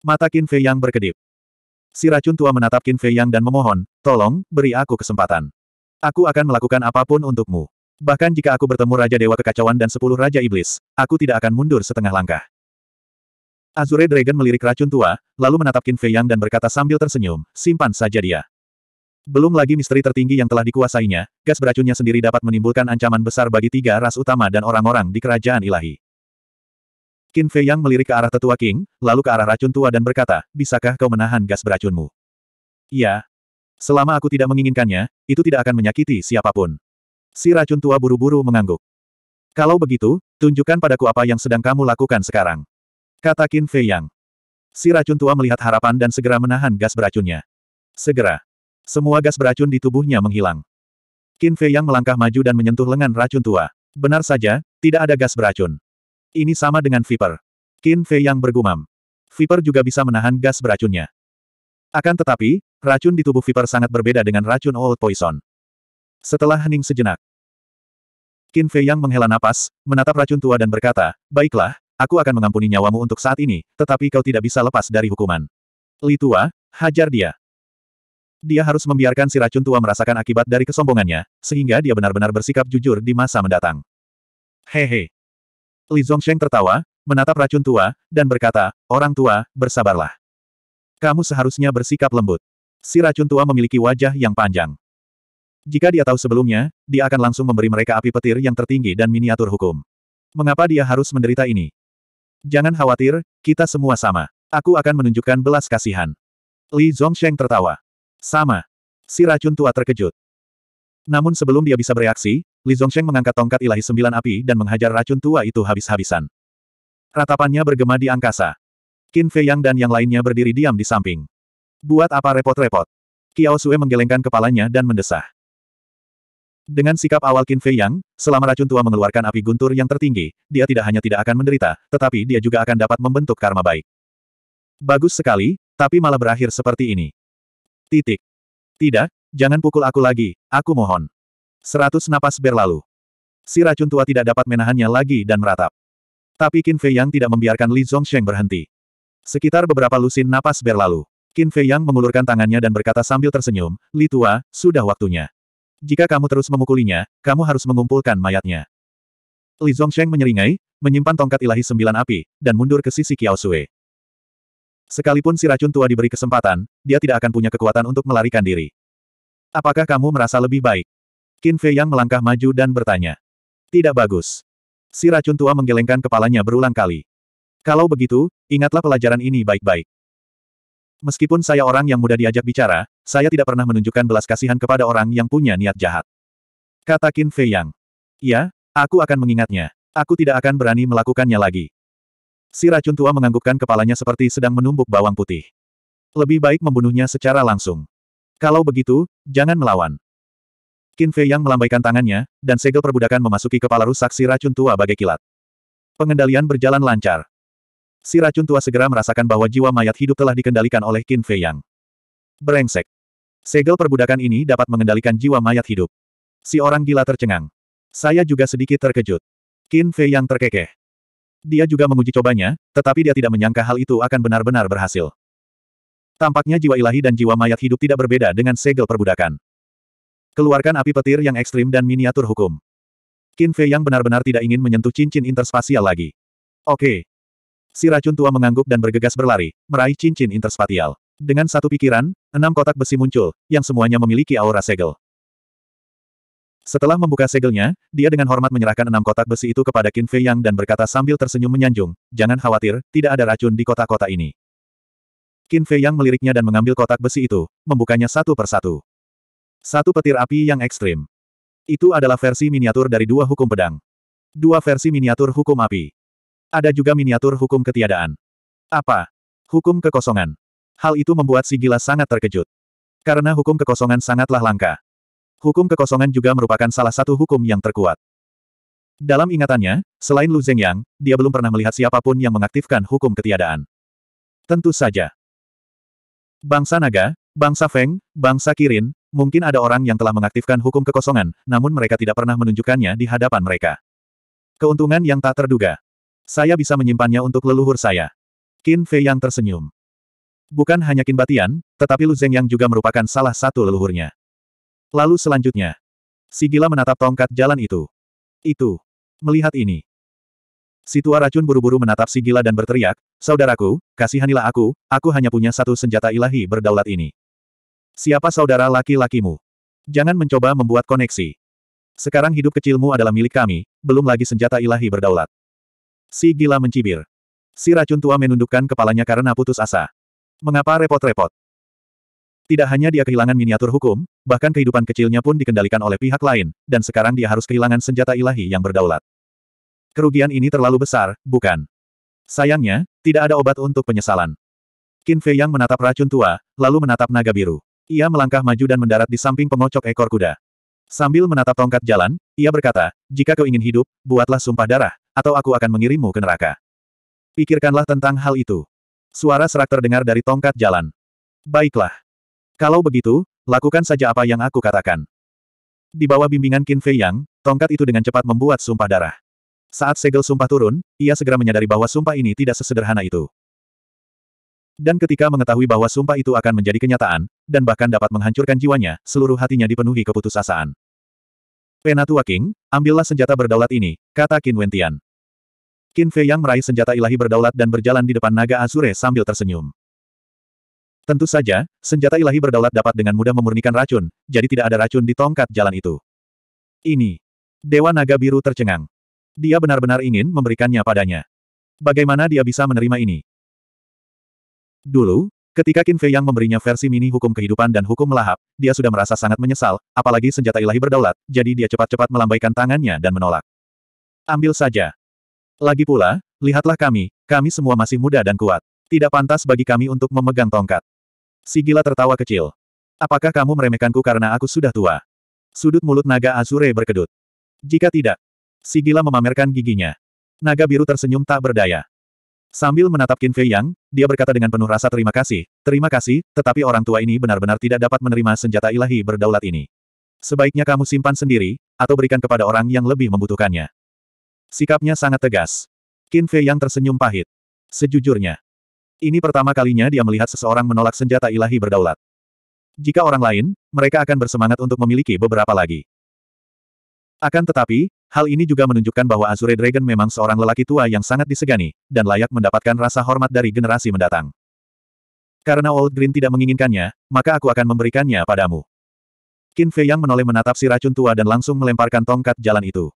Mata Qin Fei Yang berkedip. Si racun tua menatap Qin Fei Yang dan memohon, tolong, beri aku kesempatan. Aku akan melakukan apapun untukmu. Bahkan jika aku bertemu Raja Dewa Kekacauan dan sepuluh Raja Iblis, aku tidak akan mundur setengah langkah. Azure Dragon melirik racun tua, lalu menatap Qin Fei Yang dan berkata sambil tersenyum, simpan saja dia. Belum lagi misteri tertinggi yang telah dikuasainya, gas beracunnya sendiri dapat menimbulkan ancaman besar bagi tiga ras utama dan orang-orang di kerajaan ilahi. Qin Fei Yang melirik ke arah tetua King, lalu ke arah racun tua dan berkata, bisakah kau menahan gas beracunmu? Iya. Selama aku tidak menginginkannya, itu tidak akan menyakiti siapapun. Si racun tua buru-buru mengangguk. Kalau begitu, tunjukkan padaku apa yang sedang kamu lakukan sekarang. Kata Qin Fei Yang. Si racun tua melihat harapan dan segera menahan gas beracunnya. Segera. Semua gas beracun di tubuhnya menghilang. Qin Fei Yang melangkah maju dan menyentuh lengan racun tua. Benar saja, tidak ada gas beracun. Ini sama dengan Viper. Qin Fei yang bergumam. Viper juga bisa menahan gas beracunnya. Akan tetapi, racun di tubuh Viper sangat berbeda dengan racun Old Poison. Setelah hening sejenak, Qin Fei yang menghela napas, menatap racun tua dan berkata, Baiklah, aku akan mengampuni nyawamu untuk saat ini, tetapi kau tidak bisa lepas dari hukuman. Li tua, hajar dia. Dia harus membiarkan si racun tua merasakan akibat dari kesombongannya, sehingga dia benar-benar bersikap jujur di masa mendatang. Hehe. Li Zongsheng tertawa, menatap racun tua, dan berkata, orang tua, bersabarlah. Kamu seharusnya bersikap lembut. Si racun tua memiliki wajah yang panjang. Jika dia tahu sebelumnya, dia akan langsung memberi mereka api petir yang tertinggi dan miniatur hukum. Mengapa dia harus menderita ini? Jangan khawatir, kita semua sama. Aku akan menunjukkan belas kasihan. Li Zongsheng tertawa. Sama. Si racun tua terkejut. Namun sebelum dia bisa bereaksi, Li Zhongsheng mengangkat tongkat ilahi sembilan api dan menghajar racun tua itu habis-habisan. Ratapannya bergema di angkasa. Qin Fei Yang dan yang lainnya berdiri diam di samping. Buat apa repot-repot? Kiao Sue menggelengkan kepalanya dan mendesah. Dengan sikap awal Qin Fei Yang, selama racun tua mengeluarkan api guntur yang tertinggi, dia tidak hanya tidak akan menderita, tetapi dia juga akan dapat membentuk karma baik. Bagus sekali, tapi malah berakhir seperti ini. Titik. Tidak, jangan pukul aku lagi, aku mohon. Seratus napas berlalu. Si racun tua tidak dapat menahannya lagi dan meratap. Tapi Qin Fei Yang tidak membiarkan Li Zongsheng berhenti. Sekitar beberapa lusin napas berlalu. Qin Fei Yang mengulurkan tangannya dan berkata sambil tersenyum, Li Tua, sudah waktunya. Jika kamu terus memukulinya, kamu harus mengumpulkan mayatnya. Li Zongsheng menyeringai, menyimpan tongkat ilahi sembilan api, dan mundur ke sisi Kiao Sui. Sekalipun si racun tua diberi kesempatan, dia tidak akan punya kekuatan untuk melarikan diri. Apakah kamu merasa lebih baik? Qin Fei yang melangkah maju dan bertanya. Tidak bagus. Si racun tua menggelengkan kepalanya berulang kali. Kalau begitu, ingatlah pelajaran ini baik-baik. Meskipun saya orang yang mudah diajak bicara, saya tidak pernah menunjukkan belas kasihan kepada orang yang punya niat jahat. Kata Qin Fei Yang. Ya, aku akan mengingatnya. Aku tidak akan berani melakukannya lagi. Si racun tua menganggukkan kepalanya seperti sedang menumbuk bawang putih. Lebih baik membunuhnya secara langsung. Kalau begitu, jangan melawan. Qin Fei Yang melambaikan tangannya, dan segel perbudakan memasuki kepala rusak si racun tua bagai kilat. Pengendalian berjalan lancar. Si racun tua segera merasakan bahwa jiwa mayat hidup telah dikendalikan oleh Qin Fei Yang. Brengsek. Segel perbudakan ini dapat mengendalikan jiwa mayat hidup. Si orang gila tercengang. Saya juga sedikit terkejut. Qin Fei Yang terkekeh. Dia juga menguji cobanya, tetapi dia tidak menyangka hal itu akan benar-benar berhasil. Tampaknya jiwa ilahi dan jiwa mayat hidup tidak berbeda dengan segel perbudakan. Keluarkan api petir yang ekstrim dan miniatur hukum. Qin Fei yang benar-benar tidak ingin menyentuh cincin interspasial lagi. Oke. Si racun tua mengangguk dan bergegas berlari, meraih cincin interspatial. Dengan satu pikiran, enam kotak besi muncul, yang semuanya memiliki aura segel. Setelah membuka segelnya, dia dengan hormat menyerahkan enam kotak besi itu kepada Qin Fei Yang dan berkata sambil tersenyum menyanjung, jangan khawatir, tidak ada racun di kota-kota ini. Qin Fei Yang meliriknya dan mengambil kotak besi itu, membukanya satu persatu. Satu petir api yang ekstrim. Itu adalah versi miniatur dari dua hukum pedang. Dua versi miniatur hukum api. Ada juga miniatur hukum ketiadaan. Apa? Hukum kekosongan. Hal itu membuat si gila sangat terkejut. Karena hukum kekosongan sangatlah langka. Hukum kekosongan juga merupakan salah satu hukum yang terkuat. Dalam ingatannya, selain Lu Zhengyang, dia belum pernah melihat siapapun yang mengaktifkan hukum ketiadaan. Tentu saja. Bangsa naga, Bangsa Feng, bangsa Kirin, mungkin ada orang yang telah mengaktifkan hukum kekosongan, namun mereka tidak pernah menunjukkannya di hadapan mereka. Keuntungan yang tak terduga. Saya bisa menyimpannya untuk leluhur saya. Qin Fei yang tersenyum. Bukan hanya Qin Batian, tetapi Lu Zeng yang juga merupakan salah satu leluhurnya. Lalu selanjutnya, si gila menatap tongkat jalan itu. Itu. Melihat ini. Si tua racun buru-buru menatap si gila dan berteriak, Saudaraku, kasihanilah aku, aku hanya punya satu senjata ilahi berdaulat ini. Siapa saudara laki-lakimu? Jangan mencoba membuat koneksi. Sekarang hidup kecilmu adalah milik kami, belum lagi senjata ilahi berdaulat. Si gila mencibir. Si racun tua menundukkan kepalanya karena putus asa. Mengapa repot-repot? Tidak hanya dia kehilangan miniatur hukum, bahkan kehidupan kecilnya pun dikendalikan oleh pihak lain, dan sekarang dia harus kehilangan senjata ilahi yang berdaulat. Kerugian ini terlalu besar, bukan? Sayangnya, tidak ada obat untuk penyesalan. Qin Fei yang menatap racun tua, lalu menatap naga biru. Ia melangkah maju dan mendarat di samping pengocok ekor kuda. Sambil menatap tongkat jalan, ia berkata, jika kau ingin hidup, buatlah sumpah darah, atau aku akan mengirimmu ke neraka. Pikirkanlah tentang hal itu. Suara serak terdengar dari tongkat jalan. Baiklah. Kalau begitu, lakukan saja apa yang aku katakan. Di bawah bimbingan Qin Fei Yang, tongkat itu dengan cepat membuat sumpah darah. Saat segel sumpah turun, ia segera menyadari bahwa sumpah ini tidak sesederhana itu. Dan ketika mengetahui bahwa sumpah itu akan menjadi kenyataan, dan bahkan dapat menghancurkan jiwanya, seluruh hatinya dipenuhi keputusasaan. Penatua King, ambillah senjata berdaulat ini, kata Qin Wentian. Qin Fei yang meraih senjata ilahi berdaulat dan berjalan di depan naga Azure sambil tersenyum. Tentu saja, senjata ilahi berdaulat dapat dengan mudah memurnikan racun, jadi tidak ada racun di tongkat jalan itu. Ini. Dewa Naga Biru tercengang. Dia benar-benar ingin memberikannya padanya. Bagaimana dia bisa menerima ini? Dulu, ketika Qin Fei yang memberinya versi mini hukum kehidupan dan hukum melahap, dia sudah merasa sangat menyesal, apalagi senjata ilahi berdaulat, jadi dia cepat-cepat melambaikan tangannya dan menolak. Ambil saja. Lagi pula, lihatlah kami, kami semua masih muda dan kuat. Tidak pantas bagi kami untuk memegang tongkat. Si gila tertawa kecil. Apakah kamu meremehkanku karena aku sudah tua? Sudut mulut naga Azure berkedut. Jika tidak, si gila memamerkan giginya. Naga biru tersenyum tak berdaya. Sambil menatap Qin Fei Yang, dia berkata dengan penuh rasa terima kasih, terima kasih, tetapi orang tua ini benar-benar tidak dapat menerima senjata ilahi berdaulat ini. Sebaiknya kamu simpan sendiri, atau berikan kepada orang yang lebih membutuhkannya. Sikapnya sangat tegas. Qin Fei Yang tersenyum pahit. Sejujurnya, ini pertama kalinya dia melihat seseorang menolak senjata ilahi berdaulat. Jika orang lain, mereka akan bersemangat untuk memiliki beberapa lagi. Akan tetapi, hal ini juga menunjukkan bahwa Azure Dragon memang seorang lelaki tua yang sangat disegani, dan layak mendapatkan rasa hormat dari generasi mendatang. Karena Old Green tidak menginginkannya, maka aku akan memberikannya padamu. Qin Fei yang menoleh menatap si racun tua dan langsung melemparkan tongkat jalan itu.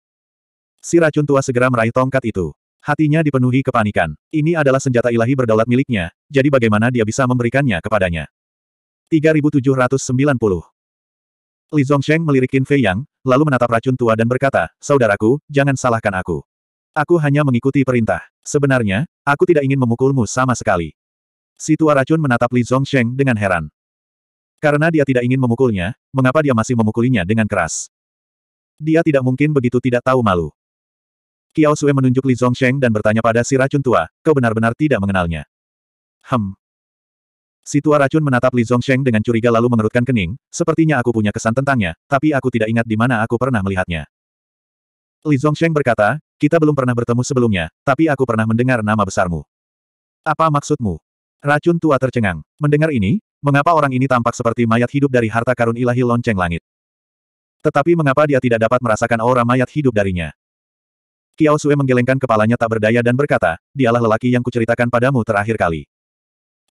Si racun tua segera meraih tongkat itu. Hatinya dipenuhi kepanikan. Ini adalah senjata ilahi berdaulat miliknya, jadi bagaimana dia bisa memberikannya kepadanya? 3790 Li Zongsheng melirik Qin Fei Yang, lalu menatap racun tua dan berkata, Saudaraku, jangan salahkan aku. Aku hanya mengikuti perintah. Sebenarnya, aku tidak ingin memukulmu sama sekali. Si tua racun menatap Li Zongsheng dengan heran. Karena dia tidak ingin memukulnya, mengapa dia masih memukulinya dengan keras? Dia tidak mungkin begitu tidak tahu malu. Kiao Sue menunjuk Li Zongsheng dan bertanya pada si racun tua, kau benar-benar tidak mengenalnya. Hem, Si tua racun menatap Li Zongsheng dengan curiga lalu mengerutkan kening, sepertinya aku punya kesan tentangnya, tapi aku tidak ingat di mana aku pernah melihatnya. Li Zongsheng berkata, kita belum pernah bertemu sebelumnya, tapi aku pernah mendengar nama besarmu. Apa maksudmu? Racun tua tercengang. Mendengar ini, mengapa orang ini tampak seperti mayat hidup dari harta karun ilahi lonceng langit? Tetapi mengapa dia tidak dapat merasakan aura mayat hidup darinya? Kiao Sue menggelengkan kepalanya tak berdaya dan berkata, dialah lelaki yang kuceritakan padamu terakhir kali.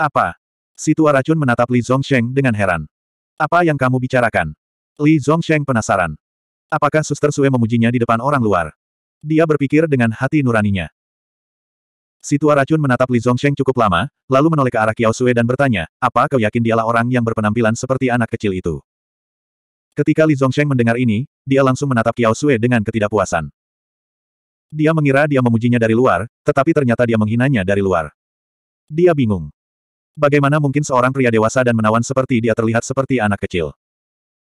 Apa? Si tua racun menatap Li Zongsheng dengan heran. Apa yang kamu bicarakan? Li Zongsheng penasaran. Apakah Suster Sue memujinya di depan orang luar? Dia berpikir dengan hati nuraninya. Si tua racun menatap Li Zongsheng cukup lama, lalu menoleh ke arah Kiao Sue dan bertanya, apa kau yakin dialah orang yang berpenampilan seperti anak kecil itu? Ketika Li Zongsheng mendengar ini, dia langsung menatap Kiao Sue dengan ketidakpuasan. Dia mengira dia memujinya dari luar, tetapi ternyata dia menghinanya dari luar. Dia bingung. Bagaimana mungkin seorang pria dewasa dan menawan seperti dia terlihat seperti anak kecil?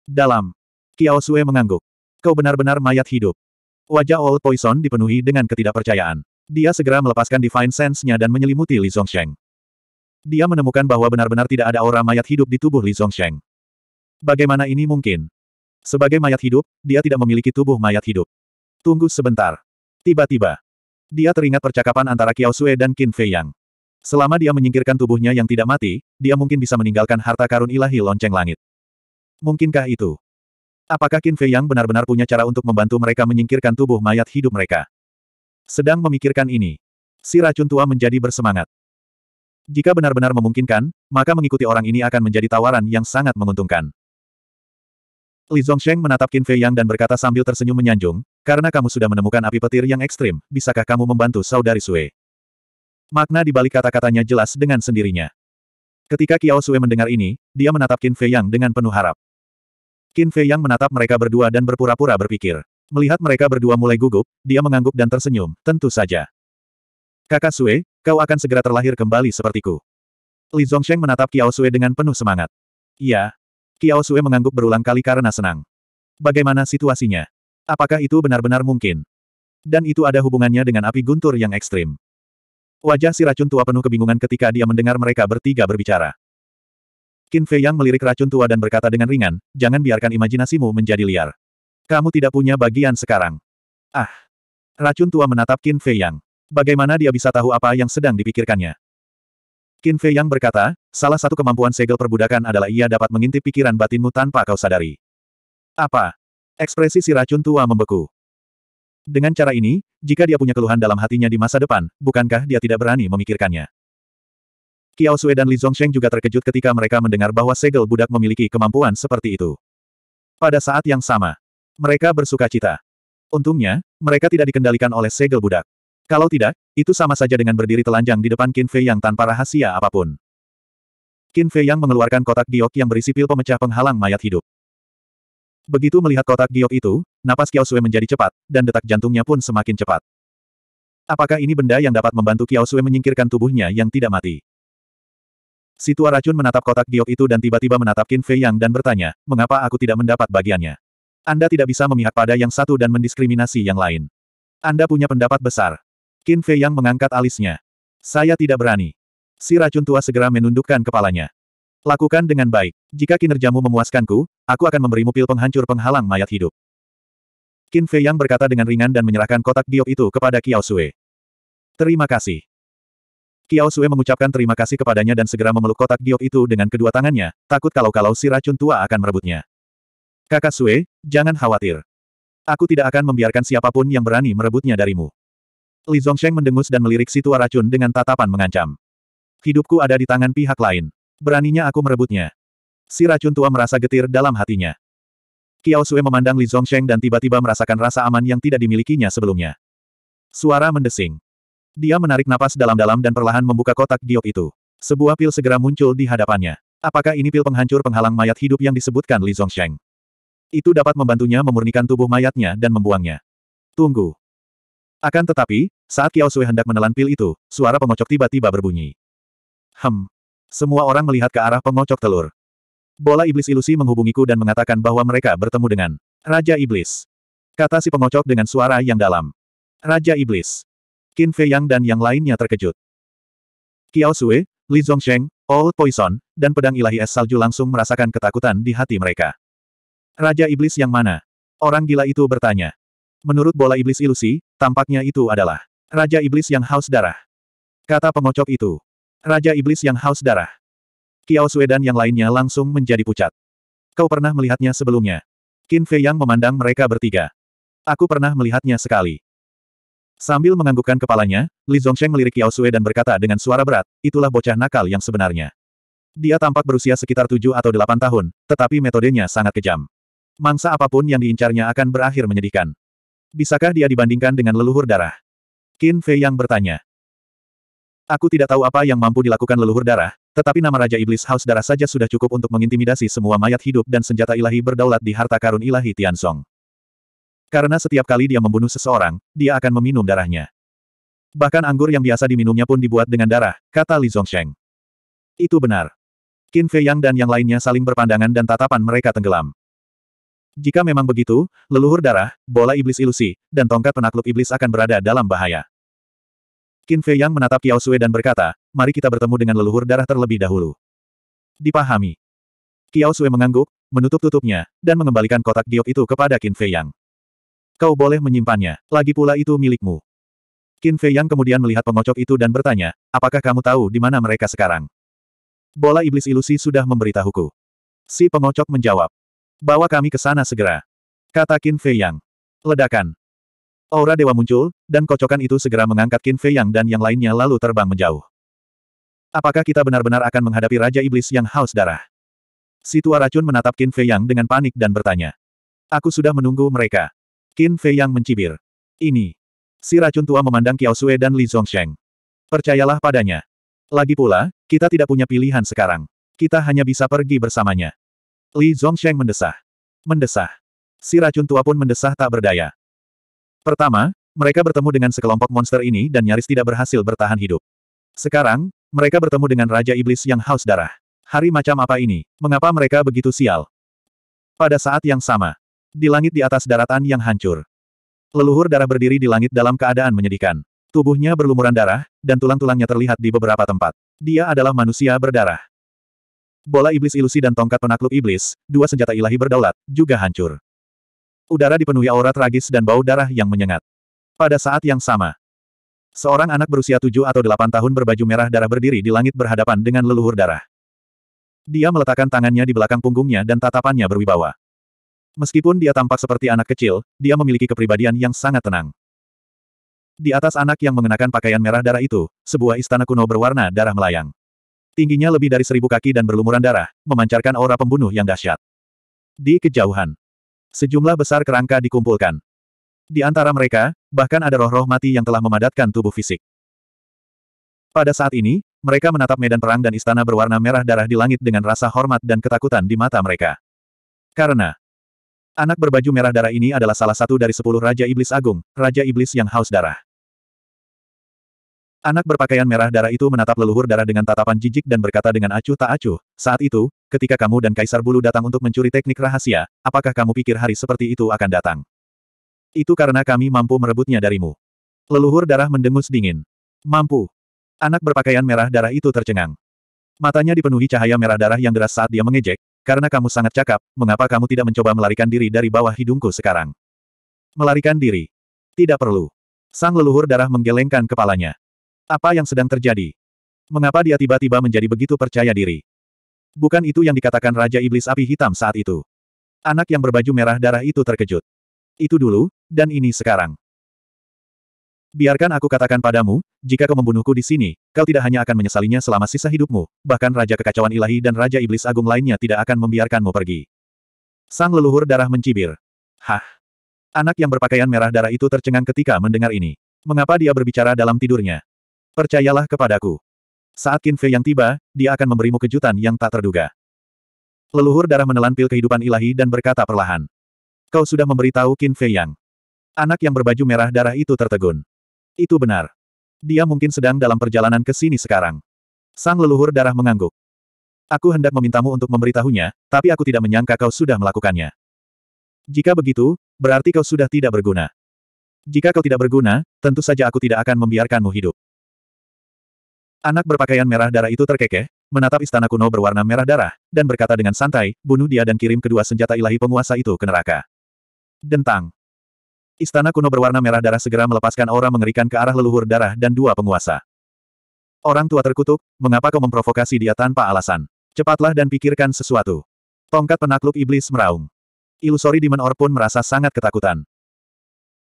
Dalam. Kiao Sue mengangguk. Kau benar-benar mayat hidup. Wajah Old Poison dipenuhi dengan ketidakpercayaan. Dia segera melepaskan Divine Sense-nya dan menyelimuti Li Zongsheng. Dia menemukan bahwa benar-benar tidak ada aura mayat hidup di tubuh Li Zongsheng. Bagaimana ini mungkin? Sebagai mayat hidup, dia tidak memiliki tubuh mayat hidup. Tunggu sebentar. Tiba-tiba, dia teringat percakapan antara Kiao Sue dan Qin Fei Yang. Selama dia menyingkirkan tubuhnya yang tidak mati, dia mungkin bisa meninggalkan harta karun ilahi lonceng langit. Mungkinkah itu? Apakah Qin Fei yang benar-benar punya cara untuk membantu mereka menyingkirkan tubuh mayat hidup mereka? Sedang memikirkan ini, si racun tua menjadi bersemangat. Jika benar-benar memungkinkan, maka mengikuti orang ini akan menjadi tawaran yang sangat menguntungkan. Li Zongsheng menatap Qin Fei Yang dan berkata sambil tersenyum menyanjung, karena kamu sudah menemukan api petir yang ekstrim, bisakah kamu membantu saudari Sue? Makna di balik kata-katanya jelas dengan sendirinya. Ketika Kiao Sue mendengar ini, dia menatap Qin Fei Yang dengan penuh harap. Qin Fei Yang menatap mereka berdua dan berpura-pura berpikir. Melihat mereka berdua mulai gugup, dia mengangguk dan tersenyum, tentu saja. Kakak Sue, kau akan segera terlahir kembali sepertiku. Li Zongsheng menatap Kiao Sue dengan penuh semangat. Iya. Kiao Sue mengangguk berulang kali karena senang. Bagaimana situasinya? Apakah itu benar-benar mungkin? Dan itu ada hubungannya dengan api guntur yang ekstrim. Wajah si racun tua penuh kebingungan ketika dia mendengar mereka bertiga berbicara. Qin Fei Yang melirik racun tua dan berkata dengan ringan, jangan biarkan imajinasimu menjadi liar. Kamu tidak punya bagian sekarang. Ah! Racun tua menatap Qin Fei Yang. Bagaimana dia bisa tahu apa yang sedang dipikirkannya? Qin Fei Yang berkata, salah satu kemampuan segel perbudakan adalah ia dapat mengintip pikiran batinmu tanpa kau sadari. Apa? Ekspresi si racun tua membeku. Dengan cara ini, jika dia punya keluhan dalam hatinya di masa depan, bukankah dia tidak berani memikirkannya? Kiao Sui dan Li Zhongsheng juga terkejut ketika mereka mendengar bahwa segel budak memiliki kemampuan seperti itu. Pada saat yang sama, mereka bersuka cita. Untungnya, mereka tidak dikendalikan oleh segel budak. Kalau tidak, itu sama saja dengan berdiri telanjang di depan Qin Fei yang tanpa rahasia apapun. Qin Fei yang mengeluarkan kotak giok yang berisi pil pemecah penghalang mayat hidup. Begitu melihat kotak giok itu, napas Kiao Sui menjadi cepat, dan detak jantungnya pun semakin cepat. Apakah ini benda yang dapat membantu Kiao Sui menyingkirkan tubuhnya yang tidak mati? Si tua racun menatap kotak giok itu dan tiba-tiba menatap Qin Fei Yang dan bertanya, mengapa aku tidak mendapat bagiannya? Anda tidak bisa memihak pada yang satu dan mendiskriminasi yang lain. Anda punya pendapat besar. Qin Fei Yang mengangkat alisnya. Saya tidak berani. Si racun tua segera menundukkan kepalanya. Lakukan dengan baik. Jika kinerjamu memuaskanku, aku akan memberimu pil penghancur penghalang mayat hidup. Qin Fei Yang berkata dengan ringan dan menyerahkan kotak giok itu kepada Kiao Sui. Terima kasih. Kiao Sui mengucapkan terima kasih kepadanya dan segera memeluk kotak giok itu dengan kedua tangannya, takut kalau-kalau si racun tua akan merebutnya. Kakak Sui, jangan khawatir. Aku tidak akan membiarkan siapapun yang berani merebutnya darimu. Li Zongsheng mendengus dan melirik si tua racun dengan tatapan mengancam. Hidupku ada di tangan pihak lain. Beraninya aku merebutnya. Si racun tua merasa getir dalam hatinya. Kiao Sue memandang Li Zongsheng dan tiba-tiba merasakan rasa aman yang tidak dimilikinya sebelumnya. Suara mendesing. Dia menarik napas dalam-dalam dan perlahan membuka kotak giok itu. Sebuah pil segera muncul di hadapannya. Apakah ini pil penghancur penghalang mayat hidup yang disebutkan Li Zongsheng? Itu dapat membantunya memurnikan tubuh mayatnya dan membuangnya. Tunggu. Akan tetapi, saat Kiao Sui hendak menelan pil itu, suara pengocok tiba-tiba berbunyi. Hem, semua orang melihat ke arah pengocok telur. Bola iblis ilusi menghubungiku dan mengatakan bahwa mereka bertemu dengan Raja Iblis. Kata si pengocok dengan suara yang dalam. Raja Iblis. Qin Fei Yang dan yang lainnya terkejut. Qiao Sui, Li Zhongsheng, Old Poison, dan pedang ilahi es salju langsung merasakan ketakutan di hati mereka. Raja Iblis yang mana? Orang gila itu bertanya. Menurut bola iblis ilusi, tampaknya itu adalah Raja Iblis yang haus darah. Kata pengocok itu. Raja Iblis yang haus darah. Kiao Suedan yang lainnya langsung menjadi pucat. Kau pernah melihatnya sebelumnya. Qin Fei Yang memandang mereka bertiga. Aku pernah melihatnya sekali. Sambil menganggukkan kepalanya, Li Zhongsheng melirik Kiao Sue dan berkata dengan suara berat, itulah bocah nakal yang sebenarnya. Dia tampak berusia sekitar tujuh atau delapan tahun, tetapi metodenya sangat kejam. Mangsa apapun yang diincarnya akan berakhir menyedihkan. Bisakah dia dibandingkan dengan leluhur darah? Qin Fei Yang bertanya. Aku tidak tahu apa yang mampu dilakukan leluhur darah, tetapi nama Raja Iblis Haus Darah saja sudah cukup untuk mengintimidasi semua mayat hidup dan senjata ilahi berdaulat di harta karun ilahi Tian Song. Karena setiap kali dia membunuh seseorang, dia akan meminum darahnya. Bahkan anggur yang biasa diminumnya pun dibuat dengan darah, kata Li Zongsheng. Itu benar. Qin Fei Yang dan yang lainnya saling berpandangan dan tatapan mereka tenggelam. Jika memang begitu, leluhur darah, bola iblis ilusi, dan tongkat penakluk iblis akan berada dalam bahaya. Qin Fei Yang menatap Kiao Sui dan berkata, mari kita bertemu dengan leluhur darah terlebih dahulu. Dipahami. Kiao Sui mengangguk, menutup tutupnya, dan mengembalikan kotak giok itu kepada Qin Fei Yang. Kau boleh menyimpannya, lagi pula itu milikmu. Qin Fei Yang kemudian melihat pengocok itu dan bertanya, apakah kamu tahu di mana mereka sekarang? Bola iblis ilusi sudah memberitahuku. Si pengocok menjawab, bawa kami ke sana segera. Kata Qin Fei Yang. Ledakan. Aura dewa muncul, dan kocokan itu segera mengangkat Qin Fei Yang dan yang lainnya lalu terbang menjauh. Apakah kita benar-benar akan menghadapi Raja Iblis yang haus darah? Si tua racun menatap Qin Fei Yang dengan panik dan bertanya. Aku sudah menunggu mereka. Qin Fei Yang mencibir. Ini. Si racun tua memandang Kiao Sue dan Li Zongsheng. Percayalah padanya. Lagi pula, kita tidak punya pilihan sekarang. Kita hanya bisa pergi bersamanya. Li Zongsheng mendesah. Mendesah. Si racun tua pun mendesah tak berdaya. Pertama, mereka bertemu dengan sekelompok monster ini dan nyaris tidak berhasil bertahan hidup. Sekarang, mereka bertemu dengan Raja Iblis yang haus darah. Hari macam apa ini? Mengapa mereka begitu sial? Pada saat yang sama, di langit di atas daratan yang hancur. Leluhur darah berdiri di langit dalam keadaan menyedihkan. Tubuhnya berlumuran darah, dan tulang-tulangnya terlihat di beberapa tempat. Dia adalah manusia berdarah. Bola iblis ilusi dan tongkat penakluk iblis, dua senjata ilahi berdaulat, juga hancur. Udara dipenuhi aura tragis dan bau darah yang menyengat. Pada saat yang sama, seorang anak berusia tujuh atau delapan tahun berbaju merah darah berdiri di langit berhadapan dengan leluhur darah. Dia meletakkan tangannya di belakang punggungnya dan tatapannya berwibawa. Meskipun dia tampak seperti anak kecil, dia memiliki kepribadian yang sangat tenang. Di atas anak yang mengenakan pakaian merah darah itu, sebuah istana kuno berwarna darah melayang. Tingginya lebih dari seribu kaki dan berlumuran darah, memancarkan aura pembunuh yang dahsyat. Di kejauhan, Sejumlah besar kerangka dikumpulkan. Di antara mereka, bahkan ada roh-roh mati yang telah memadatkan tubuh fisik. Pada saat ini, mereka menatap medan perang dan istana berwarna merah darah di langit dengan rasa hormat dan ketakutan di mata mereka. Karena anak berbaju merah darah ini adalah salah satu dari sepuluh Raja Iblis Agung, Raja Iblis yang haus darah. Anak berpakaian merah darah itu menatap leluhur darah dengan tatapan jijik dan berkata dengan acuh tak acuh, saat itu, ketika kamu dan Kaisar Bulu datang untuk mencuri teknik rahasia, apakah kamu pikir hari seperti itu akan datang? Itu karena kami mampu merebutnya darimu. Leluhur darah mendengus dingin. Mampu. Anak berpakaian merah darah itu tercengang. Matanya dipenuhi cahaya merah darah yang deras saat dia mengejek, karena kamu sangat cakap, mengapa kamu tidak mencoba melarikan diri dari bawah hidungku sekarang? Melarikan diri. Tidak perlu. Sang leluhur darah menggelengkan kepalanya. Apa yang sedang terjadi? Mengapa dia tiba-tiba menjadi begitu percaya diri? Bukan itu yang dikatakan Raja Iblis Api Hitam saat itu. Anak yang berbaju merah darah itu terkejut. Itu dulu, dan ini sekarang. Biarkan aku katakan padamu, jika kau membunuhku di sini, kau tidak hanya akan menyesalinya selama sisa hidupmu, bahkan Raja Kekacauan Ilahi dan Raja Iblis Agung lainnya tidak akan membiarkanmu pergi. Sang leluhur darah mencibir. Hah! Anak yang berpakaian merah darah itu tercengang ketika mendengar ini. Mengapa dia berbicara dalam tidurnya? Percayalah kepadaku. Saat Qin Fei yang tiba, dia akan memberimu kejutan yang tak terduga. Leluhur darah menelan pil kehidupan ilahi dan berkata perlahan. Kau sudah memberitahu Qin Fei yang. Anak yang berbaju merah darah itu tertegun. Itu benar. Dia mungkin sedang dalam perjalanan ke sini sekarang. Sang leluhur darah mengangguk. Aku hendak memintamu untuk memberitahunya, tapi aku tidak menyangka kau sudah melakukannya. Jika begitu, berarti kau sudah tidak berguna. Jika kau tidak berguna, tentu saja aku tidak akan membiarkanmu hidup. Anak berpakaian merah darah itu terkekeh, menatap istana kuno berwarna merah darah, dan berkata dengan santai, bunuh dia dan kirim kedua senjata ilahi penguasa itu ke neraka. Dentang. Istana kuno berwarna merah darah segera melepaskan aura mengerikan ke arah leluhur darah dan dua penguasa. Orang tua terkutuk, mengapa kau memprovokasi dia tanpa alasan? Cepatlah dan pikirkan sesuatu. Tongkat penakluk iblis meraung. Ilusori Demon Orr pun merasa sangat ketakutan.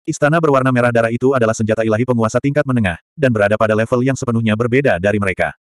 Istana berwarna merah darah itu adalah senjata ilahi penguasa tingkat menengah, dan berada pada level yang sepenuhnya berbeda dari mereka.